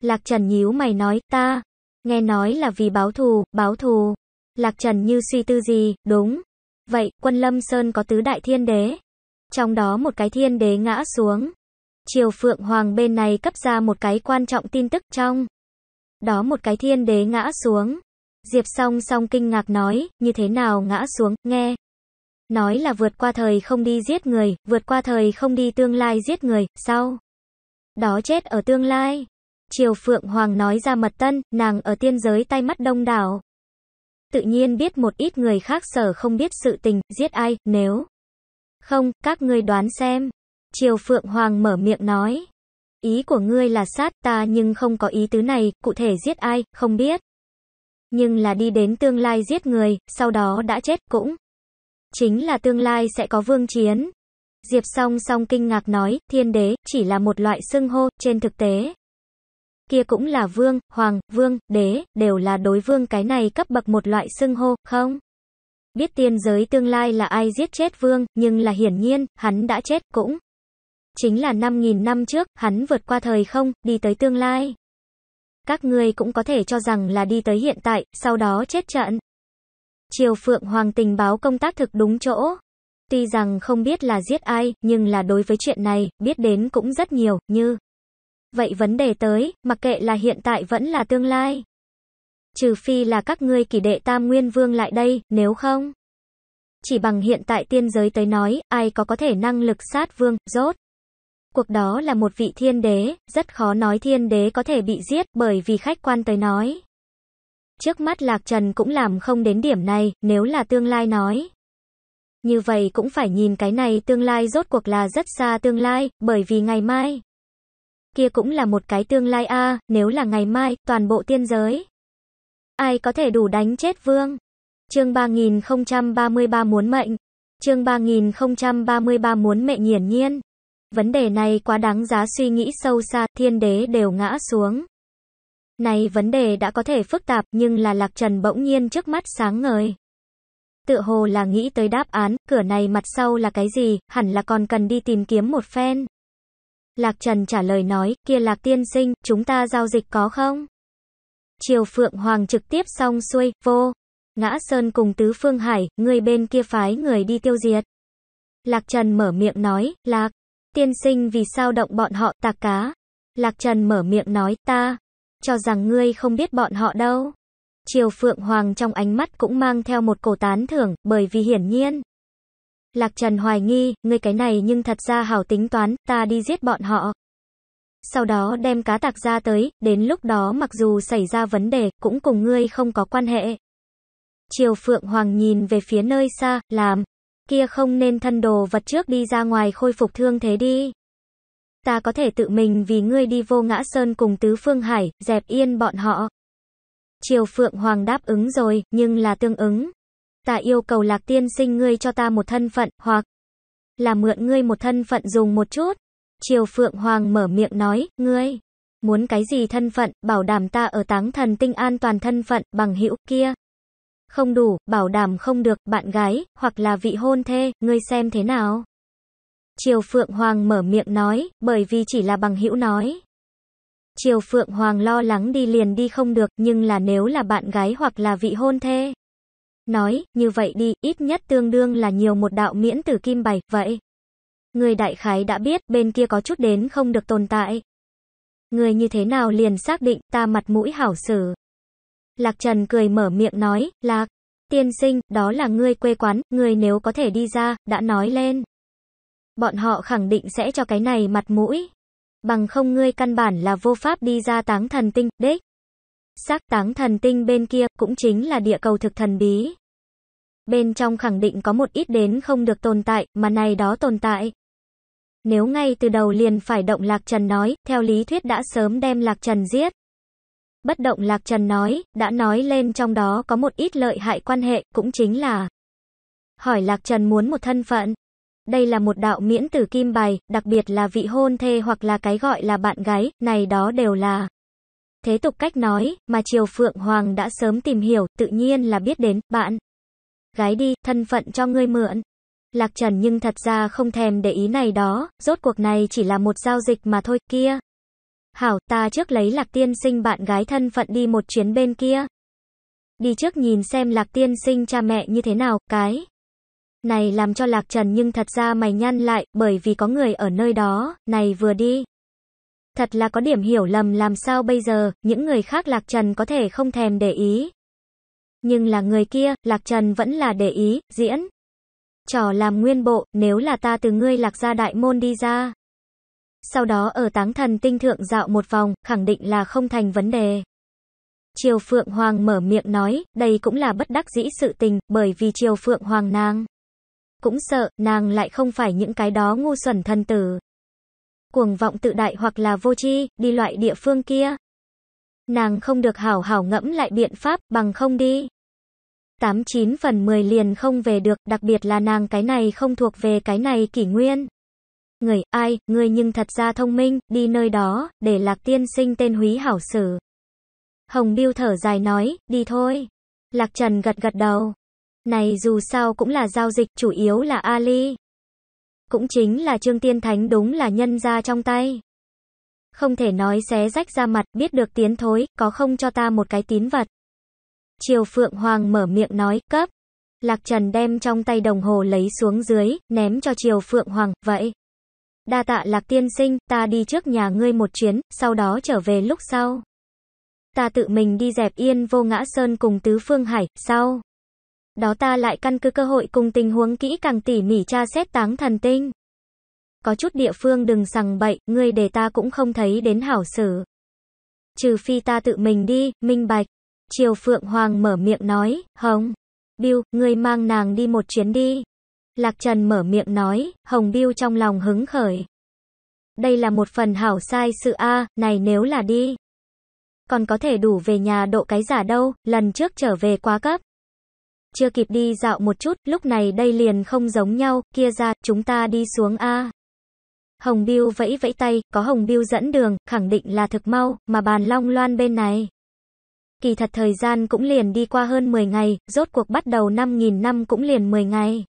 Lạc Trần nhíu mày nói, ta, nghe nói là vì báo thù, báo thù. Lạc Trần như suy tư gì, đúng. Vậy, quân Lâm Sơn có tứ đại thiên đế. Trong đó một cái thiên đế ngã xuống. Triều Phượng Hoàng bên này cấp ra một cái quan trọng tin tức trong. Đó một cái thiên đế ngã xuống. Diệp song song kinh ngạc nói, như thế nào ngã xuống, nghe. Nói là vượt qua thời không đi giết người, vượt qua thời không đi tương lai giết người, sau. Đó chết ở tương lai. Triều Phượng Hoàng nói ra mật tân, nàng ở tiên giới tay mắt đông đảo. Tự nhiên biết một ít người khác sở không biết sự tình, giết ai, nếu. Không, các ngươi đoán xem. Triều Phượng Hoàng mở miệng nói. Ý của ngươi là sát ta nhưng không có ý tứ này, cụ thể giết ai, không biết nhưng là đi đến tương lai giết người, sau đó đã chết cũng. Chính là tương lai sẽ có vương chiến. Diệp song song kinh ngạc nói, thiên đế, chỉ là một loại xưng hô, trên thực tế. Kia cũng là vương, hoàng, vương, đế, đều là đối vương cái này cấp bậc một loại xưng hô, không? Biết tiên giới tương lai là ai giết chết vương, nhưng là hiển nhiên, hắn đã chết cũng. Chính là 5.000 năm trước, hắn vượt qua thời không, đi tới tương lai các ngươi cũng có thể cho rằng là đi tới hiện tại, sau đó chết trận. Triều Phượng Hoàng tình báo công tác thực đúng chỗ. Tuy rằng không biết là giết ai, nhưng là đối với chuyện này, biết đến cũng rất nhiều, như. Vậy vấn đề tới, mặc kệ là hiện tại vẫn là tương lai. Trừ phi là các ngươi kỷ đệ tam nguyên vương lại đây, nếu không. Chỉ bằng hiện tại tiên giới tới nói, ai có có thể năng lực sát vương, rốt cuộc đó là một vị thiên đế, rất khó nói thiên đế có thể bị giết bởi vì khách quan tới nói. Trước mắt Lạc Trần cũng làm không đến điểm này, nếu là tương lai nói. Như vậy cũng phải nhìn cái này tương lai rốt cuộc là rất xa tương lai, bởi vì ngày mai. Kia cũng là một cái tương lai a nếu là ngày mai, toàn bộ tiên giới. Ai có thể đủ đánh chết vương? Chương 3033 muốn mệnh. Chương 3033 muốn mệnh hiển nhiên. Vấn đề này quá đáng giá suy nghĩ sâu xa, thiên đế đều ngã xuống. Này vấn đề đã có thể phức tạp nhưng là Lạc Trần bỗng nhiên trước mắt sáng ngời. Tựa hồ là nghĩ tới đáp án, cửa này mặt sau là cái gì, hẳn là còn cần đi tìm kiếm một phen. Lạc Trần trả lời nói, kia Lạc Tiên Sinh, chúng ta giao dịch có không? Triều Phượng Hoàng trực tiếp xong xuôi, vô. Ngã Sơn cùng Tứ Phương Hải, người bên kia phái người đi tiêu diệt. Lạc Trần mở miệng nói, Lạc. Tiên sinh vì sao động bọn họ tạc cá? Lạc Trần mở miệng nói ta, cho rằng ngươi không biết bọn họ đâu. Triều Phượng Hoàng trong ánh mắt cũng mang theo một cổ tán thưởng, bởi vì hiển nhiên. Lạc Trần hoài nghi, ngươi cái này nhưng thật ra hảo tính toán, ta đi giết bọn họ. Sau đó đem cá tạc ra tới, đến lúc đó mặc dù xảy ra vấn đề, cũng cùng ngươi không có quan hệ. Triều Phượng Hoàng nhìn về phía nơi xa, làm kia không nên thân đồ vật trước đi ra ngoài khôi phục thương thế đi. Ta có thể tự mình vì ngươi đi vô ngã sơn cùng tứ phương hải, dẹp yên bọn họ. Triều Phượng Hoàng đáp ứng rồi, nhưng là tương ứng. Ta yêu cầu lạc tiên sinh ngươi cho ta một thân phận, hoặc là mượn ngươi một thân phận dùng một chút. Triều Phượng Hoàng mở miệng nói, ngươi muốn cái gì thân phận, bảo đảm ta ở táng thần tinh an toàn thân phận, bằng hữu kia. Không đủ, bảo đảm không được, bạn gái, hoặc là vị hôn thê, ngươi xem thế nào? Triều Phượng Hoàng mở miệng nói, bởi vì chỉ là bằng hữu nói. Triều Phượng Hoàng lo lắng đi liền đi không được, nhưng là nếu là bạn gái hoặc là vị hôn thê. Nói, như vậy đi, ít nhất tương đương là nhiều một đạo miễn tử kim bày, vậy. Người đại khái đã biết, bên kia có chút đến không được tồn tại. Người như thế nào liền xác định, ta mặt mũi hảo xử. Lạc Trần cười mở miệng nói, Lạc, tiên sinh, đó là ngươi quê quán, ngươi nếu có thể đi ra, đã nói lên. Bọn họ khẳng định sẽ cho cái này mặt mũi. Bằng không ngươi căn bản là vô pháp đi ra táng thần tinh, đấy. Xác táng thần tinh bên kia, cũng chính là địa cầu thực thần bí. Bên trong khẳng định có một ít đến không được tồn tại, mà này đó tồn tại, nếu ngay từ đầu liền phải động Lạc Trần nói, theo lý thuyết đã sớm đem Lạc Trần giết. Bất động Lạc Trần nói, đã nói lên trong đó có một ít lợi hại quan hệ, cũng chính là hỏi Lạc Trần muốn một thân phận. Đây là một đạo miễn tử kim bài, đặc biệt là vị hôn thê hoặc là cái gọi là bạn gái, này đó đều là thế tục cách nói, mà Triều Phượng Hoàng đã sớm tìm hiểu, tự nhiên là biết đến, bạn. Gái đi, thân phận cho ngươi mượn. Lạc Trần nhưng thật ra không thèm để ý này đó, rốt cuộc này chỉ là một giao dịch mà thôi, kia. Hảo, ta trước lấy Lạc Tiên Sinh bạn gái thân phận đi một chuyến bên kia. Đi trước nhìn xem Lạc Tiên Sinh cha mẹ như thế nào, cái. Này làm cho Lạc Trần nhưng thật ra mày nhăn lại, bởi vì có người ở nơi đó, này vừa đi. Thật là có điểm hiểu lầm làm sao bây giờ, những người khác Lạc Trần có thể không thèm để ý. Nhưng là người kia, Lạc Trần vẫn là để ý, diễn. Trò làm nguyên bộ, nếu là ta từ ngươi Lạc ra đại môn đi ra, sau đó ở táng thần tinh thượng dạo một vòng, khẳng định là không thành vấn đề. Triều Phượng Hoàng mở miệng nói, đây cũng là bất đắc dĩ sự tình, bởi vì Triều Phượng Hoàng nàng. Cũng sợ, nàng lại không phải những cái đó ngu xuẩn thân tử. Cuồng vọng tự đại hoặc là vô tri đi loại địa phương kia. Nàng không được hảo hảo ngẫm lại biện pháp, bằng không đi. 89 phần 10 liền không về được, đặc biệt là nàng cái này không thuộc về cái này kỷ nguyên. Người, ai, người nhưng thật ra thông minh, đi nơi đó, để lạc tiên sinh tên húy hảo sử. Hồng Biêu thở dài nói, đi thôi. Lạc Trần gật gật đầu. Này dù sao cũng là giao dịch, chủ yếu là Ali. Cũng chính là Trương Tiên Thánh đúng là nhân ra trong tay. Không thể nói xé rách ra mặt, biết được tiến thối, có không cho ta một cái tín vật. Triều Phượng Hoàng mở miệng nói, cấp. Lạc Trần đem trong tay đồng hồ lấy xuống dưới, ném cho Triều Phượng Hoàng, vậy. Đa tạ lạc tiên sinh, ta đi trước nhà ngươi một chuyến, sau đó trở về lúc sau. Ta tự mình đi dẹp yên vô ngã sơn cùng tứ phương hải, sau. Đó ta lại căn cứ cơ hội cùng tình huống kỹ càng tỉ mỉ tra xét táng thần tinh. Có chút địa phương đừng sằng bậy, ngươi để ta cũng không thấy đến hảo xử. Trừ phi ta tự mình đi, minh bạch. Triều Phượng Hoàng mở miệng nói, hồng. biêu, ngươi mang nàng đi một chuyến đi. Lạc Trần mở miệng nói, Hồng Biêu trong lòng hứng khởi. Đây là một phần hảo sai sự A, này nếu là đi. Còn có thể đủ về nhà độ cái giả đâu, lần trước trở về quá cấp. Chưa kịp đi dạo một chút, lúc này đây liền không giống nhau, kia ra, chúng ta đi xuống A. Hồng Biêu vẫy vẫy tay, có Hồng Biêu dẫn đường, khẳng định là thực mau, mà bàn long loan bên này. Kỳ thật thời gian cũng liền đi qua hơn 10 ngày, rốt cuộc bắt đầu 5.000 năm cũng liền 10 ngày.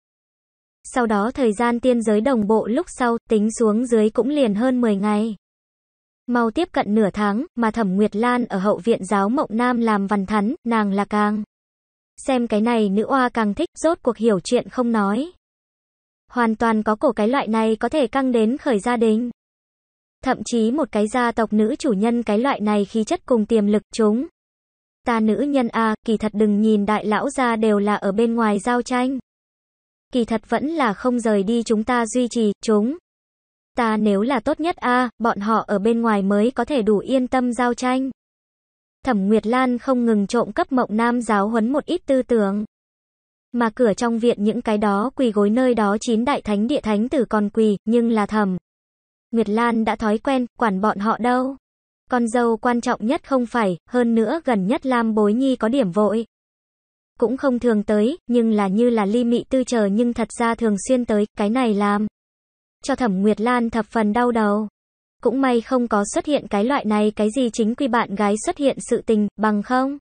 Sau đó thời gian tiên giới đồng bộ lúc sau, tính xuống dưới cũng liền hơn 10 ngày. Mau tiếp cận nửa tháng, mà Thẩm Nguyệt Lan ở hậu viện giáo Mộng Nam làm văn thắn, nàng là càng. Xem cái này nữ oa càng thích, rốt cuộc hiểu chuyện không nói. Hoàn toàn có cổ cái loại này có thể căng đến khởi gia đình. Thậm chí một cái gia tộc nữ chủ nhân cái loại này khí chất cùng tiềm lực chúng. Ta nữ nhân A, kỳ thật đừng nhìn đại lão gia đều là ở bên ngoài giao tranh kỳ thật vẫn là không rời đi chúng ta duy trì, chúng. Ta nếu là tốt nhất a bọn họ ở bên ngoài mới có thể đủ yên tâm giao tranh. Thẩm Nguyệt Lan không ngừng trộm cấp mộng nam giáo huấn một ít tư tưởng. Mà cửa trong viện những cái đó quỳ gối nơi đó chín đại thánh địa thánh tử còn quỳ, nhưng là thẩm. Nguyệt Lan đã thói quen, quản bọn họ đâu. Con dâu quan trọng nhất không phải, hơn nữa gần nhất Lam Bối Nhi có điểm vội cũng không thường tới, nhưng là như là ly mị tư chờ nhưng thật ra thường xuyên tới, cái này làm. Cho Thẩm Nguyệt Lan thập phần đau đầu. Cũng may không có xuất hiện cái loại này cái gì chính quy bạn gái xuất hiện sự tình, bằng không.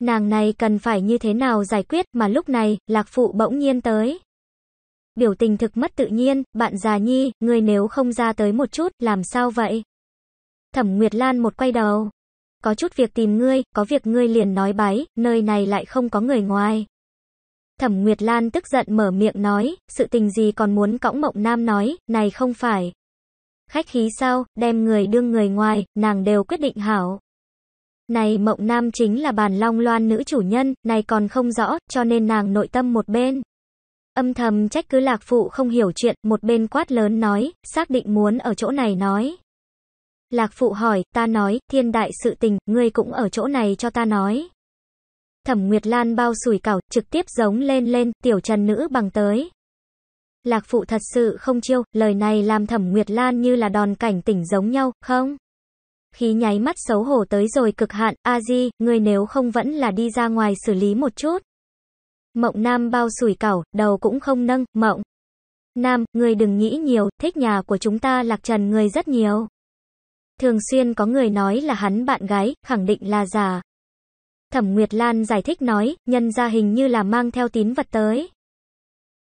Nàng này cần phải như thế nào giải quyết mà lúc này, lạc phụ bỗng nhiên tới. Biểu tình thực mất tự nhiên, bạn già nhi, người nếu không ra tới một chút, làm sao vậy? Thẩm Nguyệt Lan một quay đầu, có chút việc tìm ngươi, có việc ngươi liền nói bái, nơi này lại không có người ngoài. Thẩm Nguyệt Lan tức giận mở miệng nói, sự tình gì còn muốn cõng Mộng Nam nói, này không phải. Khách khí sao, đem người đương người ngoài, nàng đều quyết định hảo. Này Mộng Nam chính là bàn long loan nữ chủ nhân, này còn không rõ, cho nên nàng nội tâm một bên. Âm thầm trách cứ lạc phụ không hiểu chuyện, một bên quát lớn nói, xác định muốn ở chỗ này nói. Lạc phụ hỏi, ta nói, thiên đại sự tình, ngươi cũng ở chỗ này cho ta nói. Thẩm Nguyệt Lan bao sủi cảo, trực tiếp giống lên lên, tiểu trần nữ bằng tới. Lạc phụ thật sự không chiêu, lời này làm Thẩm Nguyệt Lan như là đòn cảnh tỉnh giống nhau, không? Khí nháy mắt xấu hổ tới rồi cực hạn, a di, ngươi nếu không vẫn là đi ra ngoài xử lý một chút. Mộng Nam bao sủi cảo, đầu cũng không nâng, mộng. Nam, ngươi đừng nghĩ nhiều, thích nhà của chúng ta lạc trần ngươi rất nhiều. Thường xuyên có người nói là hắn bạn gái, khẳng định là giả. Thẩm Nguyệt Lan giải thích nói, nhân ra hình như là mang theo tín vật tới.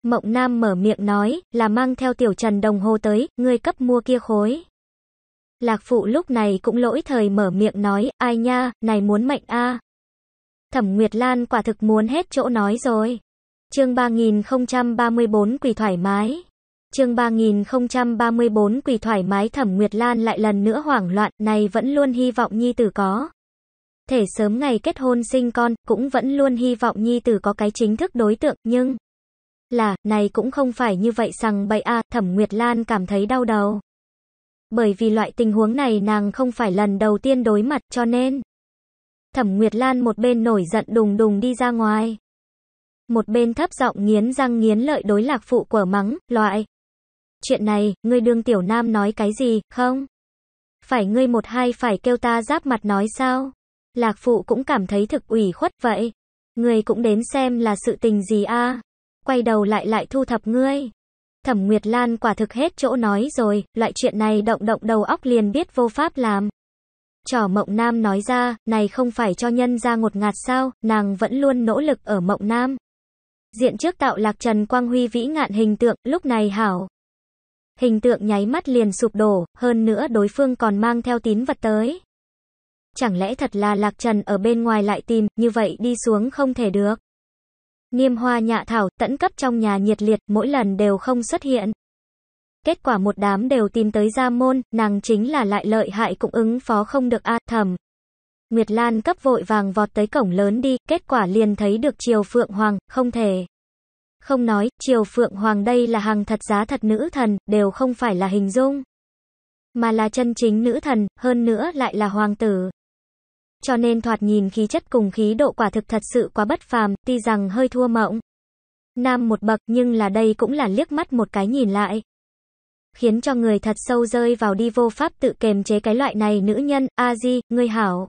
Mộng Nam mở miệng nói, là mang theo tiểu trần đồng hồ tới, người cấp mua kia khối. Lạc phụ lúc này cũng lỗi thời mở miệng nói, ai nha, này muốn mệnh a Thẩm Nguyệt Lan quả thực muốn hết chỗ nói rồi. chương 3034 quỳ thoải mái. Chương 3034 quỷ thoải mái Thẩm Nguyệt Lan lại lần nữa hoảng loạn, này vẫn luôn hy vọng nhi tử có thể sớm ngày kết hôn sinh con, cũng vẫn luôn hy vọng nhi tử có cái chính thức đối tượng, nhưng là, này cũng không phải như vậy rằng bậy a, Thẩm Nguyệt Lan cảm thấy đau đầu. Bởi vì loại tình huống này nàng không phải lần đầu tiên đối mặt cho nên Thẩm Nguyệt Lan một bên nổi giận đùng đùng đi ra ngoài. Một bên thấp giọng nghiến răng nghiến lợi đối lạc phụ quở mắng, loại Chuyện này, ngươi đương tiểu nam nói cái gì, không? Phải ngươi một hai phải kêu ta giáp mặt nói sao? Lạc phụ cũng cảm thấy thực ủy khuất vậy. Ngươi cũng đến xem là sự tình gì a? Quay đầu lại lại thu thập ngươi. Thẩm Nguyệt Lan quả thực hết chỗ nói rồi, loại chuyện này động động đầu óc liền biết vô pháp làm. Trò Mộng Nam nói ra, này không phải cho nhân ra ngột ngạt sao, nàng vẫn luôn nỗ lực ở Mộng Nam. Diện trước tạo lạc Trần Quang Huy vĩ ngạn hình tượng, lúc này hảo hình tượng nháy mắt liền sụp đổ, hơn nữa đối phương còn mang theo tín vật tới. Chẳng lẽ thật là Lạc Trần ở bên ngoài lại tìm, như vậy đi xuống không thể được. Niêm hoa nhạ thảo, tẫn cấp trong nhà nhiệt liệt, mỗi lần đều không xuất hiện. Kết quả một đám đều tìm tới gia môn, nàng chính là lại lợi hại cũng ứng phó không được a thầm. Nguyệt Lan cấp vội vàng vọt tới cổng lớn đi, kết quả liền thấy được Triều Phượng Hoàng, không thể. Không nói, Triều Phượng Hoàng đây là hàng thật giá thật nữ thần, đều không phải là hình dung. Mà là chân chính nữ thần, hơn nữa lại là hoàng tử. Cho nên thoạt nhìn khí chất cùng khí độ quả thực thật sự quá bất phàm, tuy rằng hơi thua mộng. Nam một bậc nhưng là đây cũng là liếc mắt một cái nhìn lại. Khiến cho người thật sâu rơi vào đi vô pháp tự kềm chế cái loại này nữ nhân, A-di, người hảo.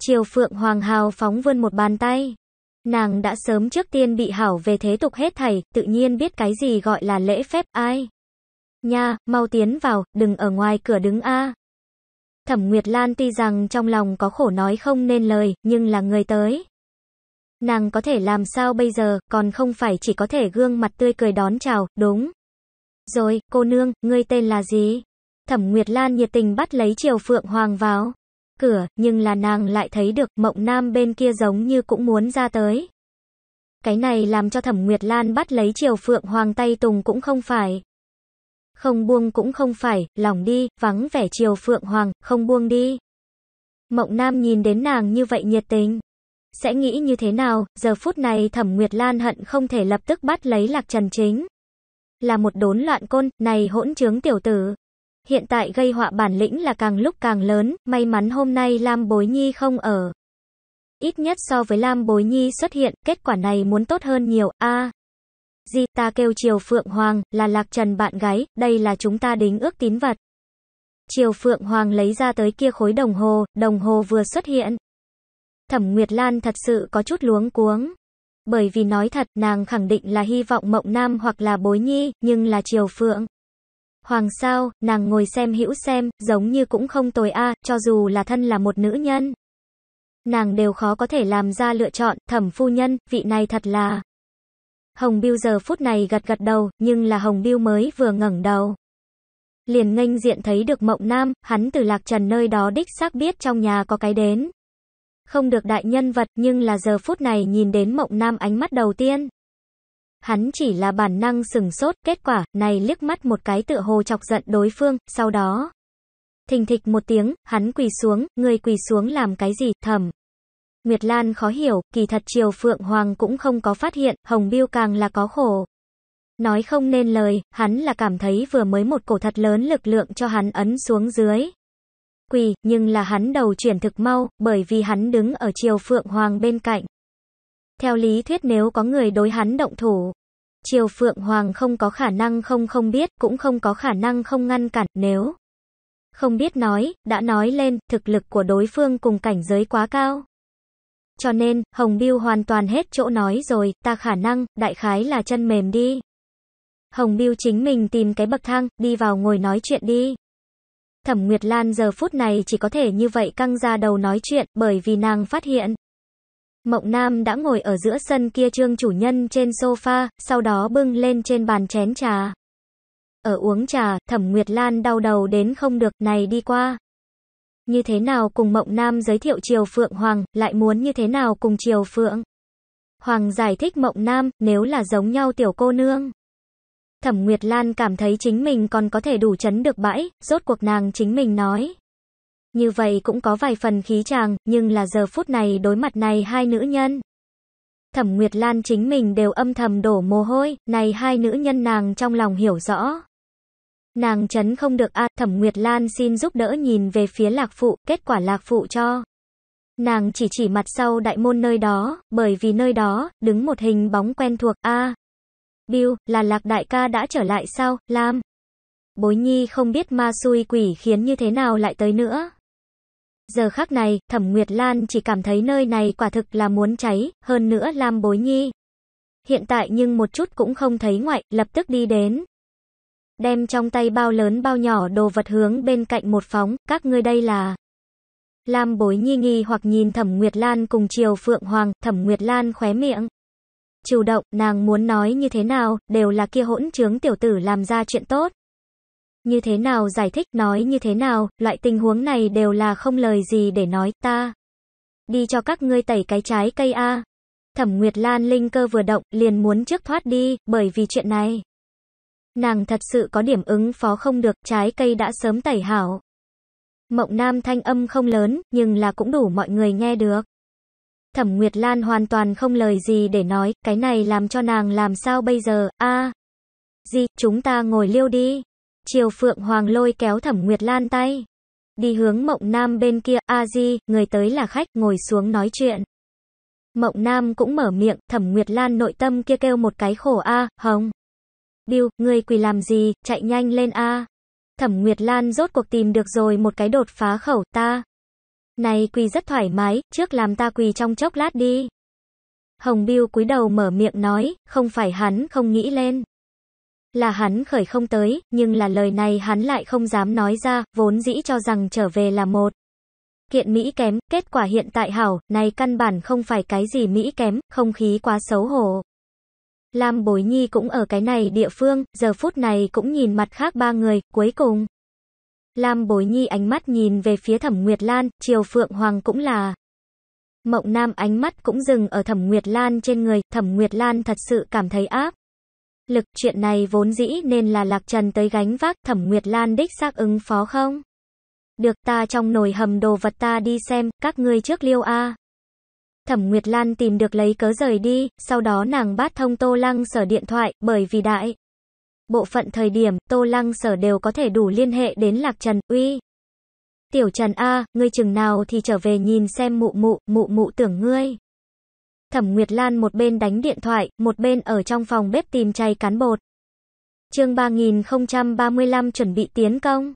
Triều Phượng Hoàng hào phóng vươn một bàn tay. Nàng đã sớm trước tiên bị hảo về thế tục hết thầy tự nhiên biết cái gì gọi là lễ phép ai. Nha, mau tiến vào, đừng ở ngoài cửa đứng a. Thẩm Nguyệt Lan tuy rằng trong lòng có khổ nói không nên lời, nhưng là người tới. Nàng có thể làm sao bây giờ, còn không phải chỉ có thể gương mặt tươi cười đón chào, đúng. Rồi, cô nương, ngươi tên là gì? Thẩm Nguyệt Lan nhiệt tình bắt lấy Triều Phượng Hoàng vào cửa, nhưng là nàng lại thấy được mộng nam bên kia giống như cũng muốn ra tới. Cái này làm cho Thẩm Nguyệt Lan bắt lấy chiều phượng hoàng tay tùng cũng không phải. Không buông cũng không phải, lòng đi, vắng vẻ chiều phượng hoàng, không buông đi. Mộng nam nhìn đến nàng như vậy nhiệt tình. Sẽ nghĩ như thế nào, giờ phút này Thẩm Nguyệt Lan hận không thể lập tức bắt lấy Lạc Trần Chính. Là một đốn loạn côn, này hỗn trướng tiểu tử hiện tại gây họa bản lĩnh là càng lúc càng lớn, may mắn hôm nay Lam Bối Nhi không ở. Ít nhất so với Lam Bối Nhi xuất hiện, kết quả này muốn tốt hơn nhiều, a Di ta kêu Triều Phượng Hoàng, là Lạc Trần bạn gái, đây là chúng ta đính ước tín vật. Triều Phượng Hoàng lấy ra tới kia khối đồng hồ, đồng hồ vừa xuất hiện. Thẩm Nguyệt Lan thật sự có chút luống cuống. Bởi vì nói thật, nàng khẳng định là hy vọng Mộng Nam hoặc là Bối Nhi, nhưng là Triều Phượng. Hoàng sao, nàng ngồi xem hữu xem, giống như cũng không tồi a, cho dù là thân là một nữ nhân. Nàng đều khó có thể làm ra lựa chọn, thẩm phu nhân, vị này thật là. Hồng Biêu giờ phút này gật gật đầu, nhưng là Hồng Biêu mới vừa ngẩng đầu. Liền nghênh diện thấy được Mộng Nam, hắn từ Lạc Trần nơi đó đích xác biết trong nhà có cái đến. Không được đại nhân vật, nhưng là giờ phút này nhìn đến Mộng Nam ánh mắt đầu tiên. Hắn chỉ là bản năng sừng sốt, kết quả, này liếc mắt một cái tựa hồ chọc giận đối phương, sau đó. Thình thịch một tiếng, hắn quỳ xuống, người quỳ xuống làm cái gì, thầm. Nguyệt Lan khó hiểu, kỳ thật Triều Phượng Hoàng cũng không có phát hiện, Hồng Biêu càng là có khổ. Nói không nên lời, hắn là cảm thấy vừa mới một cổ thật lớn lực lượng cho hắn ấn xuống dưới. Quỳ, nhưng là hắn đầu chuyển thực mau, bởi vì hắn đứng ở Triều Phượng Hoàng bên cạnh. Theo lý thuyết nếu có người đối hắn động thủ, Triều Phượng Hoàng không có khả năng không không biết, cũng không có khả năng không ngăn cản, nếu không biết nói, đã nói lên, thực lực của đối phương cùng cảnh giới quá cao. Cho nên, Hồng Biêu hoàn toàn hết chỗ nói rồi, ta khả năng, đại khái là chân mềm đi. Hồng Biêu chính mình tìm cái bậc thang, đi vào ngồi nói chuyện đi. Thẩm Nguyệt Lan giờ phút này chỉ có thể như vậy căng ra đầu nói chuyện, bởi vì nàng phát hiện. Mộng Nam đã ngồi ở giữa sân kia trương chủ nhân trên sofa, sau đó bưng lên trên bàn chén trà. Ở uống trà, Thẩm Nguyệt Lan đau đầu đến không được, này đi qua. Như thế nào cùng Mộng Nam giới thiệu Triều Phượng Hoàng, lại muốn như thế nào cùng Triều Phượng. Hoàng giải thích Mộng Nam, nếu là giống nhau tiểu cô nương. Thẩm Nguyệt Lan cảm thấy chính mình còn có thể đủ chấn được bãi, rốt cuộc nàng chính mình nói, như vậy cũng có vài phần khí chàng, nhưng là giờ phút này đối mặt này hai nữ nhân. Thẩm Nguyệt Lan chính mình đều âm thầm đổ mồ hôi, này hai nữ nhân nàng trong lòng hiểu rõ. Nàng chấn không được a Thẩm Nguyệt Lan xin giúp đỡ nhìn về phía lạc phụ, kết quả lạc phụ cho. Nàng chỉ chỉ mặt sau đại môn nơi đó, bởi vì nơi đó, đứng một hình bóng quen thuộc, a Bill, là lạc đại ca đã trở lại sao, Lam? Bối nhi không biết ma xui quỷ khiến như thế nào lại tới nữa. Giờ khắc này, Thẩm Nguyệt Lan chỉ cảm thấy nơi này quả thực là muốn cháy, hơn nữa Lam Bối Nhi. Hiện tại nhưng một chút cũng không thấy ngoại, lập tức đi đến. Đem trong tay bao lớn bao nhỏ đồ vật hướng bên cạnh một phóng, các ngươi đây là... Lam Bối Nhi nghi hoặc nhìn Thẩm Nguyệt Lan cùng chiều Phượng Hoàng, Thẩm Nguyệt Lan khóe miệng. Chủ động, nàng muốn nói như thế nào, đều là kia hỗn trướng tiểu tử làm ra chuyện tốt như thế nào giải thích, nói như thế nào, loại tình huống này đều là không lời gì để nói, ta đi cho các ngươi tẩy cái trái cây a. Thẩm Nguyệt Lan linh cơ vừa động, liền muốn trước thoát đi, bởi vì chuyện này. Nàng thật sự có điểm ứng phó không được, trái cây đã sớm tẩy hảo. Mộng Nam thanh âm không lớn, nhưng là cũng đủ mọi người nghe được. Thẩm Nguyệt Lan hoàn toàn không lời gì để nói, cái này làm cho nàng làm sao bây giờ, a gì chúng ta ngồi liêu đi. Triều Phượng Hoàng lôi kéo Thẩm Nguyệt Lan tay. Đi hướng Mộng Nam bên kia, a di, người tới là khách, ngồi xuống nói chuyện. Mộng Nam cũng mở miệng, Thẩm Nguyệt Lan nội tâm kia kêu một cái khổ a, hồng. biu người quỳ làm gì, chạy nhanh lên a. Thẩm Nguyệt Lan rốt cuộc tìm được rồi một cái đột phá khẩu ta. Này quỳ rất thoải mái, trước làm ta quỳ trong chốc lát đi. Hồng Bill cúi đầu mở miệng nói, không phải hắn không nghĩ lên. Là hắn khởi không tới, nhưng là lời này hắn lại không dám nói ra, vốn dĩ cho rằng trở về là một. Kiện Mỹ kém, kết quả hiện tại hảo, này căn bản không phải cái gì Mỹ kém, không khí quá xấu hổ. Lam Bối Nhi cũng ở cái này địa phương, giờ phút này cũng nhìn mặt khác ba người, cuối cùng. Lam Bối Nhi ánh mắt nhìn về phía Thẩm Nguyệt Lan, Triều Phượng Hoàng cũng là. Mộng Nam ánh mắt cũng dừng ở Thẩm Nguyệt Lan trên người, Thẩm Nguyệt Lan thật sự cảm thấy áp lực, chuyện này vốn dĩ nên là Lạc Trần tới gánh vác, Thẩm Nguyệt Lan đích xác ứng phó không? Được ta trong nồi hầm đồ vật ta đi xem, các ngươi trước liêu a. Thẩm Nguyệt Lan tìm được lấy cớ rời đi, sau đó nàng bắt thông Tô Lăng sở điện thoại, bởi vì đại. Bộ phận thời điểm, Tô Lăng sở đều có thể đủ liên hệ đến Lạc Trần, uy. Tiểu Trần A, ngươi chừng nào thì trở về nhìn xem mụ mụ, mụ mụ tưởng ngươi. Thẩm Nguyệt Lan một bên đánh điện thoại, một bên ở trong phòng bếp tìm chay cán bột. Chương 3035 chuẩn bị tiến công.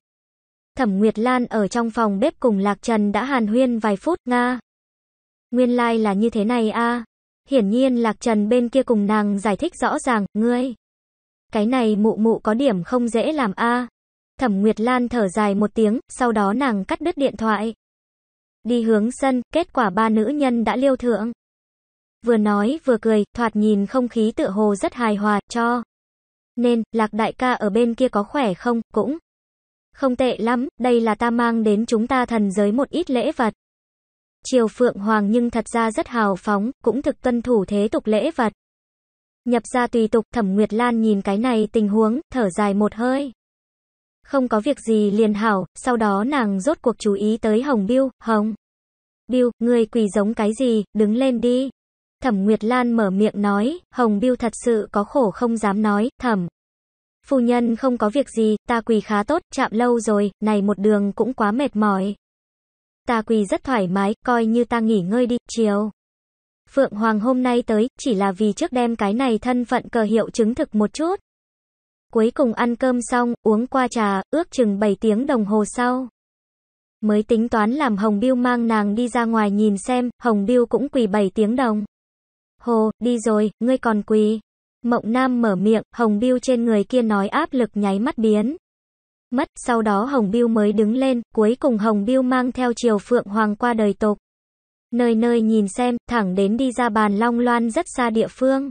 Thẩm Nguyệt Lan ở trong phòng bếp cùng Lạc Trần đã hàn huyên vài phút, nga. Nguyên lai like là như thế này a. Hiển nhiên Lạc Trần bên kia cùng nàng giải thích rõ ràng, ngươi. Cái này mụ mụ có điểm không dễ làm a. Thẩm Nguyệt Lan thở dài một tiếng, sau đó nàng cắt đứt điện thoại. Đi hướng sân, kết quả ba nữ nhân đã liêu thượng vừa nói vừa cười, thoạt nhìn không khí tựa hồ rất hài hòa, cho. Nên, lạc đại ca ở bên kia có khỏe không, cũng. Không tệ lắm, đây là ta mang đến chúng ta thần giới một ít lễ vật. Triều Phượng Hoàng nhưng thật ra rất hào phóng, cũng thực tuân thủ thế tục lễ vật. Nhập ra tùy tục, Thẩm Nguyệt Lan nhìn cái này tình huống, thở dài một hơi. Không có việc gì liền hảo, sau đó nàng rốt cuộc chú ý tới Hồng Biêu, Hồng. Biêu, người quỳ giống cái gì, đứng lên đi. Thẩm Nguyệt Lan mở miệng nói, Hồng Biêu thật sự có khổ không dám nói, thẩm. Phu nhân không có việc gì, ta quỳ khá tốt, chạm lâu rồi, này một đường cũng quá mệt mỏi. Ta quỳ rất thoải mái, coi như ta nghỉ ngơi đi, chiều. Phượng Hoàng hôm nay tới, chỉ là vì trước đem cái này thân phận cờ hiệu chứng thực một chút. Cuối cùng ăn cơm xong, uống qua trà, ước chừng 7 tiếng đồng hồ sau. Mới tính toán làm Hồng Biêu mang nàng đi ra ngoài nhìn xem, Hồng Biêu cũng quỳ 7 tiếng đồng. Hồ, đi rồi, ngươi còn quỳ. Mộng Nam mở miệng, Hồng Biêu trên người kia nói áp lực nháy mắt biến. Mất, sau đó Hồng Biêu mới đứng lên, cuối cùng Hồng Biêu mang theo chiều Phượng Hoàng qua đời tộc. Nơi nơi nhìn xem, thẳng đến đi ra bàn long loan rất xa địa phương.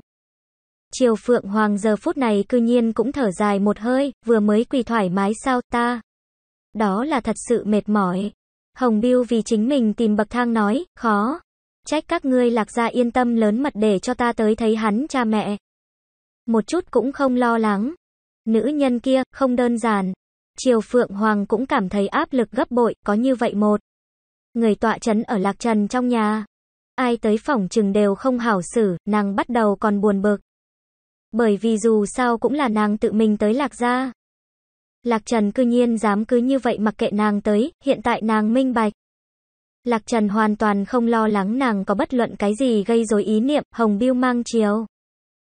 Triều Phượng Hoàng giờ phút này cư nhiên cũng thở dài một hơi, vừa mới quỳ thoải mái sao ta. Đó là thật sự mệt mỏi. Hồng Biêu vì chính mình tìm bậc thang nói, khó. Trách các ngươi lạc gia yên tâm lớn mật để cho ta tới thấy hắn cha mẹ. Một chút cũng không lo lắng. Nữ nhân kia, không đơn giản. Triều Phượng Hoàng cũng cảm thấy áp lực gấp bội, có như vậy một. Người tọa chấn ở lạc trần trong nhà. Ai tới phòng trừng đều không hảo xử, nàng bắt đầu còn buồn bực. Bởi vì dù sao cũng là nàng tự mình tới lạc gia. Lạc Trần cư nhiên dám cứ như vậy mặc kệ nàng tới, hiện tại nàng minh bạch. Lạc Trần hoàn toàn không lo lắng nàng có bất luận cái gì gây rối ý niệm, Hồng Biêu mang chiếu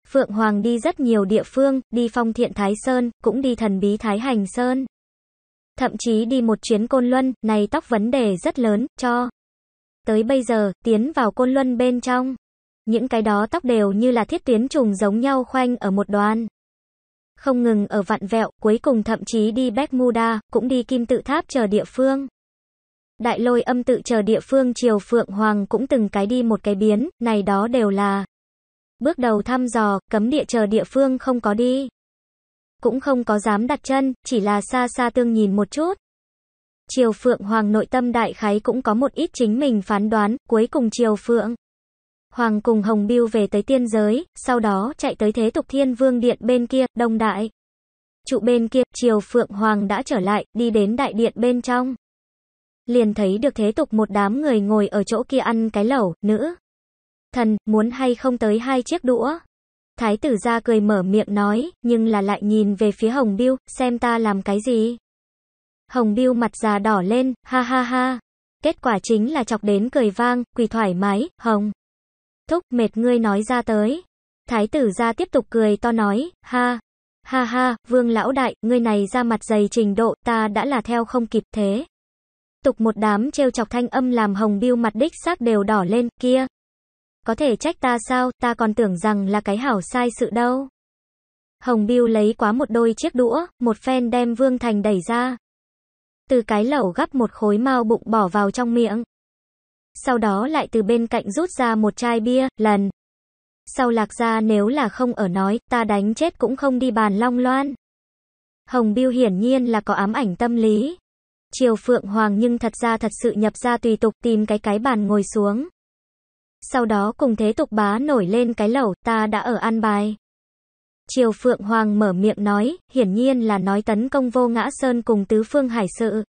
Phượng Hoàng đi rất nhiều địa phương, đi phong thiện Thái Sơn, cũng đi thần bí Thái Hành Sơn. Thậm chí đi một chuyến Côn Luân, này tóc vấn đề rất lớn, cho. Tới bây giờ, tiến vào Côn Luân bên trong. Những cái đó tóc đều như là thiết tuyến trùng giống nhau khoanh ở một đoàn. Không ngừng ở vạn vẹo, cuối cùng thậm chí đi Bermuda, cũng đi kim tự tháp chờ địa phương. Đại lôi âm tự chờ địa phương triều Phượng Hoàng cũng từng cái đi một cái biến, này đó đều là bước đầu thăm dò, cấm địa chờ địa phương không có đi. Cũng không có dám đặt chân, chỉ là xa xa tương nhìn một chút. Triều Phượng Hoàng nội tâm đại khái cũng có một ít chính mình phán đoán, cuối cùng Triều Phượng. Hoàng cùng Hồng Biêu về tới tiên giới, sau đó chạy tới thế tục thiên vương điện bên kia, đông đại. Trụ bên kia, Triều Phượng Hoàng đã trở lại, đi đến đại điện bên trong liền thấy được thế tục một đám người ngồi ở chỗ kia ăn cái lẩu, nữ. Thần, muốn hay không tới hai chiếc đũa? Thái tử ra cười mở miệng nói, nhưng là lại nhìn về phía Hồng Biêu, xem ta làm cái gì. Hồng Biêu mặt già đỏ lên, ha ha ha. Kết quả chính là chọc đến cười vang, quỳ thoải mái, Hồng. Thúc, mệt ngươi nói ra tới. Thái tử ra tiếp tục cười to nói, ha. Ha ha, vương lão đại, ngươi này ra mặt dày trình độ, ta đã là theo không kịp thế tục một đám trêu chọc thanh âm làm hồng biêu mặt đích xác đều đỏ lên, kia. Có thể trách ta sao, ta còn tưởng rằng là cái hảo sai sự đâu. Hồng biêu lấy quá một đôi chiếc đũa, một phen đem Vương Thành đẩy ra. Từ cái lẩu gắp một khối mao bụng bỏ vào trong miệng. Sau đó lại từ bên cạnh rút ra một chai bia, lần. Sau lạc ra nếu là không ở nói, ta đánh chết cũng không đi bàn long loan. Hồng Biêu hiển nhiên là có ám ảnh tâm lý. Triều Phượng Hoàng nhưng thật ra thật sự nhập ra tùy tục tìm cái cái bàn ngồi xuống. Sau đó cùng thế tục bá nổi lên cái lẩu ta đã ở an bài. Triều Phượng Hoàng mở miệng nói, hiển nhiên là nói tấn công vô ngã sơn cùng tứ phương hải sự.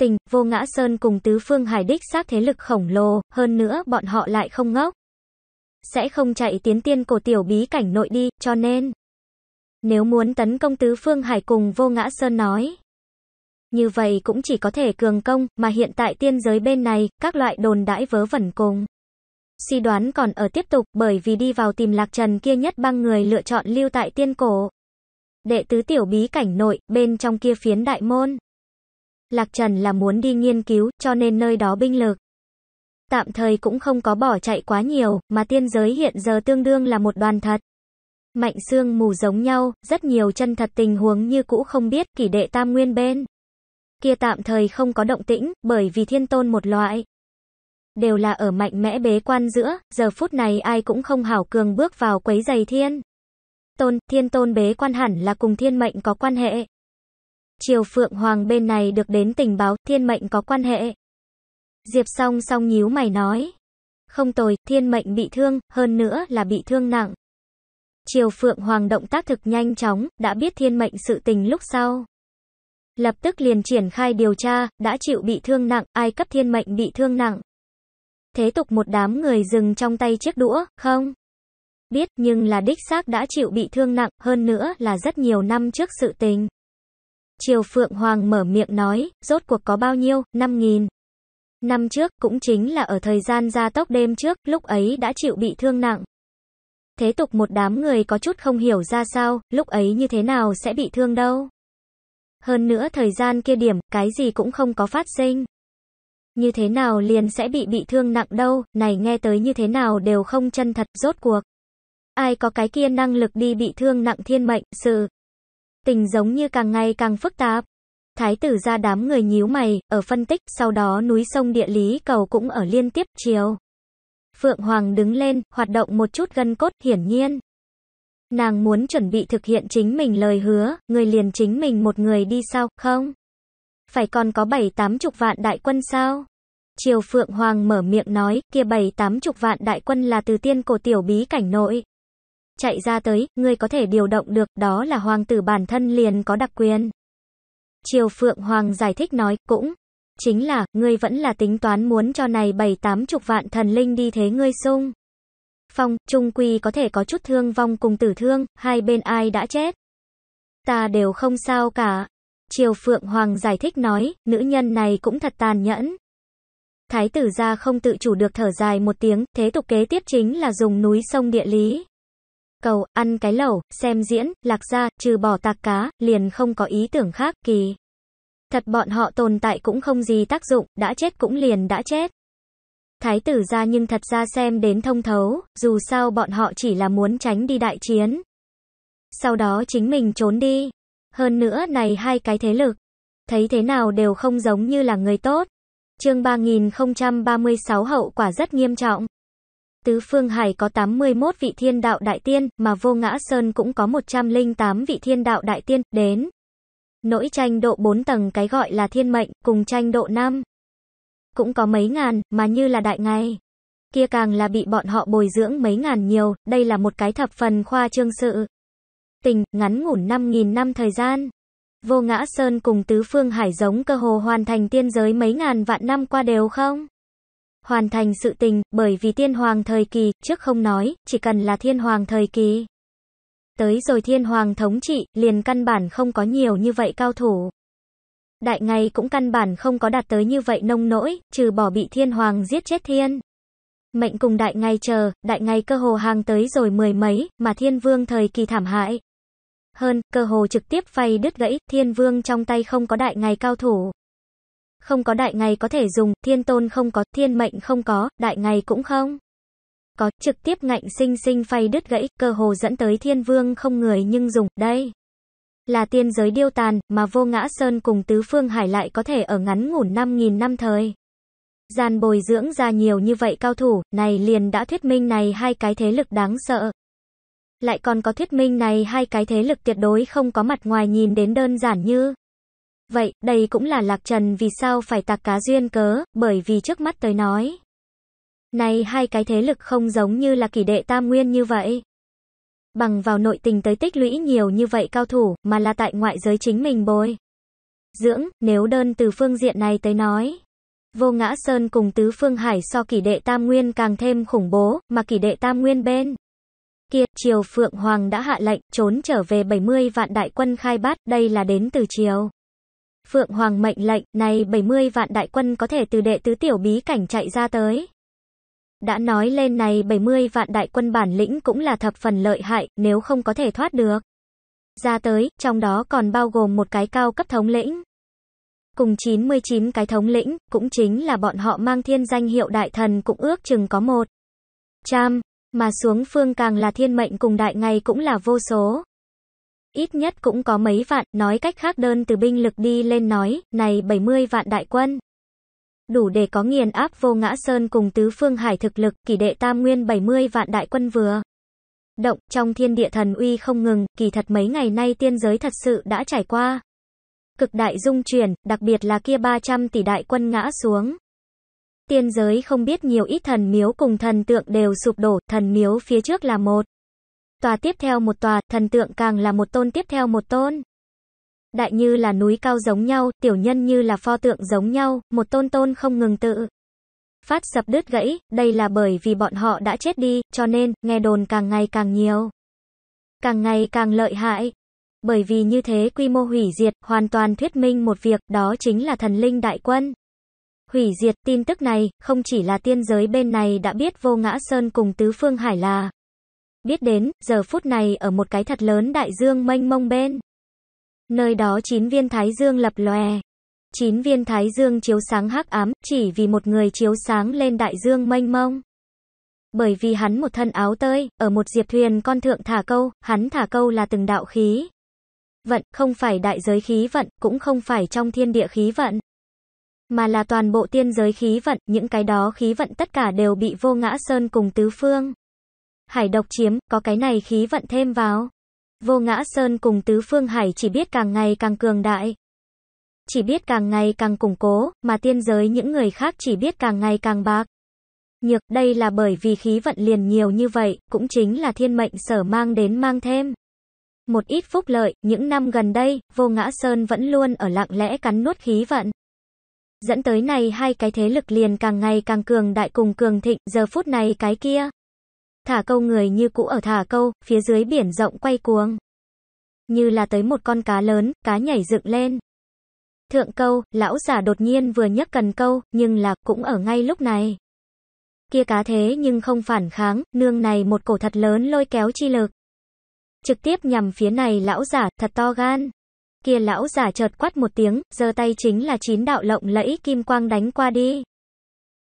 Tình, vô ngã sơn cùng tứ phương hải đích xác thế lực khổng lồ, hơn nữa bọn họ lại không ngốc. Sẽ không chạy tiến tiên cổ tiểu bí cảnh nội đi, cho nên. Nếu muốn tấn công tứ phương hải cùng vô ngã sơn nói như vậy cũng chỉ có thể cường công, mà hiện tại tiên giới bên này, các loại đồn đãi vớ vẩn cùng. Suy đoán còn ở tiếp tục, bởi vì đi vào tìm lạc trần kia nhất băng người lựa chọn lưu tại tiên cổ. Đệ tứ tiểu bí cảnh nội, bên trong kia phiến đại môn. Lạc Trần là muốn đi nghiên cứu, cho nên nơi đó binh lực. Tạm thời cũng không có bỏ chạy quá nhiều, mà tiên giới hiện giờ tương đương là một đoàn thật. Mạnh xương mù giống nhau, rất nhiều chân thật tình huống như cũ không biết, kỷ đệ tam nguyên bên kia tạm thời không có động tĩnh, bởi vì thiên tôn một loại. Đều là ở mạnh mẽ bế quan giữa, giờ phút này ai cũng không hảo cường bước vào quấy giày thiên. Tôn, thiên tôn bế quan hẳn là cùng thiên mệnh có quan hệ. Triều Phượng Hoàng bên này được đến tình báo, thiên mệnh có quan hệ. Diệp song song nhíu mày nói. Không tồi, thiên mệnh bị thương, hơn nữa là bị thương nặng. Triều Phượng Hoàng động tác thực nhanh chóng, đã biết thiên mệnh sự tình lúc sau lập tức liền triển khai điều tra, đã chịu bị thương nặng, ai cấp thiên mệnh bị thương nặng. Thế tục một đám người dừng trong tay chiếc đũa, không? Biết nhưng là đích xác đã chịu bị thương nặng, hơn nữa là rất nhiều năm trước sự tình. Triều Phượng Hoàng mở miệng nói, rốt cuộc có bao nhiêu, 5.000. Năm trước, cũng chính là ở thời gian gia tốc đêm trước, lúc ấy đã chịu bị thương nặng. Thế tục một đám người có chút không hiểu ra sao, lúc ấy như thế nào sẽ bị thương đâu. Hơn nữa thời gian kia điểm, cái gì cũng không có phát sinh. Như thế nào liền sẽ bị bị thương nặng đâu, này nghe tới như thế nào đều không chân thật, rốt cuộc. Ai có cái kia năng lực đi bị thương nặng thiên mệnh, sự. Tình giống như càng ngày càng phức tạp. Thái tử ra đám người nhíu mày, ở phân tích, sau đó núi sông địa lý cầu cũng ở liên tiếp chiều. Phượng Hoàng đứng lên, hoạt động một chút gân cốt, hiển nhiên. Nàng muốn chuẩn bị thực hiện chính mình lời hứa, người liền chính mình một người đi sao, không? Phải còn có bảy tám chục vạn đại quân sao? Triều Phượng Hoàng mở miệng nói, kia bảy tám chục vạn đại quân là từ tiên cổ tiểu bí cảnh nội. Chạy ra tới, người có thể điều động được, đó là hoàng tử bản thân liền có đặc quyền. Triều Phượng Hoàng giải thích nói, cũng, chính là, người vẫn là tính toán muốn cho này bảy tám chục vạn thần linh đi thế ngươi sung phong, trung quy có thể có chút thương vong cùng tử thương, hai bên ai đã chết. Ta đều không sao cả. Triều Phượng Hoàng giải thích nói, nữ nhân này cũng thật tàn nhẫn. Thái tử gia không tự chủ được thở dài một tiếng, thế tục kế tiếp chính là dùng núi sông địa lý. Cầu, ăn cái lẩu, xem diễn, lạc gia trừ bỏ tạc cá, liền không có ý tưởng khác kỳ. Thật bọn họ tồn tại cũng không gì tác dụng, đã chết cũng liền đã chết. Thái tử ra nhưng thật ra xem đến thông thấu, dù sao bọn họ chỉ là muốn tránh đi đại chiến. Sau đó chính mình trốn đi. Hơn nữa này hai cái thế lực, thấy thế nào đều không giống như là người tốt. Chương 3036 hậu quả rất nghiêm trọng. Tứ Phương Hải có 81 vị thiên đạo đại tiên, mà Vô Ngã Sơn cũng có 108 vị thiên đạo đại tiên, đến. Nỗi tranh độ 4 tầng cái gọi là thiên mệnh, cùng tranh độ 5 cũng có mấy ngàn, mà như là đại ngay Kia càng là bị bọn họ bồi dưỡng mấy ngàn nhiều, đây là một cái thập phần khoa trương sự. Tình, ngắn ngủn 5.000 năm thời gian. Vô ngã sơn cùng tứ phương hải giống cơ hồ hoàn thành tiên giới mấy ngàn vạn năm qua đều không? Hoàn thành sự tình, bởi vì tiên hoàng thời kỳ, trước không nói, chỉ cần là thiên hoàng thời kỳ. Tới rồi thiên hoàng thống trị, liền căn bản không có nhiều như vậy cao thủ đại ngày cũng căn bản không có đạt tới như vậy nông nỗi, trừ bỏ bị thiên hoàng giết chết thiên. Mệnh cùng đại ngày chờ, đại ngày cơ hồ hàng tới rồi mười mấy, mà thiên vương thời kỳ thảm hại. Hơn, cơ hồ trực tiếp phay đứt gãy, thiên vương trong tay không có đại ngày cao thủ. Không có đại ngày có thể dùng, thiên tôn không có, thiên mệnh không có, đại ngày cũng không. Có, trực tiếp ngạnh sinh sinh phay đứt gãy, cơ hồ dẫn tới thiên vương không người nhưng dùng, đây là tiên giới điêu tàn, mà vô ngã sơn cùng tứ phương hải lại có thể ở ngắn ngủn 5.000 năm thời. Gian bồi dưỡng ra nhiều như vậy cao thủ, này liền đã thuyết minh này hai cái thế lực đáng sợ. Lại còn có thuyết minh này hai cái thế lực tuyệt đối không có mặt ngoài nhìn đến đơn giản như. Vậy, đây cũng là Lạc Trần vì sao phải tạc cá duyên cớ, bởi vì trước mắt tới nói. Này hai cái thế lực không giống như là kỷ đệ tam nguyên như vậy bằng vào nội tình tới tích lũy nhiều như vậy cao thủ, mà là tại ngoại giới chính mình bồi. Dưỡng, nếu đơn từ phương diện này tới nói. Vô ngã Sơn cùng tứ phương hải so kỷ đệ tam nguyên càng thêm khủng bố, mà kỷ đệ tam nguyên bên. Kia, triều Phượng Hoàng đã hạ lệnh, trốn trở về 70 vạn đại quân khai bát, đây là đến từ triều. Phượng Hoàng mệnh lệnh, này 70 vạn đại quân có thể từ đệ tứ tiểu bí cảnh chạy ra tới. Đã nói lên này 70 vạn đại quân bản lĩnh cũng là thập phần lợi hại nếu không có thể thoát được. Ra tới, trong đó còn bao gồm một cái cao cấp thống lĩnh. Cùng 99 cái thống lĩnh, cũng chính là bọn họ mang thiên danh hiệu đại thần cũng ước chừng có một. Trăm, mà xuống phương càng là thiên mệnh cùng đại ngày cũng là vô số. Ít nhất cũng có mấy vạn, nói cách khác đơn từ binh lực đi lên nói, này 70 vạn đại quân đủ để có nghiền áp vô ngã sơn cùng tứ phương hải thực lực, kỳ đệ tam nguyên 70 vạn đại quân vừa. Động, trong thiên địa thần uy không ngừng, kỳ thật mấy ngày nay tiên giới thật sự đã trải qua. Cực đại dung chuyển, đặc biệt là kia 300 tỷ đại quân ngã xuống. Tiên giới không biết nhiều ít thần miếu cùng thần tượng đều sụp đổ, thần miếu phía trước là một. Tòa tiếp theo một tòa, thần tượng càng là một tôn tiếp theo một tôn. Đại như là núi cao giống nhau, tiểu nhân như là pho tượng giống nhau, một tôn tôn không ngừng tự. Phát sập đứt gãy, đây là bởi vì bọn họ đã chết đi, cho nên, nghe đồn càng ngày càng nhiều. Càng ngày càng lợi hại. Bởi vì như thế quy mô hủy diệt, hoàn toàn thuyết minh một việc, đó chính là thần linh đại quân. Hủy diệt tin tức này, không chỉ là tiên giới bên này đã biết vô ngã sơn cùng tứ phương hải là. Biết đến, giờ phút này ở một cái thật lớn đại dương mênh mông bên. Nơi đó chín viên thái dương lập lòe. Chín viên thái dương chiếu sáng hắc ám, chỉ vì một người chiếu sáng lên đại dương mênh mông. Bởi vì hắn một thân áo tơi, ở một diệp thuyền con thượng thả câu, hắn thả câu là từng đạo khí. Vận, không phải đại giới khí vận, cũng không phải trong thiên địa khí vận. Mà là toàn bộ tiên giới khí vận, những cái đó khí vận tất cả đều bị vô ngã sơn cùng tứ phương. Hải độc chiếm, có cái này khí vận thêm vào. Vô Ngã Sơn cùng Tứ Phương Hải chỉ biết càng ngày càng cường đại. Chỉ biết càng ngày càng củng cố, mà tiên giới những người khác chỉ biết càng ngày càng bạc. Nhược đây là bởi vì khí vận liền nhiều như vậy, cũng chính là thiên mệnh sở mang đến mang thêm. Một ít phúc lợi, những năm gần đây, Vô Ngã Sơn vẫn luôn ở lặng lẽ cắn nuốt khí vận. Dẫn tới này hai cái thế lực liền càng ngày càng cường đại cùng cường thịnh, giờ phút này cái kia. Thả câu người như cũ ở thả câu, phía dưới biển rộng quay cuồng. Như là tới một con cá lớn, cá nhảy dựng lên. Thượng câu, lão giả đột nhiên vừa nhấc cần câu, nhưng là cũng ở ngay lúc này. Kia cá thế nhưng không phản kháng, nương này một cổ thật lớn lôi kéo chi lực. Trực tiếp nhằm phía này lão giả, thật to gan. Kia lão giả chợt quát một tiếng, giơ tay chính là chín đạo lộng lẫy kim quang đánh qua đi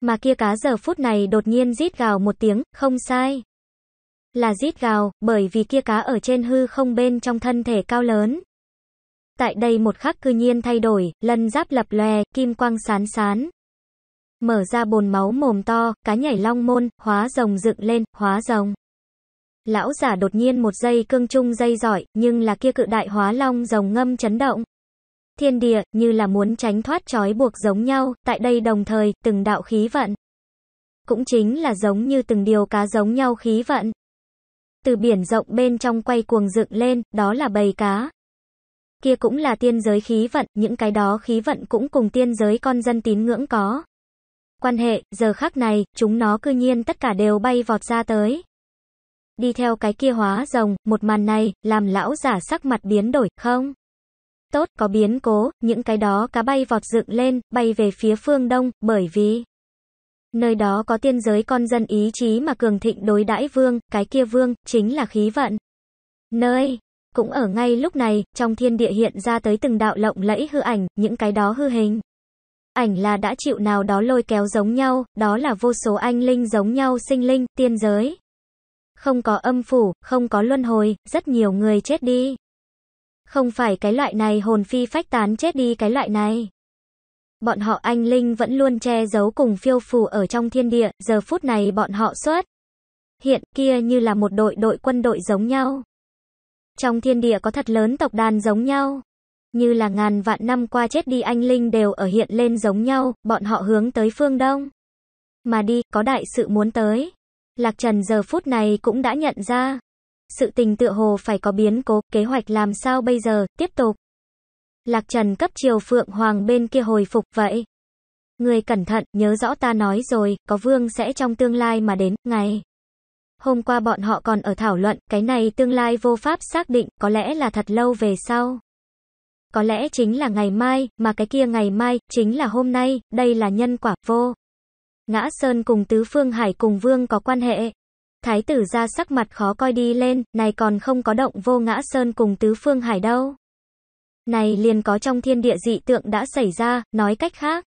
mà kia cá giờ phút này đột nhiên rít gào một tiếng, không sai. Là rít gào, bởi vì kia cá ở trên hư không bên trong thân thể cao lớn. Tại đây một khắc cư nhiên thay đổi, lân giáp lập lòe, kim quang sán sán. Mở ra bồn máu mồm to, cá nhảy long môn, hóa rồng dựng lên, hóa rồng. Lão giả đột nhiên một giây cương trung dây giỏi, nhưng là kia cự đại hóa long rồng ngâm chấn động thiên địa, như là muốn tránh thoát trói buộc giống nhau, tại đây đồng thời, từng đạo khí vận. Cũng chính là giống như từng điều cá giống nhau khí vận. Từ biển rộng bên trong quay cuồng dựng lên, đó là bầy cá. Kia cũng là tiên giới khí vận, những cái đó khí vận cũng cùng tiên giới con dân tín ngưỡng có. Quan hệ, giờ khắc này, chúng nó cư nhiên tất cả đều bay vọt ra tới. Đi theo cái kia hóa rồng, một màn này, làm lão giả sắc mặt biến đổi, không? tốt, có biến cố, những cái đó cá bay vọt dựng lên, bay về phía phương đông, bởi vì nơi đó có tiên giới con dân ý chí mà cường thịnh đối đãi vương, cái kia vương, chính là khí vận. Nơi, cũng ở ngay lúc này, trong thiên địa hiện ra tới từng đạo lộng lẫy hư ảnh, những cái đó hư hình. Ảnh là đã chịu nào đó lôi kéo giống nhau, đó là vô số anh linh giống nhau sinh linh, tiên giới. Không có âm phủ, không có luân hồi, rất nhiều người chết đi. Không phải cái loại này hồn phi phách tán chết đi cái loại này. Bọn họ anh linh vẫn luôn che giấu cùng phiêu phù ở trong thiên địa, giờ phút này bọn họ xuất. Hiện kia như là một đội đội quân đội giống nhau. Trong thiên địa có thật lớn tộc đàn giống nhau. Như là ngàn vạn năm qua chết đi anh linh đều ở hiện lên giống nhau, bọn họ hướng tới phương đông. Mà đi, có đại sự muốn tới. Lạc Trần giờ phút này cũng đã nhận ra sự tình tựa hồ phải có biến cố, kế hoạch làm sao bây giờ, tiếp tục. Lạc Trần cấp chiều Phượng Hoàng bên kia hồi phục vậy. Người cẩn thận, nhớ rõ ta nói rồi, có vương sẽ trong tương lai mà đến, ngày. Hôm qua bọn họ còn ở thảo luận, cái này tương lai vô pháp xác định, có lẽ là thật lâu về sau. Có lẽ chính là ngày mai, mà cái kia ngày mai, chính là hôm nay, đây là nhân quả, vô. Ngã Sơn cùng Tứ Phương Hải cùng Vương có quan hệ, Thái tử ra sắc mặt khó coi đi lên, này còn không có động vô ngã sơn cùng tứ phương hải đâu. Này liền có trong thiên địa dị tượng đã xảy ra, nói cách khác.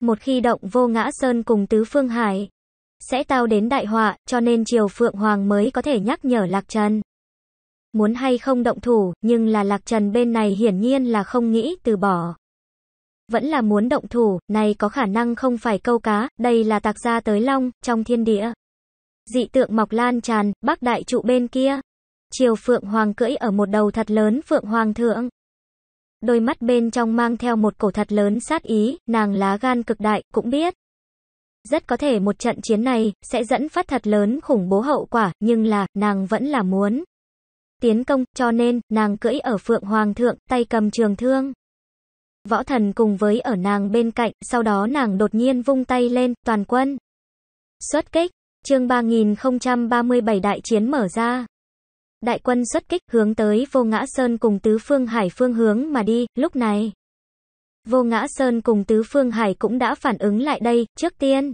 Một khi động vô ngã sơn cùng tứ phương hải, sẽ tao đến đại họa, cho nên triều phượng hoàng mới có thể nhắc nhở Lạc Trần. Muốn hay không động thủ, nhưng là Lạc Trần bên này hiển nhiên là không nghĩ từ bỏ. Vẫn là muốn động thủ, này có khả năng không phải câu cá, đây là tạc ra tới long, trong thiên địa. Dị tượng mọc lan tràn, bắc đại trụ bên kia. Chiều phượng hoàng cưỡi ở một đầu thật lớn phượng hoàng thượng. Đôi mắt bên trong mang theo một cổ thật lớn sát ý, nàng lá gan cực đại, cũng biết. Rất có thể một trận chiến này, sẽ dẫn phát thật lớn khủng bố hậu quả, nhưng là, nàng vẫn là muốn. Tiến công, cho nên, nàng cưỡi ở phượng hoàng thượng, tay cầm trường thương. Võ thần cùng với ở nàng bên cạnh, sau đó nàng đột nhiên vung tay lên, toàn quân. Xuất kích, Chương 3037 đại chiến mở ra. Đại quân xuất kích hướng tới Vô Ngã Sơn cùng Tứ Phương Hải phương hướng mà đi, lúc này. Vô Ngã Sơn cùng Tứ Phương Hải cũng đã phản ứng lại đây, trước tiên.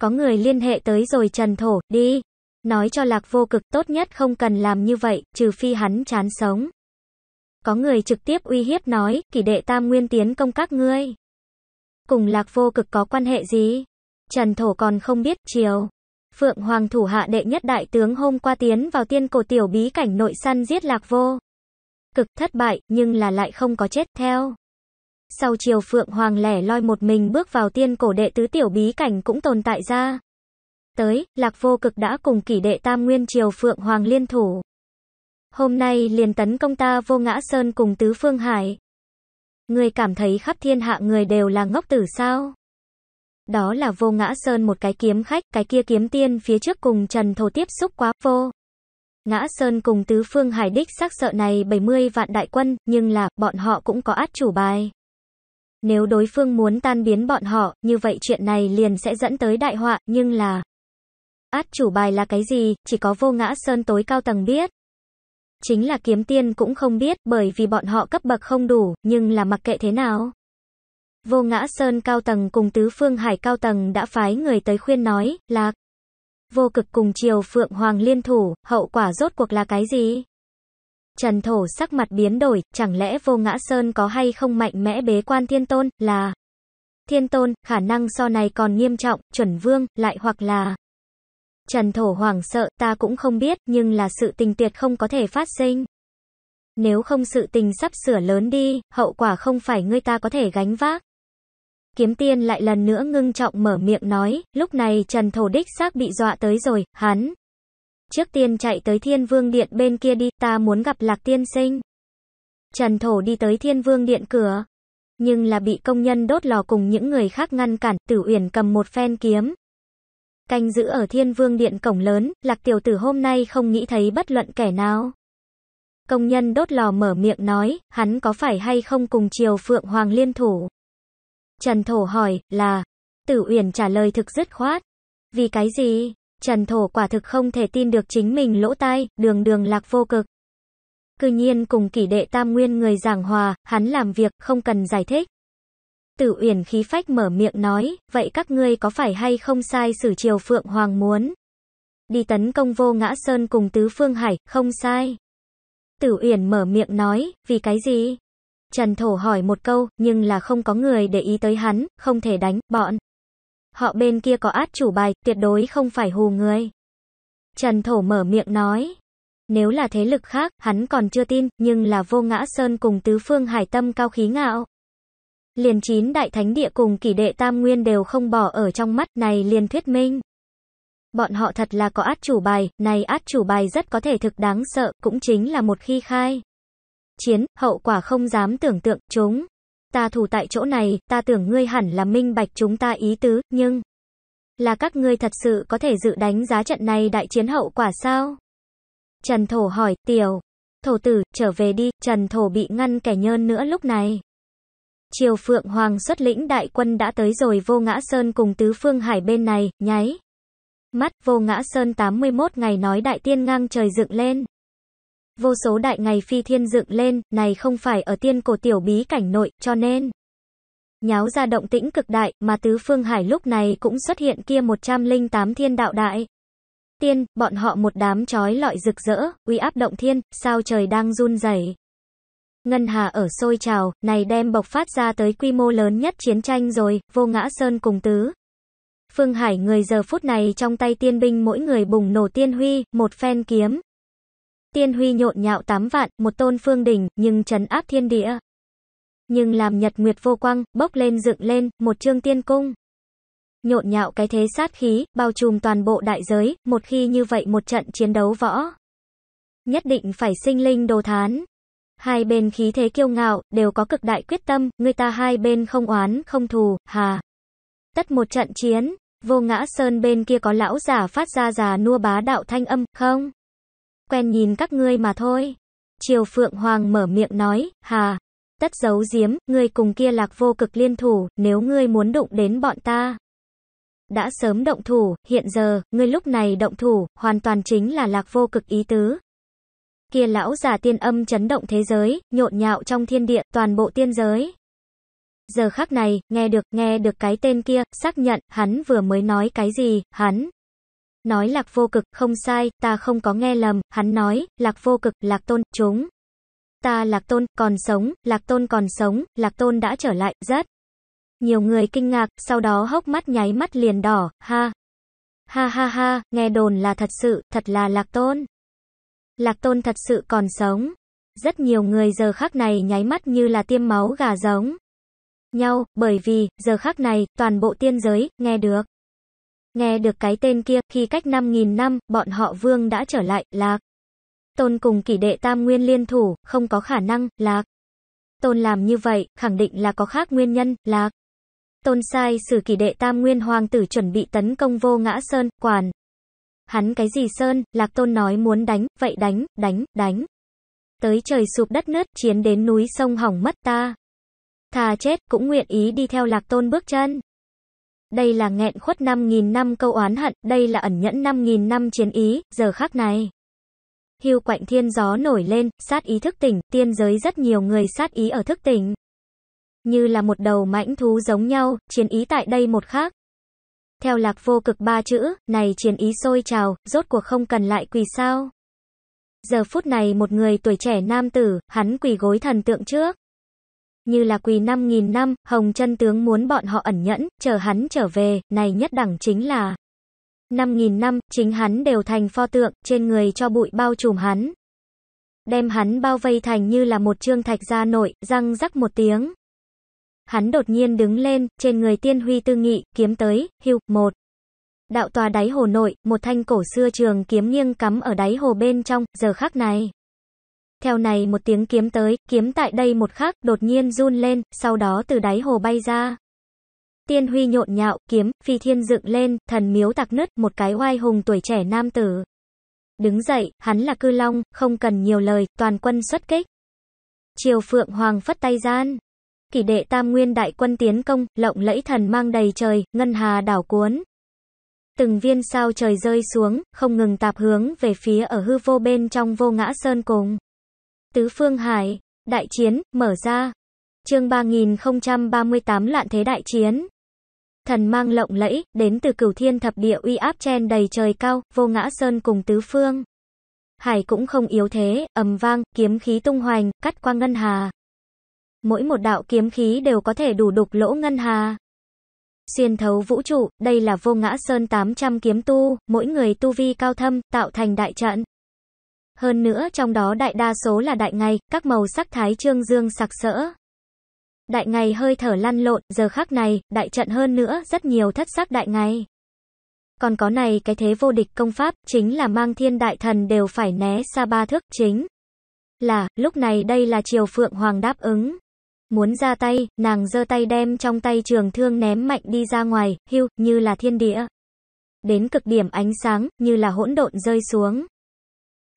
Có người liên hệ tới rồi trần thổ, đi. Nói cho lạc vô cực tốt nhất không cần làm như vậy, trừ phi hắn chán sống. Có người trực tiếp uy hiếp nói, kỷ đệ tam nguyên tiến công các ngươi. Cùng lạc vô cực có quan hệ gì? Trần thổ còn không biết, chiều. Phượng Hoàng thủ hạ đệ nhất đại tướng hôm qua tiến vào tiên cổ tiểu bí cảnh nội săn giết lạc vô. Cực thất bại, nhưng là lại không có chết theo. Sau chiều Phượng Hoàng lẻ loi một mình bước vào tiên cổ đệ tứ tiểu bí cảnh cũng tồn tại ra. Tới, Lạc Vô Cực đã cùng kỷ đệ tam nguyên triều Phượng Hoàng liên thủ. Hôm nay liền tấn công ta vô ngã sơn cùng tứ phương hải. Người cảm thấy khắp thiên hạ người đều là ngốc tử sao? Đó là vô ngã sơn một cái kiếm khách, cái kia kiếm tiên phía trước cùng Trần Thổ tiếp xúc quá vô. Ngã Sơn cùng tứ phương hải đích sắc sợ này 70 vạn đại quân, nhưng là, bọn họ cũng có át chủ bài. Nếu đối phương muốn tan biến bọn họ, như vậy chuyện này liền sẽ dẫn tới đại họa, nhưng là... Át chủ bài là cái gì, chỉ có vô ngã Sơn tối cao tầng biết. Chính là kiếm tiên cũng không biết, bởi vì bọn họ cấp bậc không đủ, nhưng là mặc kệ thế nào. Vô Ngã Sơn cao tầng cùng Tứ Phương Hải cao tầng đã phái người tới khuyên nói, là Vô cực cùng Triều Phượng Hoàng liên thủ, hậu quả rốt cuộc là cái gì? Trần Thổ sắc mặt biến đổi, chẳng lẽ Vô Ngã Sơn có hay không mạnh mẽ bế quan thiên tôn, là Thiên tôn, khả năng so này còn nghiêm trọng, chuẩn vương, lại hoặc là Trần Thổ hoàng sợ, ta cũng không biết, nhưng là sự tình tuyệt không có thể phát sinh. Nếu không sự tình sắp sửa lớn đi, hậu quả không phải ngươi ta có thể gánh vác kiếm tiên lại lần nữa ngưng trọng mở miệng nói, lúc này Trần Thổ Đích xác bị dọa tới rồi, hắn. Trước tiên chạy tới thiên vương điện bên kia đi, ta muốn gặp lạc tiên sinh. Trần Thổ đi tới thiên vương điện cửa, nhưng là bị công nhân đốt lò cùng những người khác ngăn cản, tử uyển cầm một phen kiếm. Canh giữ ở thiên vương điện cổng lớn, lạc tiểu tử hôm nay không nghĩ thấy bất luận kẻ nào. Công nhân đốt lò mở miệng nói, hắn có phải hay không cùng triều phượng hoàng liên thủ. Trần Thổ hỏi, là. Tử Uyển trả lời thực dứt khoát. Vì cái gì? Trần Thổ quả thực không thể tin được chính mình lỗ tai, đường đường lạc vô cực. Cư nhiên cùng kỷ đệ tam nguyên người giảng hòa, hắn làm việc, không cần giải thích. Tử Uyển khí phách mở miệng nói, vậy các ngươi có phải hay không sai sử triều Phượng Hoàng muốn? Đi tấn công vô ngã sơn cùng tứ phương hải, không sai. Tử Uyển mở miệng nói, vì cái gì? Trần Thổ hỏi một câu, nhưng là không có người để ý tới hắn, không thể đánh, bọn. Họ bên kia có át chủ bài, tuyệt đối không phải hù người. Trần Thổ mở miệng nói. Nếu là thế lực khác, hắn còn chưa tin, nhưng là vô ngã sơn cùng tứ phương hải tâm cao khí ngạo. Liền chín đại thánh địa cùng kỷ đệ tam nguyên đều không bỏ ở trong mắt, này liền thuyết minh. Bọn họ thật là có át chủ bài, này át chủ bài rất có thể thực đáng sợ, cũng chính là một khi khai chiến, hậu quả không dám tưởng tượng, chúng. Ta thủ tại chỗ này, ta tưởng ngươi hẳn là minh bạch chúng ta ý tứ, nhưng... Là các ngươi thật sự có thể dự đánh giá trận này đại chiến hậu quả sao? Trần Thổ hỏi, tiểu. Thổ tử, trở về đi, Trần Thổ bị ngăn kẻ nhơn nữa lúc này. Triều Phượng Hoàng xuất lĩnh đại quân đã tới rồi vô ngã sơn cùng tứ phương hải bên này, nháy. Mắt vô ngã sơn 81 ngày nói đại tiên ngang trời dựng lên. Vô số đại ngày phi thiên dựng lên, này không phải ở tiên cổ tiểu bí cảnh nội, cho nên nháo ra động tĩnh cực đại, mà tứ phương hải lúc này cũng xuất hiện kia 108 thiên đạo đại. Tiên, bọn họ một đám trói lọi rực rỡ, uy áp động thiên, sao trời đang run rẩy. Ngân hà ở sôi trào, này đem bộc phát ra tới quy mô lớn nhất chiến tranh rồi, vô ngã sơn cùng tứ. Phương Hải người giờ phút này trong tay tiên binh mỗi người bùng nổ tiên huy, một phen kiếm tiên huy nhộn nhạo tám vạn, một tôn phương đỉnh, nhưng trấn áp thiên địa. Nhưng làm nhật nguyệt vô quang, bốc lên dựng lên, một trương tiên cung. Nhộn nhạo cái thế sát khí, bao trùm toàn bộ đại giới, một khi như vậy một trận chiến đấu võ. Nhất định phải sinh linh đồ thán. Hai bên khí thế kiêu ngạo, đều có cực đại quyết tâm, người ta hai bên không oán, không thù, hà. Tất một trận chiến, vô ngã sơn bên kia có lão giả phát ra già nua bá đạo thanh âm, không? quen nhìn các ngươi mà thôi. Triều Phượng Hoàng mở miệng nói, hà, tất giấu giếm, ngươi cùng kia lạc vô cực liên thủ, nếu ngươi muốn đụng đến bọn ta. Đã sớm động thủ, hiện giờ, ngươi lúc này động thủ, hoàn toàn chính là lạc vô cực ý tứ. Kia lão giả tiên âm chấn động thế giới, nhộn nhạo trong thiên địa, toàn bộ tiên giới. Giờ khắc này, nghe được, nghe được cái tên kia, xác nhận, hắn vừa mới nói cái gì, hắn nói lạc vô cực, không sai, ta không có nghe lầm, hắn nói, lạc vô cực, lạc tôn, chúng. Ta lạc tôn, còn sống, lạc tôn còn sống, lạc tôn đã trở lại, rất. Nhiều người kinh ngạc, sau đó hốc mắt nháy mắt liền đỏ, ha. Ha ha ha, nghe đồn là thật sự, thật là lạc tôn. Lạc tôn thật sự còn sống. Rất nhiều người giờ khắc này nháy mắt như là tiêm máu gà giống nhau, bởi vì, giờ khắc này, toàn bộ tiên giới, nghe được. Nghe được cái tên kia, khi cách 5.000 năm, bọn họ vương đã trở lại, lạc. Tôn cùng kỷ đệ tam nguyên liên thủ, không có khả năng, lạc. Tôn làm như vậy, khẳng định là có khác nguyên nhân, lạc. Tôn sai sử kỷ đệ tam nguyên hoàng tử chuẩn bị tấn công vô ngã sơn, quản. Hắn cái gì sơn, lạc tôn nói muốn đánh, vậy đánh, đánh, đánh. Tới trời sụp đất nứt, chiến đến núi sông hỏng mất ta. Thà chết, cũng nguyện ý đi theo lạc tôn bước chân. Đây là nghẹn khuất 5.000 năm câu oán hận, đây là ẩn nhẫn 5.000 năm chiến ý, giờ khắc này. Hưu quạnh thiên gió nổi lên, sát ý thức tỉnh, tiên giới rất nhiều người sát ý ở thức tỉnh. Như là một đầu mãnh thú giống nhau, chiến ý tại đây một khác. Theo lạc vô cực ba chữ, này chiến ý sôi trào, rốt cuộc không cần lại quỳ sao. Giờ phút này một người tuổi trẻ nam tử, hắn quỳ gối thần tượng trước như là quỳ năm nghìn năm, Hồng chân tướng muốn bọn họ ẩn nhẫn, chờ hắn trở về, này nhất đẳng chính là năm nghìn năm, chính hắn đều thành pho tượng, trên người cho bụi bao trùm hắn. Đem hắn bao vây thành như là một trương thạch ra nội, răng rắc một tiếng. Hắn đột nhiên đứng lên, trên người tiên huy tư nghị, kiếm tới, hưu, một. Đạo tòa đáy hồ nội, một thanh cổ xưa trường kiếm nghiêng cắm ở đáy hồ bên trong, giờ khắc này. Theo này một tiếng kiếm tới, kiếm tại đây một khắc, đột nhiên run lên, sau đó từ đáy hồ bay ra. Tiên huy nhộn nhạo, kiếm, phi thiên dựng lên, thần miếu tạc nứt, một cái oai hùng tuổi trẻ nam tử. Đứng dậy, hắn là cư long, không cần nhiều lời, toàn quân xuất kích. Triều Phượng Hoàng phất tay gian. Kỷ đệ tam nguyên đại quân tiến công, lộng lẫy thần mang đầy trời, ngân hà đảo cuốn. Từng viên sao trời rơi xuống, không ngừng tạp hướng về phía ở hư vô bên trong vô ngã sơn cùng. Tứ Phương Hải, Đại Chiến, mở ra. Chương 3038 loạn Thế Đại Chiến. Thần mang lộng lẫy, đến từ cửu thiên thập địa uy áp chen đầy trời cao, vô ngã sơn cùng tứ phương. Hải cũng không yếu thế, ầm vang, kiếm khí tung hoành, cắt qua ngân hà. Mỗi một đạo kiếm khí đều có thể đủ đục lỗ ngân hà. Xuyên thấu vũ trụ, đây là vô ngã sơn 800 kiếm tu, mỗi người tu vi cao thâm, tạo thành đại trận. Hơn nữa trong đó đại đa số là đại ngày, các màu sắc thái trương dương sặc sỡ. Đại ngày hơi thở lăn lộn, giờ khắc này, đại trận hơn nữa rất nhiều thất sắc đại ngày. Còn có này cái thế vô địch công pháp, chính là mang thiên đại thần đều phải né xa ba thước, chính là, lúc này đây là triều phượng hoàng đáp ứng. Muốn ra tay, nàng giơ tay đem trong tay trường thương ném mạnh đi ra ngoài, hưu, như là thiên địa. Đến cực điểm ánh sáng, như là hỗn độn rơi xuống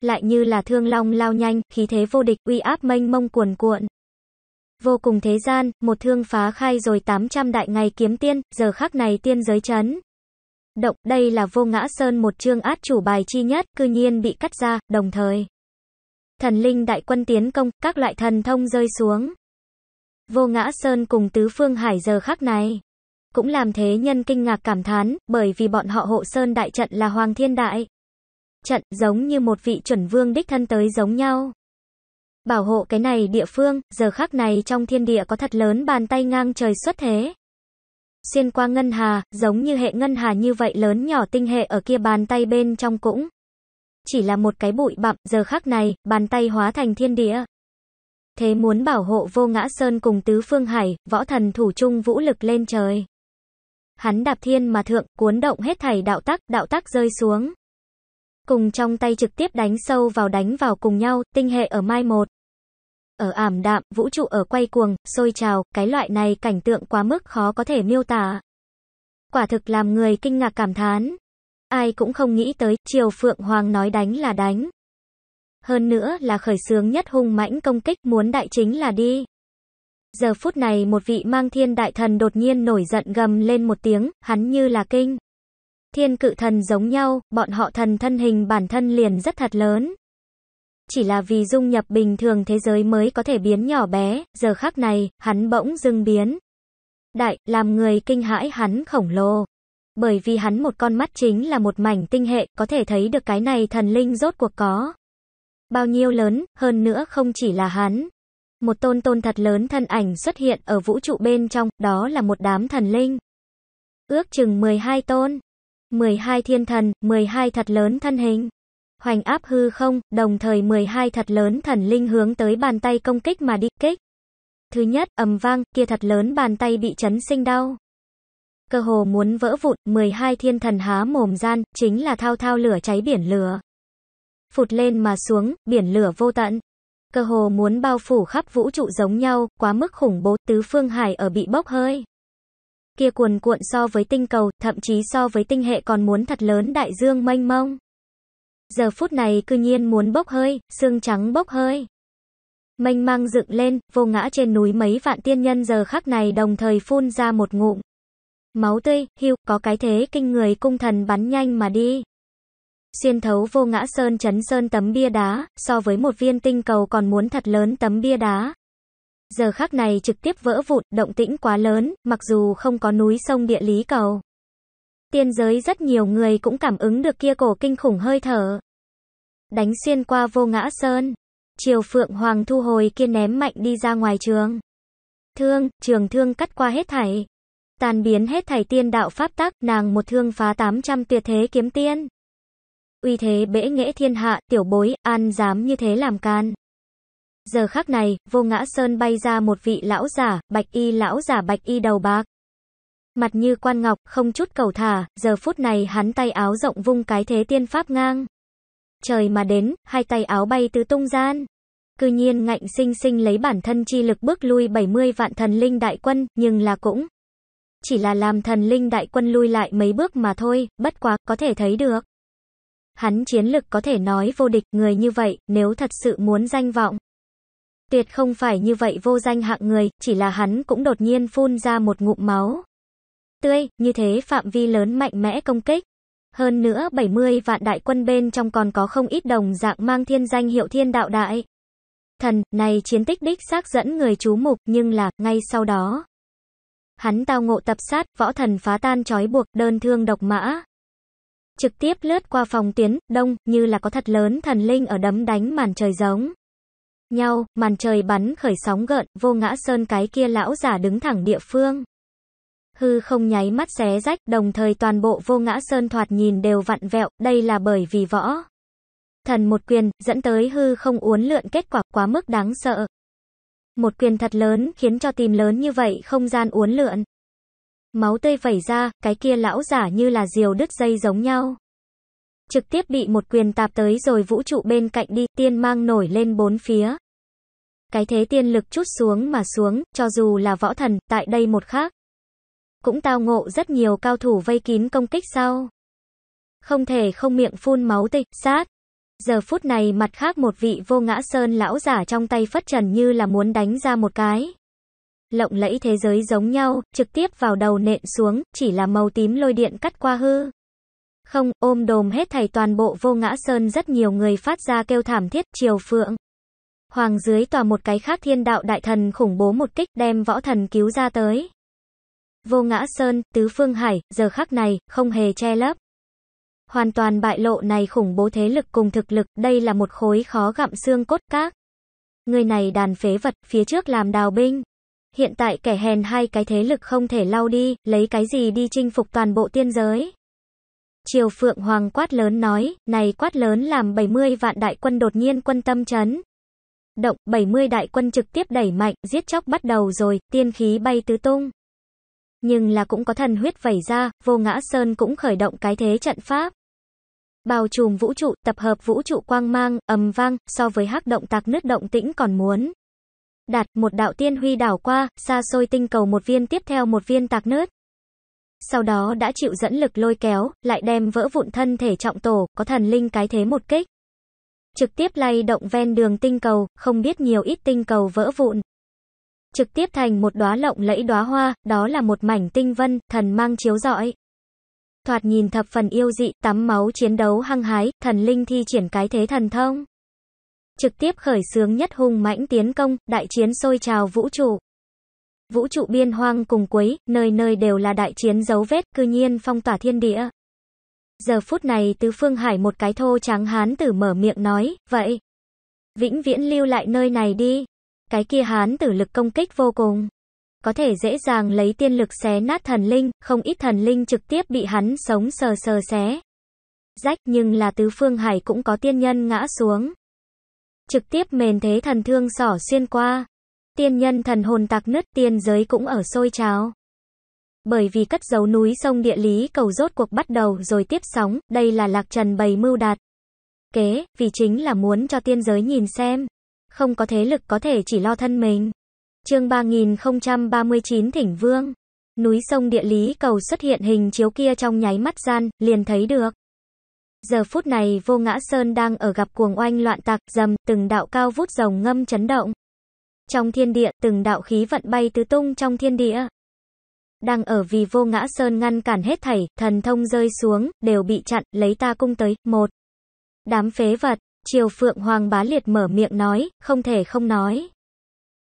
lại như là thương long lao nhanh, khí thế vô địch, uy áp mênh mông cuồn cuộn. Vô cùng thế gian, một thương phá khai rồi 800 đại ngày kiếm tiên, giờ khắc này tiên giới chấn. Động, đây là vô ngã sơn một chương át chủ bài chi nhất, cư nhiên bị cắt ra, đồng thời. Thần linh đại quân tiến công, các loại thần thông rơi xuống. Vô ngã sơn cùng tứ phương hải giờ khắc này. Cũng làm thế nhân kinh ngạc cảm thán, bởi vì bọn họ hộ sơn đại trận là hoàng thiên đại trận giống như một vị chuẩn vương đích thân tới giống nhau. Bảo hộ cái này địa phương, giờ khắc này trong thiên địa có thật lớn bàn tay ngang trời xuất thế. Xuyên qua ngân hà, giống như hệ ngân hà như vậy lớn nhỏ tinh hệ ở kia bàn tay bên trong cũng. Chỉ là một cái bụi bặm, giờ khắc này, bàn tay hóa thành thiên địa. Thế muốn bảo hộ vô ngã sơn cùng tứ phương hải, võ thần thủ trung vũ lực lên trời. Hắn đạp thiên mà thượng, cuốn động hết thảy đạo tắc, đạo tắc rơi xuống cùng trong tay trực tiếp đánh sâu vào đánh vào cùng nhau, tinh hệ ở mai một. Ở ảm đạm, vũ trụ ở quay cuồng, sôi trào, cái loại này cảnh tượng quá mức khó có thể miêu tả. Quả thực làm người kinh ngạc cảm thán. Ai cũng không nghĩ tới, Triều Phượng Hoàng nói đánh là đánh. Hơn nữa là khởi sướng nhất hung mãnh công kích muốn đại chính là đi. Giờ phút này một vị mang thiên đại thần đột nhiên nổi giận gầm lên một tiếng, hắn như là kinh thiên cự thần giống nhau, bọn họ thần thân hình bản thân liền rất thật lớn. Chỉ là vì dung nhập bình thường thế giới mới có thể biến nhỏ bé, giờ khắc này, hắn bỗng dưng biến. Đại, làm người kinh hãi hắn khổng lồ. Bởi vì hắn một con mắt chính là một mảnh tinh hệ, có thể thấy được cái này thần linh rốt cuộc có. Bao nhiêu lớn, hơn nữa không chỉ là hắn. Một tôn tôn thật lớn thân ảnh xuất hiện ở vũ trụ bên trong, đó là một đám thần linh. Ước chừng 12 tôn, 12 thiên thần, 12 thật lớn thân hình. Hoành áp hư không, đồng thời 12 thật lớn thần linh hướng tới bàn tay công kích mà đi kích. Thứ nhất, ầm vang, kia thật lớn bàn tay bị chấn sinh đau. Cơ hồ muốn vỡ vụn, 12 thiên thần há mồm gian, chính là thao thao lửa cháy biển lửa. Phụt lên mà xuống, biển lửa vô tận. Cơ hồ muốn bao phủ khắp vũ trụ giống nhau, quá mức khủng bố, tứ phương hải ở bị bốc hơi kia cuồn cuộn so với tinh cầu, thậm chí so với tinh hệ còn muốn thật lớn đại dương mênh mông. Giờ phút này cư nhiên muốn bốc hơi, xương trắng bốc hơi. Mênh mang dựng lên, vô ngã trên núi mấy vạn tiên nhân giờ khắc này đồng thời phun ra một ngụm. Máu tươi, hưu, có cái thế kinh người cung thần bắn nhanh mà đi. Xuyên thấu vô ngã sơn chấn sơn tấm bia đá, so với một viên tinh cầu còn muốn thật lớn tấm bia đá, giờ khác này trực tiếp vỡ vụn, động tĩnh quá lớn, mặc dù không có núi sông địa lý cầu. Tiên giới rất nhiều người cũng cảm ứng được kia cổ kinh khủng hơi thở. Đánh xuyên qua vô ngã sơn, triều phượng hoàng thu hồi kia ném mạnh đi ra ngoài trường. Thương, trường thương cắt qua hết thảy. Tàn biến hết thảy tiên đạo pháp tác, nàng một thương phá 800 tuyệt thế kiếm tiên. Uy thế bể nghệ thiên hạ, tiểu bối, an dám như thế làm can. Giờ khắc này, vô ngã sơn bay ra một vị lão giả, bạch y lão giả bạch y đầu bạc. Mặt như quan ngọc, không chút cầu thả, giờ phút này hắn tay áo rộng vung cái thế tiên pháp ngang. Trời mà đến, hai tay áo bay tứ tung gian. Cư nhiên ngạnh sinh sinh lấy bản thân chi lực bước lui 70 vạn thần linh đại quân, nhưng là cũng chỉ là làm thần linh đại quân lui lại mấy bước mà thôi, bất quá, có thể thấy được. Hắn chiến lực có thể nói vô địch, người như vậy, nếu thật sự muốn danh vọng. Tuyệt không phải như vậy vô danh hạng người, chỉ là hắn cũng đột nhiên phun ra một ngụm máu. Tươi, như thế phạm vi lớn mạnh mẽ công kích. Hơn nữa 70 vạn đại quân bên trong còn có không ít đồng dạng mang thiên danh hiệu thiên đạo đại. Thần, này chiến tích đích xác dẫn người chú mục nhưng là, ngay sau đó. Hắn tao ngộ tập sát, võ thần phá tan trói buộc, đơn thương độc mã. Trực tiếp lướt qua phòng tuyến đông, như là có thật lớn thần linh ở đấm đánh màn trời giống nhau, màn trời bắn khởi sóng gợn, vô ngã sơn cái kia lão giả đứng thẳng địa phương. Hư không nháy mắt xé rách, đồng thời toàn bộ vô ngã sơn thoạt nhìn đều vặn vẹo, đây là bởi vì võ. Thần một quyền, dẫn tới hư không uốn lượn kết quả quá mức đáng sợ. Một quyền thật lớn, khiến cho tìm lớn như vậy không gian uốn lượn. Máu tươi vẩy ra, cái kia lão giả như là diều đứt dây giống nhau trực tiếp bị một quyền tạp tới rồi vũ trụ bên cạnh đi, tiên mang nổi lên bốn phía. Cái thế tiên lực chút xuống mà xuống, cho dù là võ thần, tại đây một khác. Cũng tao ngộ rất nhiều cao thủ vây kín công kích sau. Không thể không miệng phun máu tịch, sát. Giờ phút này mặt khác một vị vô ngã sơn lão giả trong tay phất trần như là muốn đánh ra một cái. Lộng lẫy thế giới giống nhau, trực tiếp vào đầu nện xuống, chỉ là màu tím lôi điện cắt qua hư. Không, ôm đồm hết thầy toàn bộ vô ngã sơn rất nhiều người phát ra kêu thảm thiết triều phượng. Hoàng dưới tòa một cái khác thiên đạo đại thần khủng bố một kích đem võ thần cứu ra tới. Vô ngã sơn, tứ phương hải, giờ khắc này, không hề che lấp. Hoàn toàn bại lộ này khủng bố thế lực cùng thực lực, đây là một khối khó gặm xương cốt các. Người này đàn phế vật, phía trước làm đào binh. Hiện tại kẻ hèn hai cái thế lực không thể lau đi, lấy cái gì đi chinh phục toàn bộ tiên giới. Triều Phượng Hoàng quát lớn nói, này quát lớn làm 70 vạn đại quân đột nhiên quân tâm chấn. Động, 70 đại quân trực tiếp đẩy mạnh, giết chóc bắt đầu rồi, tiên khí bay tứ tung. Nhưng là cũng có thần huyết vẩy ra, vô ngã sơn cũng khởi động cái thế trận pháp. Bao trùm vũ trụ, tập hợp vũ trụ quang mang, ầm vang, so với hắc động tạc nước động tĩnh còn muốn. Đạt, một đạo tiên huy đảo qua, xa xôi tinh cầu một viên tiếp theo một viên tạc nớt sau đó đã chịu dẫn lực lôi kéo, lại đem vỡ vụn thân thể trọng tổ, có thần linh cái thế một kích. Trực tiếp lay động ven đường tinh cầu, không biết nhiều ít tinh cầu vỡ vụn. Trực tiếp thành một đóa lộng lẫy đóa hoa, đó là một mảnh tinh vân, thần mang chiếu rọi. Thoạt nhìn thập phần yêu dị, tắm máu chiến đấu hăng hái, thần linh thi triển cái thế thần thông. Trực tiếp khởi xướng nhất hùng mãnh tiến công, đại chiến sôi trào vũ trụ. Vũ trụ biên hoang cùng quấy, nơi nơi đều là đại chiến dấu vết, cư nhiên phong tỏa thiên địa. Giờ phút này tứ phương hải một cái thô trắng hán tử mở miệng nói, vậy. Vĩnh viễn lưu lại nơi này đi. Cái kia hán tử lực công kích vô cùng. Có thể dễ dàng lấy tiên lực xé nát thần linh, không ít thần linh trực tiếp bị hắn sống sờ sờ xé. Rách nhưng là tứ phương hải cũng có tiên nhân ngã xuống. Trực tiếp mền thế thần thương sỏ xuyên qua tiên nhân thần hồn tạc nứt tiên giới cũng ở sôi trào. Bởi vì cất dấu núi sông địa lý cầu rốt cuộc bắt đầu rồi tiếp sóng, đây là lạc trần bày mưu đạt. Kế, vì chính là muốn cho tiên giới nhìn xem. Không có thế lực có thể chỉ lo thân mình. chương 3039 Thỉnh Vương. Núi sông địa lý cầu xuất hiện hình chiếu kia trong nháy mắt gian, liền thấy được. Giờ phút này vô ngã sơn đang ở gặp cuồng oanh loạn tạc dầm, từng đạo cao vút rồng ngâm chấn động. Trong thiên địa, từng đạo khí vận bay tứ tung trong thiên địa. Đang ở vì vô ngã sơn ngăn cản hết thảy, thần thông rơi xuống, đều bị chặn, lấy ta cung tới, một. Đám phế vật, triều phượng hoàng bá liệt mở miệng nói, không thể không nói.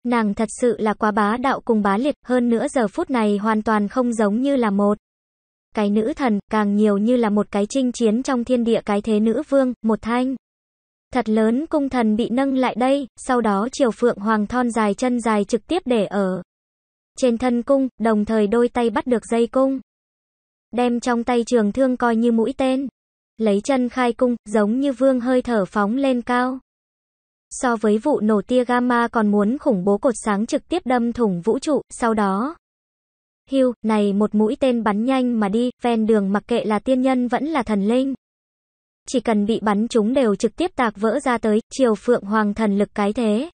Nàng thật sự là quá bá đạo cùng bá liệt, hơn nữa giờ phút này hoàn toàn không giống như là một. Cái nữ thần, càng nhiều như là một cái trinh chiến trong thiên địa cái thế nữ vương, một thanh. Thật lớn cung thần bị nâng lại đây, sau đó chiều phượng hoàng thon dài chân dài trực tiếp để ở trên thân cung, đồng thời đôi tay bắt được dây cung. Đem trong tay trường thương coi như mũi tên. Lấy chân khai cung, giống như vương hơi thở phóng lên cao. So với vụ nổ tia gamma còn muốn khủng bố cột sáng trực tiếp đâm thủng vũ trụ, sau đó. Hưu, này một mũi tên bắn nhanh mà đi, ven đường mặc kệ là tiên nhân vẫn là thần linh chỉ cần bị bắn chúng đều trực tiếp tạc vỡ ra tới, chiều phượng hoàng thần lực cái thế.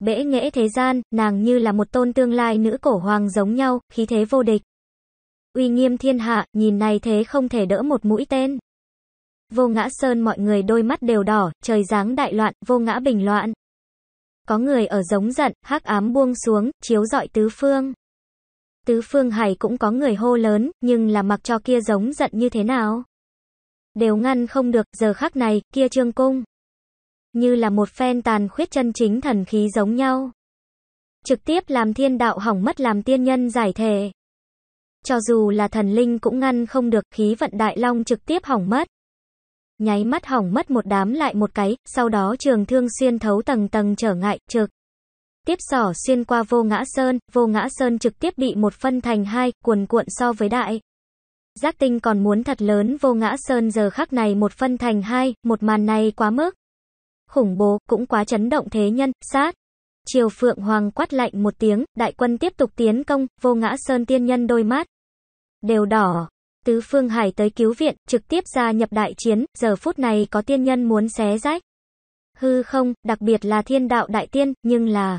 bễ nghệ thế gian, nàng như là một tôn tương lai nữ cổ hoàng giống nhau, khí thế vô địch. Uy nghiêm thiên hạ, nhìn này thế không thể đỡ một mũi tên. Vô ngã sơn mọi người đôi mắt đều đỏ, trời dáng đại loạn, vô ngã bình loạn. Có người ở giống giận, hắc ám buông xuống, chiếu dọi tứ phương. Tứ phương hải cũng có người hô lớn, nhưng là mặc cho kia giống giận như thế nào? đều ngăn không được, giờ khắc này, kia trương cung. Như là một phen tàn khuyết chân chính thần khí giống nhau. Trực tiếp làm thiên đạo hỏng mất làm tiên nhân giải thể. Cho dù là thần linh cũng ngăn không được khí vận đại long trực tiếp hỏng mất. Nháy mắt hỏng mất một đám lại một cái, sau đó trường thương xuyên thấu tầng tầng trở ngại, trực. Tiếp sỏ xuyên qua vô ngã sơn, vô ngã sơn trực tiếp bị một phân thành hai, cuồn cuộn so với đại giác tinh còn muốn thật lớn vô ngã sơn giờ khắc này một phân thành hai, một màn này quá mức. Khủng bố, cũng quá chấn động thế nhân, sát. Triều Phượng Hoàng quát lạnh một tiếng, đại quân tiếp tục tiến công, vô ngã sơn tiên nhân đôi mắt. Đều đỏ. Tứ Phương Hải tới cứu viện, trực tiếp ra nhập đại chiến, giờ phút này có tiên nhân muốn xé rách. Hư không, đặc biệt là thiên đạo đại tiên, nhưng là...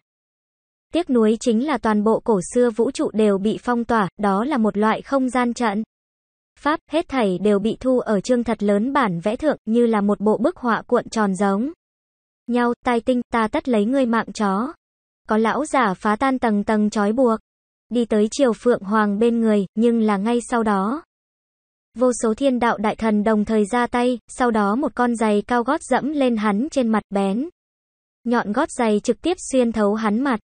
Tiếc nuối chính là toàn bộ cổ xưa vũ trụ đều bị phong tỏa, đó là một loại không gian trận. Pháp, hết thảy đều bị thu ở chương thật lớn bản vẽ thượng như là một bộ bức họa cuộn tròn giống. Nhau, tai tinh, ta tất lấy ngươi mạng chó. Có lão giả phá tan tầng tầng trói buộc. Đi tới triều phượng hoàng bên người, nhưng là ngay sau đó. Vô số thiên đạo đại thần đồng thời ra tay, sau đó một con giày cao gót dẫm lên hắn trên mặt bén. Nhọn gót giày trực tiếp xuyên thấu hắn mặt.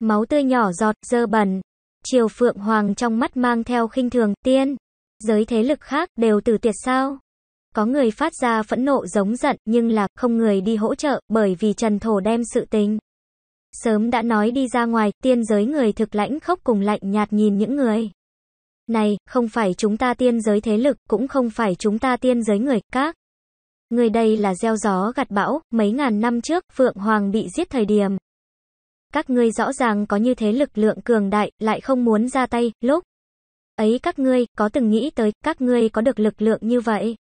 Máu tươi nhỏ giọt, dơ bẩn. Triều Phượng Hoàng trong mắt mang theo khinh thường, tiên giới thế lực khác đều từ tuyệt sao? Có người phát ra phẫn nộ giống giận nhưng là không người đi hỗ trợ bởi vì Trần Thổ đem sự tình. Sớm đã nói đi ra ngoài, tiên giới người thực lãnh khốc cùng lạnh nhạt nhìn những người. Này, không phải chúng ta tiên giới thế lực, cũng không phải chúng ta tiên giới người, các. Người đây là gieo gió gặt bão, mấy ngàn năm trước, Phượng Hoàng bị giết thời điểm. Các ngươi rõ ràng có như thế lực lượng cường đại, lại không muốn ra tay, lúc ấy các ngươi có từng nghĩ tới các ngươi có được lực lượng như vậy?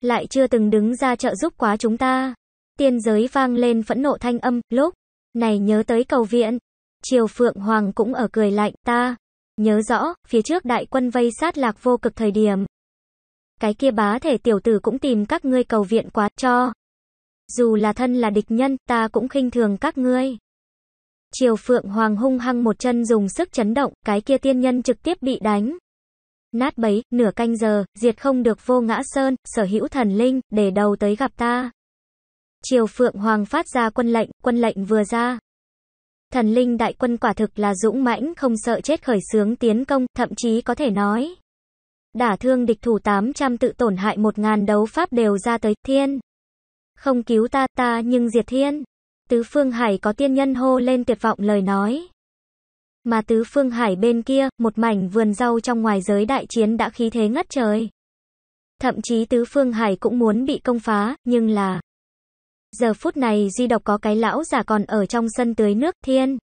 Lại chưa từng đứng ra trợ giúp quá chúng ta. Tiên giới vang lên phẫn nộ thanh âm, lúc này nhớ tới cầu viện. Triều Phượng Hoàng cũng ở cười lạnh ta. Nhớ rõ, phía trước đại quân vây sát lạc vô cực thời điểm. Cái kia bá thể tiểu tử cũng tìm các ngươi cầu viện quá cho. Dù là thân là địch nhân, ta cũng khinh thường các ngươi. Triều Phượng Hoàng hung hăng một chân dùng sức chấn động, cái kia tiên nhân trực tiếp bị đánh. Nát bấy, nửa canh giờ, diệt không được vô ngã sơn, sở hữu thần linh, để đầu tới gặp ta. Triều Phượng Hoàng phát ra quân lệnh, quân lệnh vừa ra. Thần linh đại quân quả thực là dũng mãnh không sợ chết khởi sướng tiến công, thậm chí có thể nói. Đả thương địch thủ 800 tự tổn hại 1.000 đấu pháp đều ra tới thiên. Không cứu ta ta nhưng diệt thiên. Tứ Phương Hải có tiên nhân hô lên tuyệt vọng lời nói. Mà Tứ Phương Hải bên kia, một mảnh vườn rau trong ngoài giới đại chiến đã khí thế ngất trời. Thậm chí Tứ Phương Hải cũng muốn bị công phá, nhưng là... Giờ phút này di độc có cái lão giả còn ở trong sân tưới nước thiên.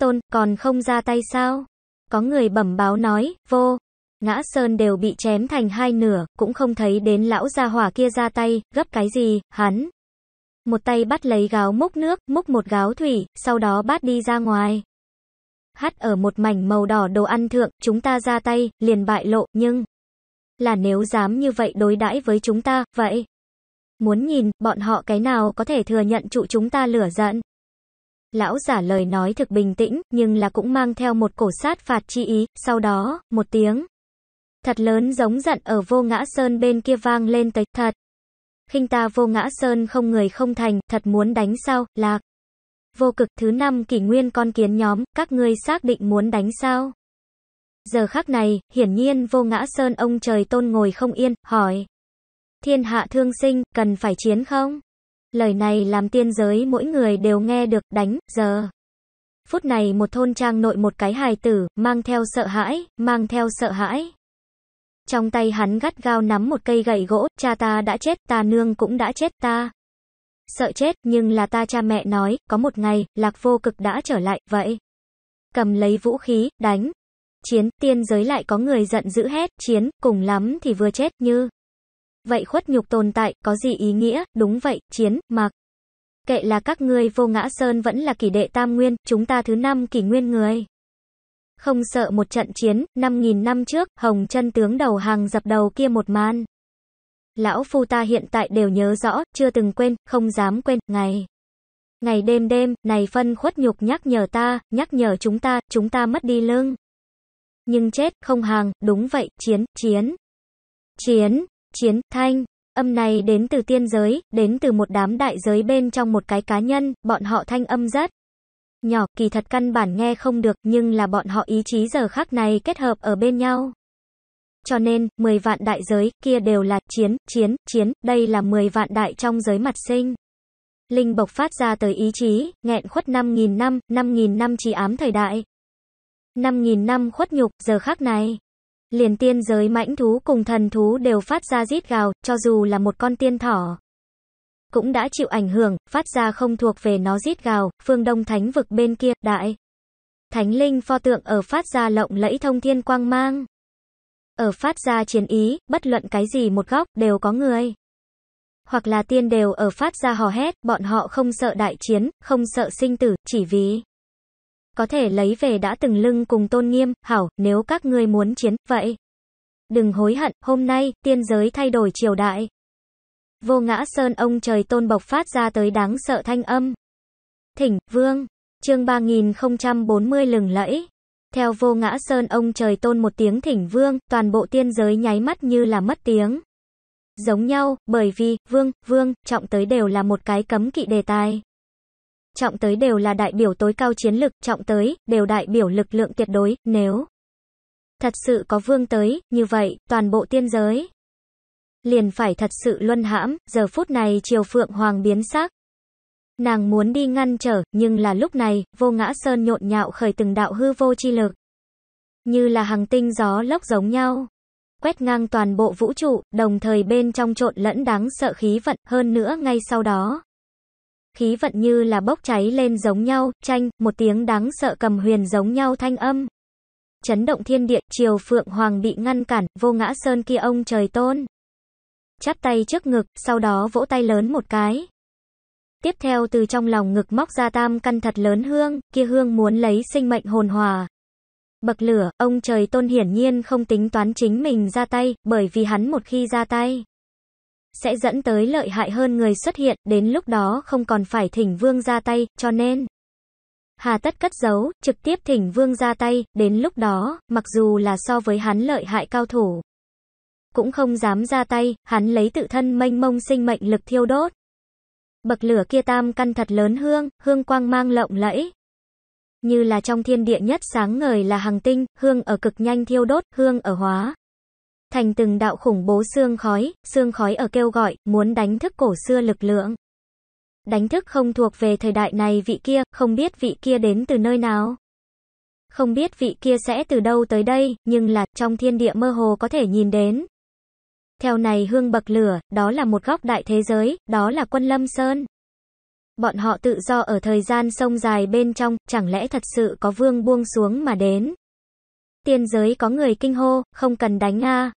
Tôn, còn không ra tay sao? Có người bẩm báo nói, vô, ngã sơn đều bị chém thành hai nửa, cũng không thấy đến lão gia hỏa kia ra tay, gấp cái gì, hắn một tay bắt lấy gáo múc nước, múc một gáo thủy, sau đó bát đi ra ngoài. Hắt ở một mảnh màu đỏ đồ ăn thượng, chúng ta ra tay, liền bại lộ, nhưng là nếu dám như vậy đối đãi với chúng ta, vậy. Muốn nhìn, bọn họ cái nào có thể thừa nhận trụ chúng ta lửa giận. Lão giả lời nói thực bình tĩnh, nhưng là cũng mang theo một cổ sát phạt chi ý, sau đó, một tiếng. Thật lớn giống giận ở vô ngã sơn bên kia vang lên tới, thật khinh ta vô ngã sơn không người không thành, thật muốn đánh sao, lạc. Vô cực thứ năm kỷ nguyên con kiến nhóm, các ngươi xác định muốn đánh sao? Giờ khắc này, hiển nhiên vô ngã sơn ông trời tôn ngồi không yên, hỏi. Thiên hạ thương sinh, cần phải chiến không? Lời này làm tiên giới mỗi người đều nghe được, đánh, giờ. Phút này một thôn trang nội một cái hài tử, mang theo sợ hãi, mang theo sợ hãi. Trong tay hắn gắt gao nắm một cây gậy gỗ, cha ta đã chết, ta nương cũng đã chết ta. Sợ chết, nhưng là ta cha mẹ nói, có một ngày, lạc vô cực đã trở lại, vậy. Cầm lấy vũ khí, đánh. Chiến, tiên giới lại có người giận dữ hét, chiến, cùng lắm thì vừa chết, như. Vậy khuất nhục tồn tại, có gì ý nghĩa, đúng vậy, chiến, mặc. Kệ là các ngươi vô ngã sơn vẫn là kỷ đệ tam nguyên, chúng ta thứ năm kỷ nguyên người không sợ một trận chiến, 5.000 năm trước, hồng chân tướng đầu hàng dập đầu kia một man. Lão phu ta hiện tại đều nhớ rõ, chưa từng quên, không dám quên, ngày. Ngày đêm đêm, này phân khuất nhục nhắc nhở ta, nhắc nhở chúng ta, chúng ta mất đi lương. Nhưng chết, không hàng, đúng vậy, chiến, chiến. Chiến, chiến, thanh. Âm này đến từ tiên giới, đến từ một đám đại giới bên trong một cái cá nhân, bọn họ thanh âm rất nhỏ, kỳ thật căn bản nghe không được, nhưng là bọn họ ý chí giờ khác này kết hợp ở bên nhau. Cho nên, 10 vạn đại giới, kia đều là chiến, chiến, chiến, đây là 10 vạn đại trong giới mặt sinh. Linh bộc phát ra tới ý chí, nghẹn khuất 5.000 năm, 5.000 năm trí ám thời đại. 5.000 năm khuất nhục, giờ khác này. Liền tiên giới mãnh thú cùng thần thú đều phát ra rít gào, cho dù là một con tiên thỏ, cũng đã chịu ảnh hưởng, phát ra không thuộc về nó rít gào, phương đông thánh vực bên kia, đại. Thánh linh pho tượng ở phát ra lộng lẫy thông thiên quang mang. Ở phát ra chiến ý, bất luận cái gì một góc, đều có người. Hoặc là tiên đều ở phát ra hò hét, bọn họ không sợ đại chiến, không sợ sinh tử, chỉ vì có thể lấy về đã từng lưng cùng tôn nghiêm, hảo, nếu các ngươi muốn chiến, vậy. Đừng hối hận, hôm nay, tiên giới thay đổi triều đại. Vô ngã sơn ông trời tôn bộc phát ra tới đáng sợ thanh âm. Thỉnh, vương, chương 3040 lừng lẫy. Theo vô ngã sơn ông trời tôn một tiếng thỉnh vương, toàn bộ tiên giới nháy mắt như là mất tiếng. Giống nhau, bởi vì, vương, vương, trọng tới đều là một cái cấm kỵ đề tài. Trọng tới đều là đại biểu tối cao chiến lực, trọng tới, đều đại biểu lực lượng tuyệt đối, nếu thật sự có vương tới, như vậy, toàn bộ tiên giới liền phải thật sự luân hãm, giờ phút này Triều Phượng Hoàng biến sắc. Nàng muốn đi ngăn trở, nhưng là lúc này, vô ngã sơn nhộn nhạo khởi từng đạo hư vô chi lực. Như là hàng tinh gió lốc giống nhau. Quét ngang toàn bộ vũ trụ, đồng thời bên trong trộn lẫn đáng sợ khí vận, hơn nữa ngay sau đó. Khí vận như là bốc cháy lên giống nhau, tranh, một tiếng đáng sợ cầm huyền giống nhau thanh âm. Chấn động thiên địa, triều phượng hoàng bị ngăn cản, vô ngã sơn kia ông trời tôn chắp tay trước ngực, sau đó vỗ tay lớn một cái. Tiếp theo từ trong lòng ngực móc ra tam căn thật lớn hương, kia hương muốn lấy sinh mệnh hồn hòa. Bậc lửa, ông trời tôn hiển nhiên không tính toán chính mình ra tay, bởi vì hắn một khi ra tay. Sẽ dẫn tới lợi hại hơn người xuất hiện, đến lúc đó không còn phải thỉnh vương ra tay, cho nên. Hà tất cất giấu, trực tiếp thỉnh vương ra tay, đến lúc đó, mặc dù là so với hắn lợi hại cao thủ cũng không dám ra tay, hắn lấy tự thân mênh mông sinh mệnh lực thiêu đốt. Bậc lửa kia tam căn thật lớn hương, hương quang mang lộng lẫy. Như là trong thiên địa nhất sáng ngời là hàng tinh, hương ở cực nhanh thiêu đốt, hương ở hóa. Thành từng đạo khủng bố xương khói, xương khói ở kêu gọi, muốn đánh thức cổ xưa lực lượng. Đánh thức không thuộc về thời đại này vị kia, không biết vị kia đến từ nơi nào. Không biết vị kia sẽ từ đâu tới đây, nhưng là trong thiên địa mơ hồ có thể nhìn đến, theo này hương bậc lửa, đó là một góc đại thế giới, đó là quân lâm sơn. Bọn họ tự do ở thời gian sông dài bên trong, chẳng lẽ thật sự có vương buông xuống mà đến. Tiên giới có người kinh hô, không cần đánh a à.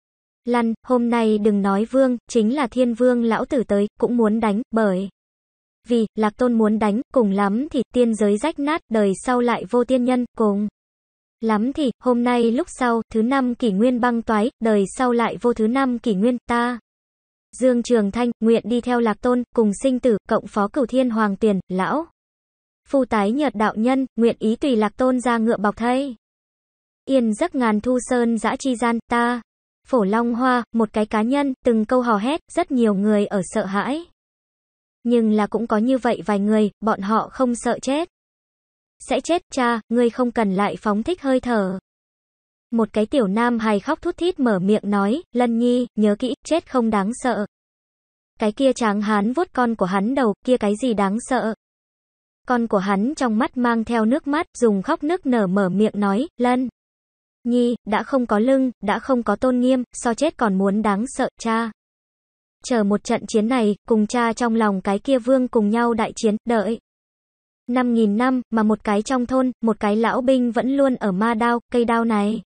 Lăn, hôm nay đừng nói vương, chính là thiên vương lão tử tới, cũng muốn đánh, bởi. Vì, lạc tôn muốn đánh, cùng lắm thì tiên giới rách nát, đời sau lại vô tiên nhân, cùng. Lắm thì, hôm nay lúc sau, thứ năm kỷ nguyên băng toái, đời sau lại vô thứ năm kỷ nguyên, ta. Dương Trường Thanh, nguyện đi theo Lạc Tôn, cùng sinh tử, cộng phó cửu thiên hoàng tiền, lão. Phu tái nhật đạo nhân, nguyện ý tùy Lạc Tôn ra ngựa bọc thay. Yên giấc ngàn thu sơn dã chi gian, ta. Phổ Long Hoa, một cái cá nhân, từng câu hò hét, rất nhiều người ở sợ hãi. Nhưng là cũng có như vậy vài người, bọn họ không sợ chết sẽ chết, cha, ngươi không cần lại phóng thích hơi thở. Một cái tiểu nam hài khóc thút thít mở miệng nói, lân nhi, nhớ kỹ, chết không đáng sợ. Cái kia tráng hán vuốt con của hắn đầu, kia cái gì đáng sợ. Con của hắn trong mắt mang theo nước mắt, dùng khóc nước nở mở miệng nói, lân. Nhi, đã không có lưng, đã không có tôn nghiêm, so chết còn muốn đáng sợ, cha. Chờ một trận chiến này, cùng cha trong lòng cái kia vương cùng nhau đại chiến, đợi. 5.000 năm mà một cái trong thôn, một cái lão binh vẫn luôn ở ma đao, cây đao này.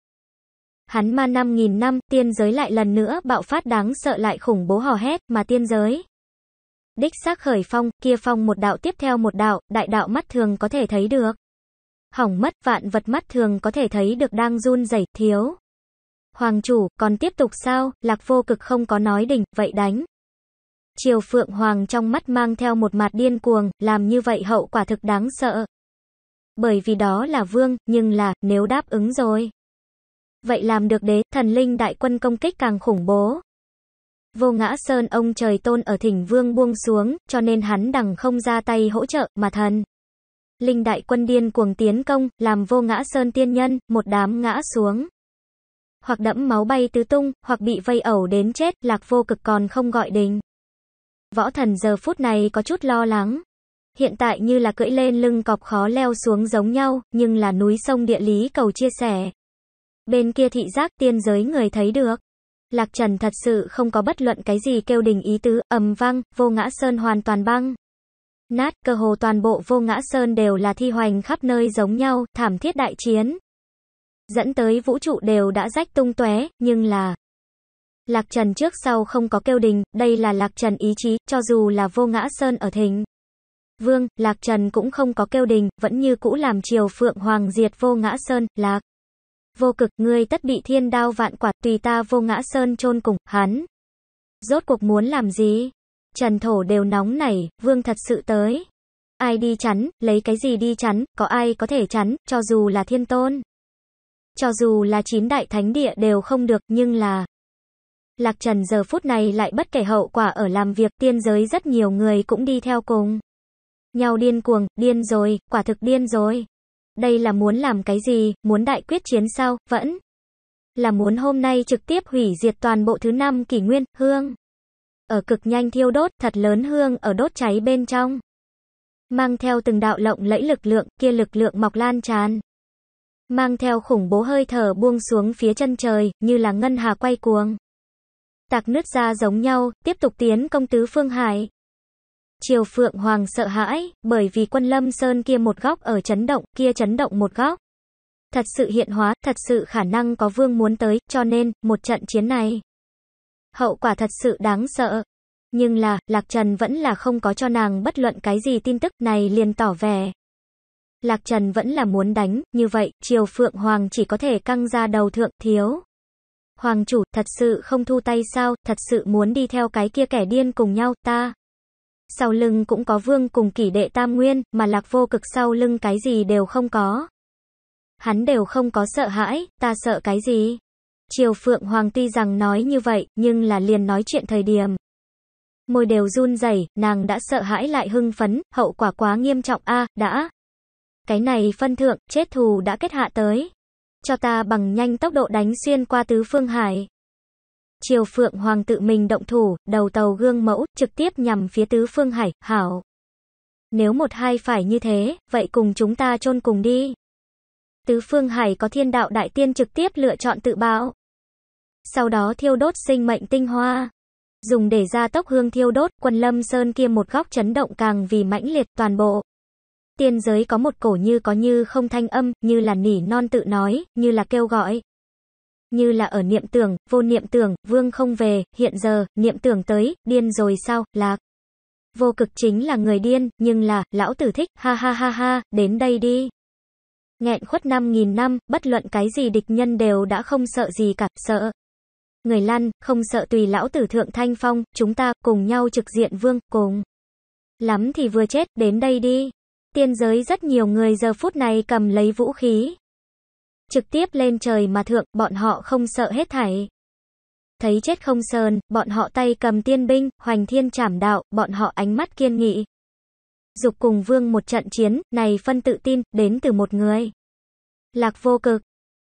Hắn ma 5.000 năm, tiên giới lại lần nữa bạo phát đáng sợ lại khủng bố hò hét, mà tiên giới. Đích xác khởi phong, kia phong một đạo tiếp theo một đạo, đại đạo mắt thường có thể thấy được. Hỏng mất vạn vật mắt thường có thể thấy được đang run rẩy thiếu. Hoàng chủ, còn tiếp tục sao, lạc vô cực không có nói đỉnh, vậy đánh. Triều Phượng Hoàng trong mắt mang theo một mặt điên cuồng, làm như vậy hậu quả thực đáng sợ. Bởi vì đó là vương, nhưng là, nếu đáp ứng rồi. Vậy làm được đế, thần linh đại quân công kích càng khủng bố. Vô ngã sơn ông trời tôn ở thỉnh vương buông xuống, cho nên hắn đằng không ra tay hỗ trợ, mà thần. Linh đại quân điên cuồng tiến công, làm vô ngã sơn tiên nhân, một đám ngã xuống. Hoặc đẫm máu bay tứ tung, hoặc bị vây ẩu đến chết, lạc vô cực còn không gọi đình. Võ thần giờ phút này có chút lo lắng. Hiện tại như là cưỡi lên lưng cọp khó leo xuống giống nhau, nhưng là núi sông địa lý cầu chia sẻ. Bên kia thị giác tiên giới người thấy được. Lạc Trần thật sự không có bất luận cái gì kêu đình ý tứ, ầm vang, vô ngã sơn hoàn toàn băng. Nát, cơ hồ toàn bộ vô ngã sơn đều là thi hoành khắp nơi giống nhau, thảm thiết đại chiến. Dẫn tới vũ trụ đều đã rách tung tóe, nhưng là, Lạc Trần trước sau không có kêu đình, đây là Lạc Trần ý chí, cho dù là vô ngã sơn ở thịnh. Vương, Lạc Trần cũng không có kêu đình, vẫn như cũ làm triều phượng hoàng diệt vô ngã sơn, lạc. Vô cực, ngươi tất bị thiên đao vạn quả, tùy ta vô ngã sơn chôn cùng, hắn. Rốt cuộc muốn làm gì? Trần thổ đều nóng nảy, vương thật sự tới. Ai đi chắn, lấy cái gì đi chắn, có ai có thể chắn, cho dù là thiên tôn. Cho dù là chín đại thánh địa đều không được, nhưng là, Lạc Trần giờ phút này lại bất kể hậu quả ở làm việc, tiên giới rất nhiều người cũng đi theo cùng. Nhau điên cuồng, điên rồi, quả thực điên rồi. Đây là muốn làm cái gì, muốn đại quyết chiến sao, vẫn là muốn hôm nay trực tiếp hủy diệt toàn bộ thứ năm kỷ nguyên, hương. Ở cực nhanh thiêu đốt, thật lớn hương ở đốt cháy bên trong. Mang theo từng đạo lộng lẫy lực lượng, kia lực lượng mọc lan tràn. Mang theo khủng bố hơi thở buông xuống phía chân trời, như là ngân hà quay cuồng tạc nứt ra giống nhau, tiếp tục tiến công tứ phương hải. Triều Phượng Hoàng sợ hãi, bởi vì quân Lâm Sơn kia một góc ở chấn động, kia chấn động một góc. Thật sự hiện hóa, thật sự khả năng có vương muốn tới, cho nên, một trận chiến này. Hậu quả thật sự đáng sợ. Nhưng là, Lạc Trần vẫn là không có cho nàng bất luận cái gì tin tức này liền tỏ vẻ. Lạc Trần vẫn là muốn đánh, như vậy, Triều Phượng Hoàng chỉ có thể căng ra đầu thượng, thiếu. Hoàng chủ, thật sự không thu tay sao, thật sự muốn đi theo cái kia kẻ điên cùng nhau, ta. Sau lưng cũng có vương cùng kỷ đệ tam nguyên, mà lạc vô cực sau lưng cái gì đều không có. Hắn đều không có sợ hãi, ta sợ cái gì? Triều Phượng Hoàng tuy rằng nói như vậy, nhưng là liền nói chuyện thời điểm. Môi đều run rẩy, nàng đã sợ hãi lại hưng phấn, hậu quả quá nghiêm trọng a, đã. Cái này phân thượng, chết thù đã kết hạ tới cho ta bằng nhanh tốc độ đánh xuyên qua tứ phương hải. Triều Phượng Hoàng tự mình động thủ, đầu tàu gương mẫu, trực tiếp nhằm phía tứ phương hải, hảo. Nếu một hai phải như thế, vậy cùng chúng ta chôn cùng đi. Tứ phương hải có thiên đạo đại tiên trực tiếp lựa chọn tự bạo. Sau đó thiêu đốt sinh mệnh tinh hoa. Dùng để ra tốc hương thiêu đốt, quần lâm sơn kia một góc chấn động càng vì mãnh liệt toàn bộ. Tiên giới có một cổ như có như không thanh âm, như là nỉ non tự nói, như là kêu gọi. Như là ở niệm tưởng, vô niệm tưởng, vương không về, hiện giờ, niệm tưởng tới, điên rồi sao, lạc. Vô cực chính là người điên, nhưng là, lão tử thích, ha ha ha ha, đến đây đi. Nghẹn khuất năm nghìn năm, bất luận cái gì địch nhân đều đã không sợ gì cả, sợ. Người lăn, không sợ tùy lão tử thượng thanh phong, chúng ta, cùng nhau trực diện vương, cùng. Lắm thì vừa chết, đến đây đi tiên giới rất nhiều người giờ phút này cầm lấy vũ khí. Trực tiếp lên trời mà thượng, bọn họ không sợ hết thảy. Thấy chết không sờn, bọn họ tay cầm tiên binh, hoành thiên trảm đạo, bọn họ ánh mắt kiên nghị. Dục cùng vương một trận chiến, này phân tự tin, đến từ một người. Lạc vô cực.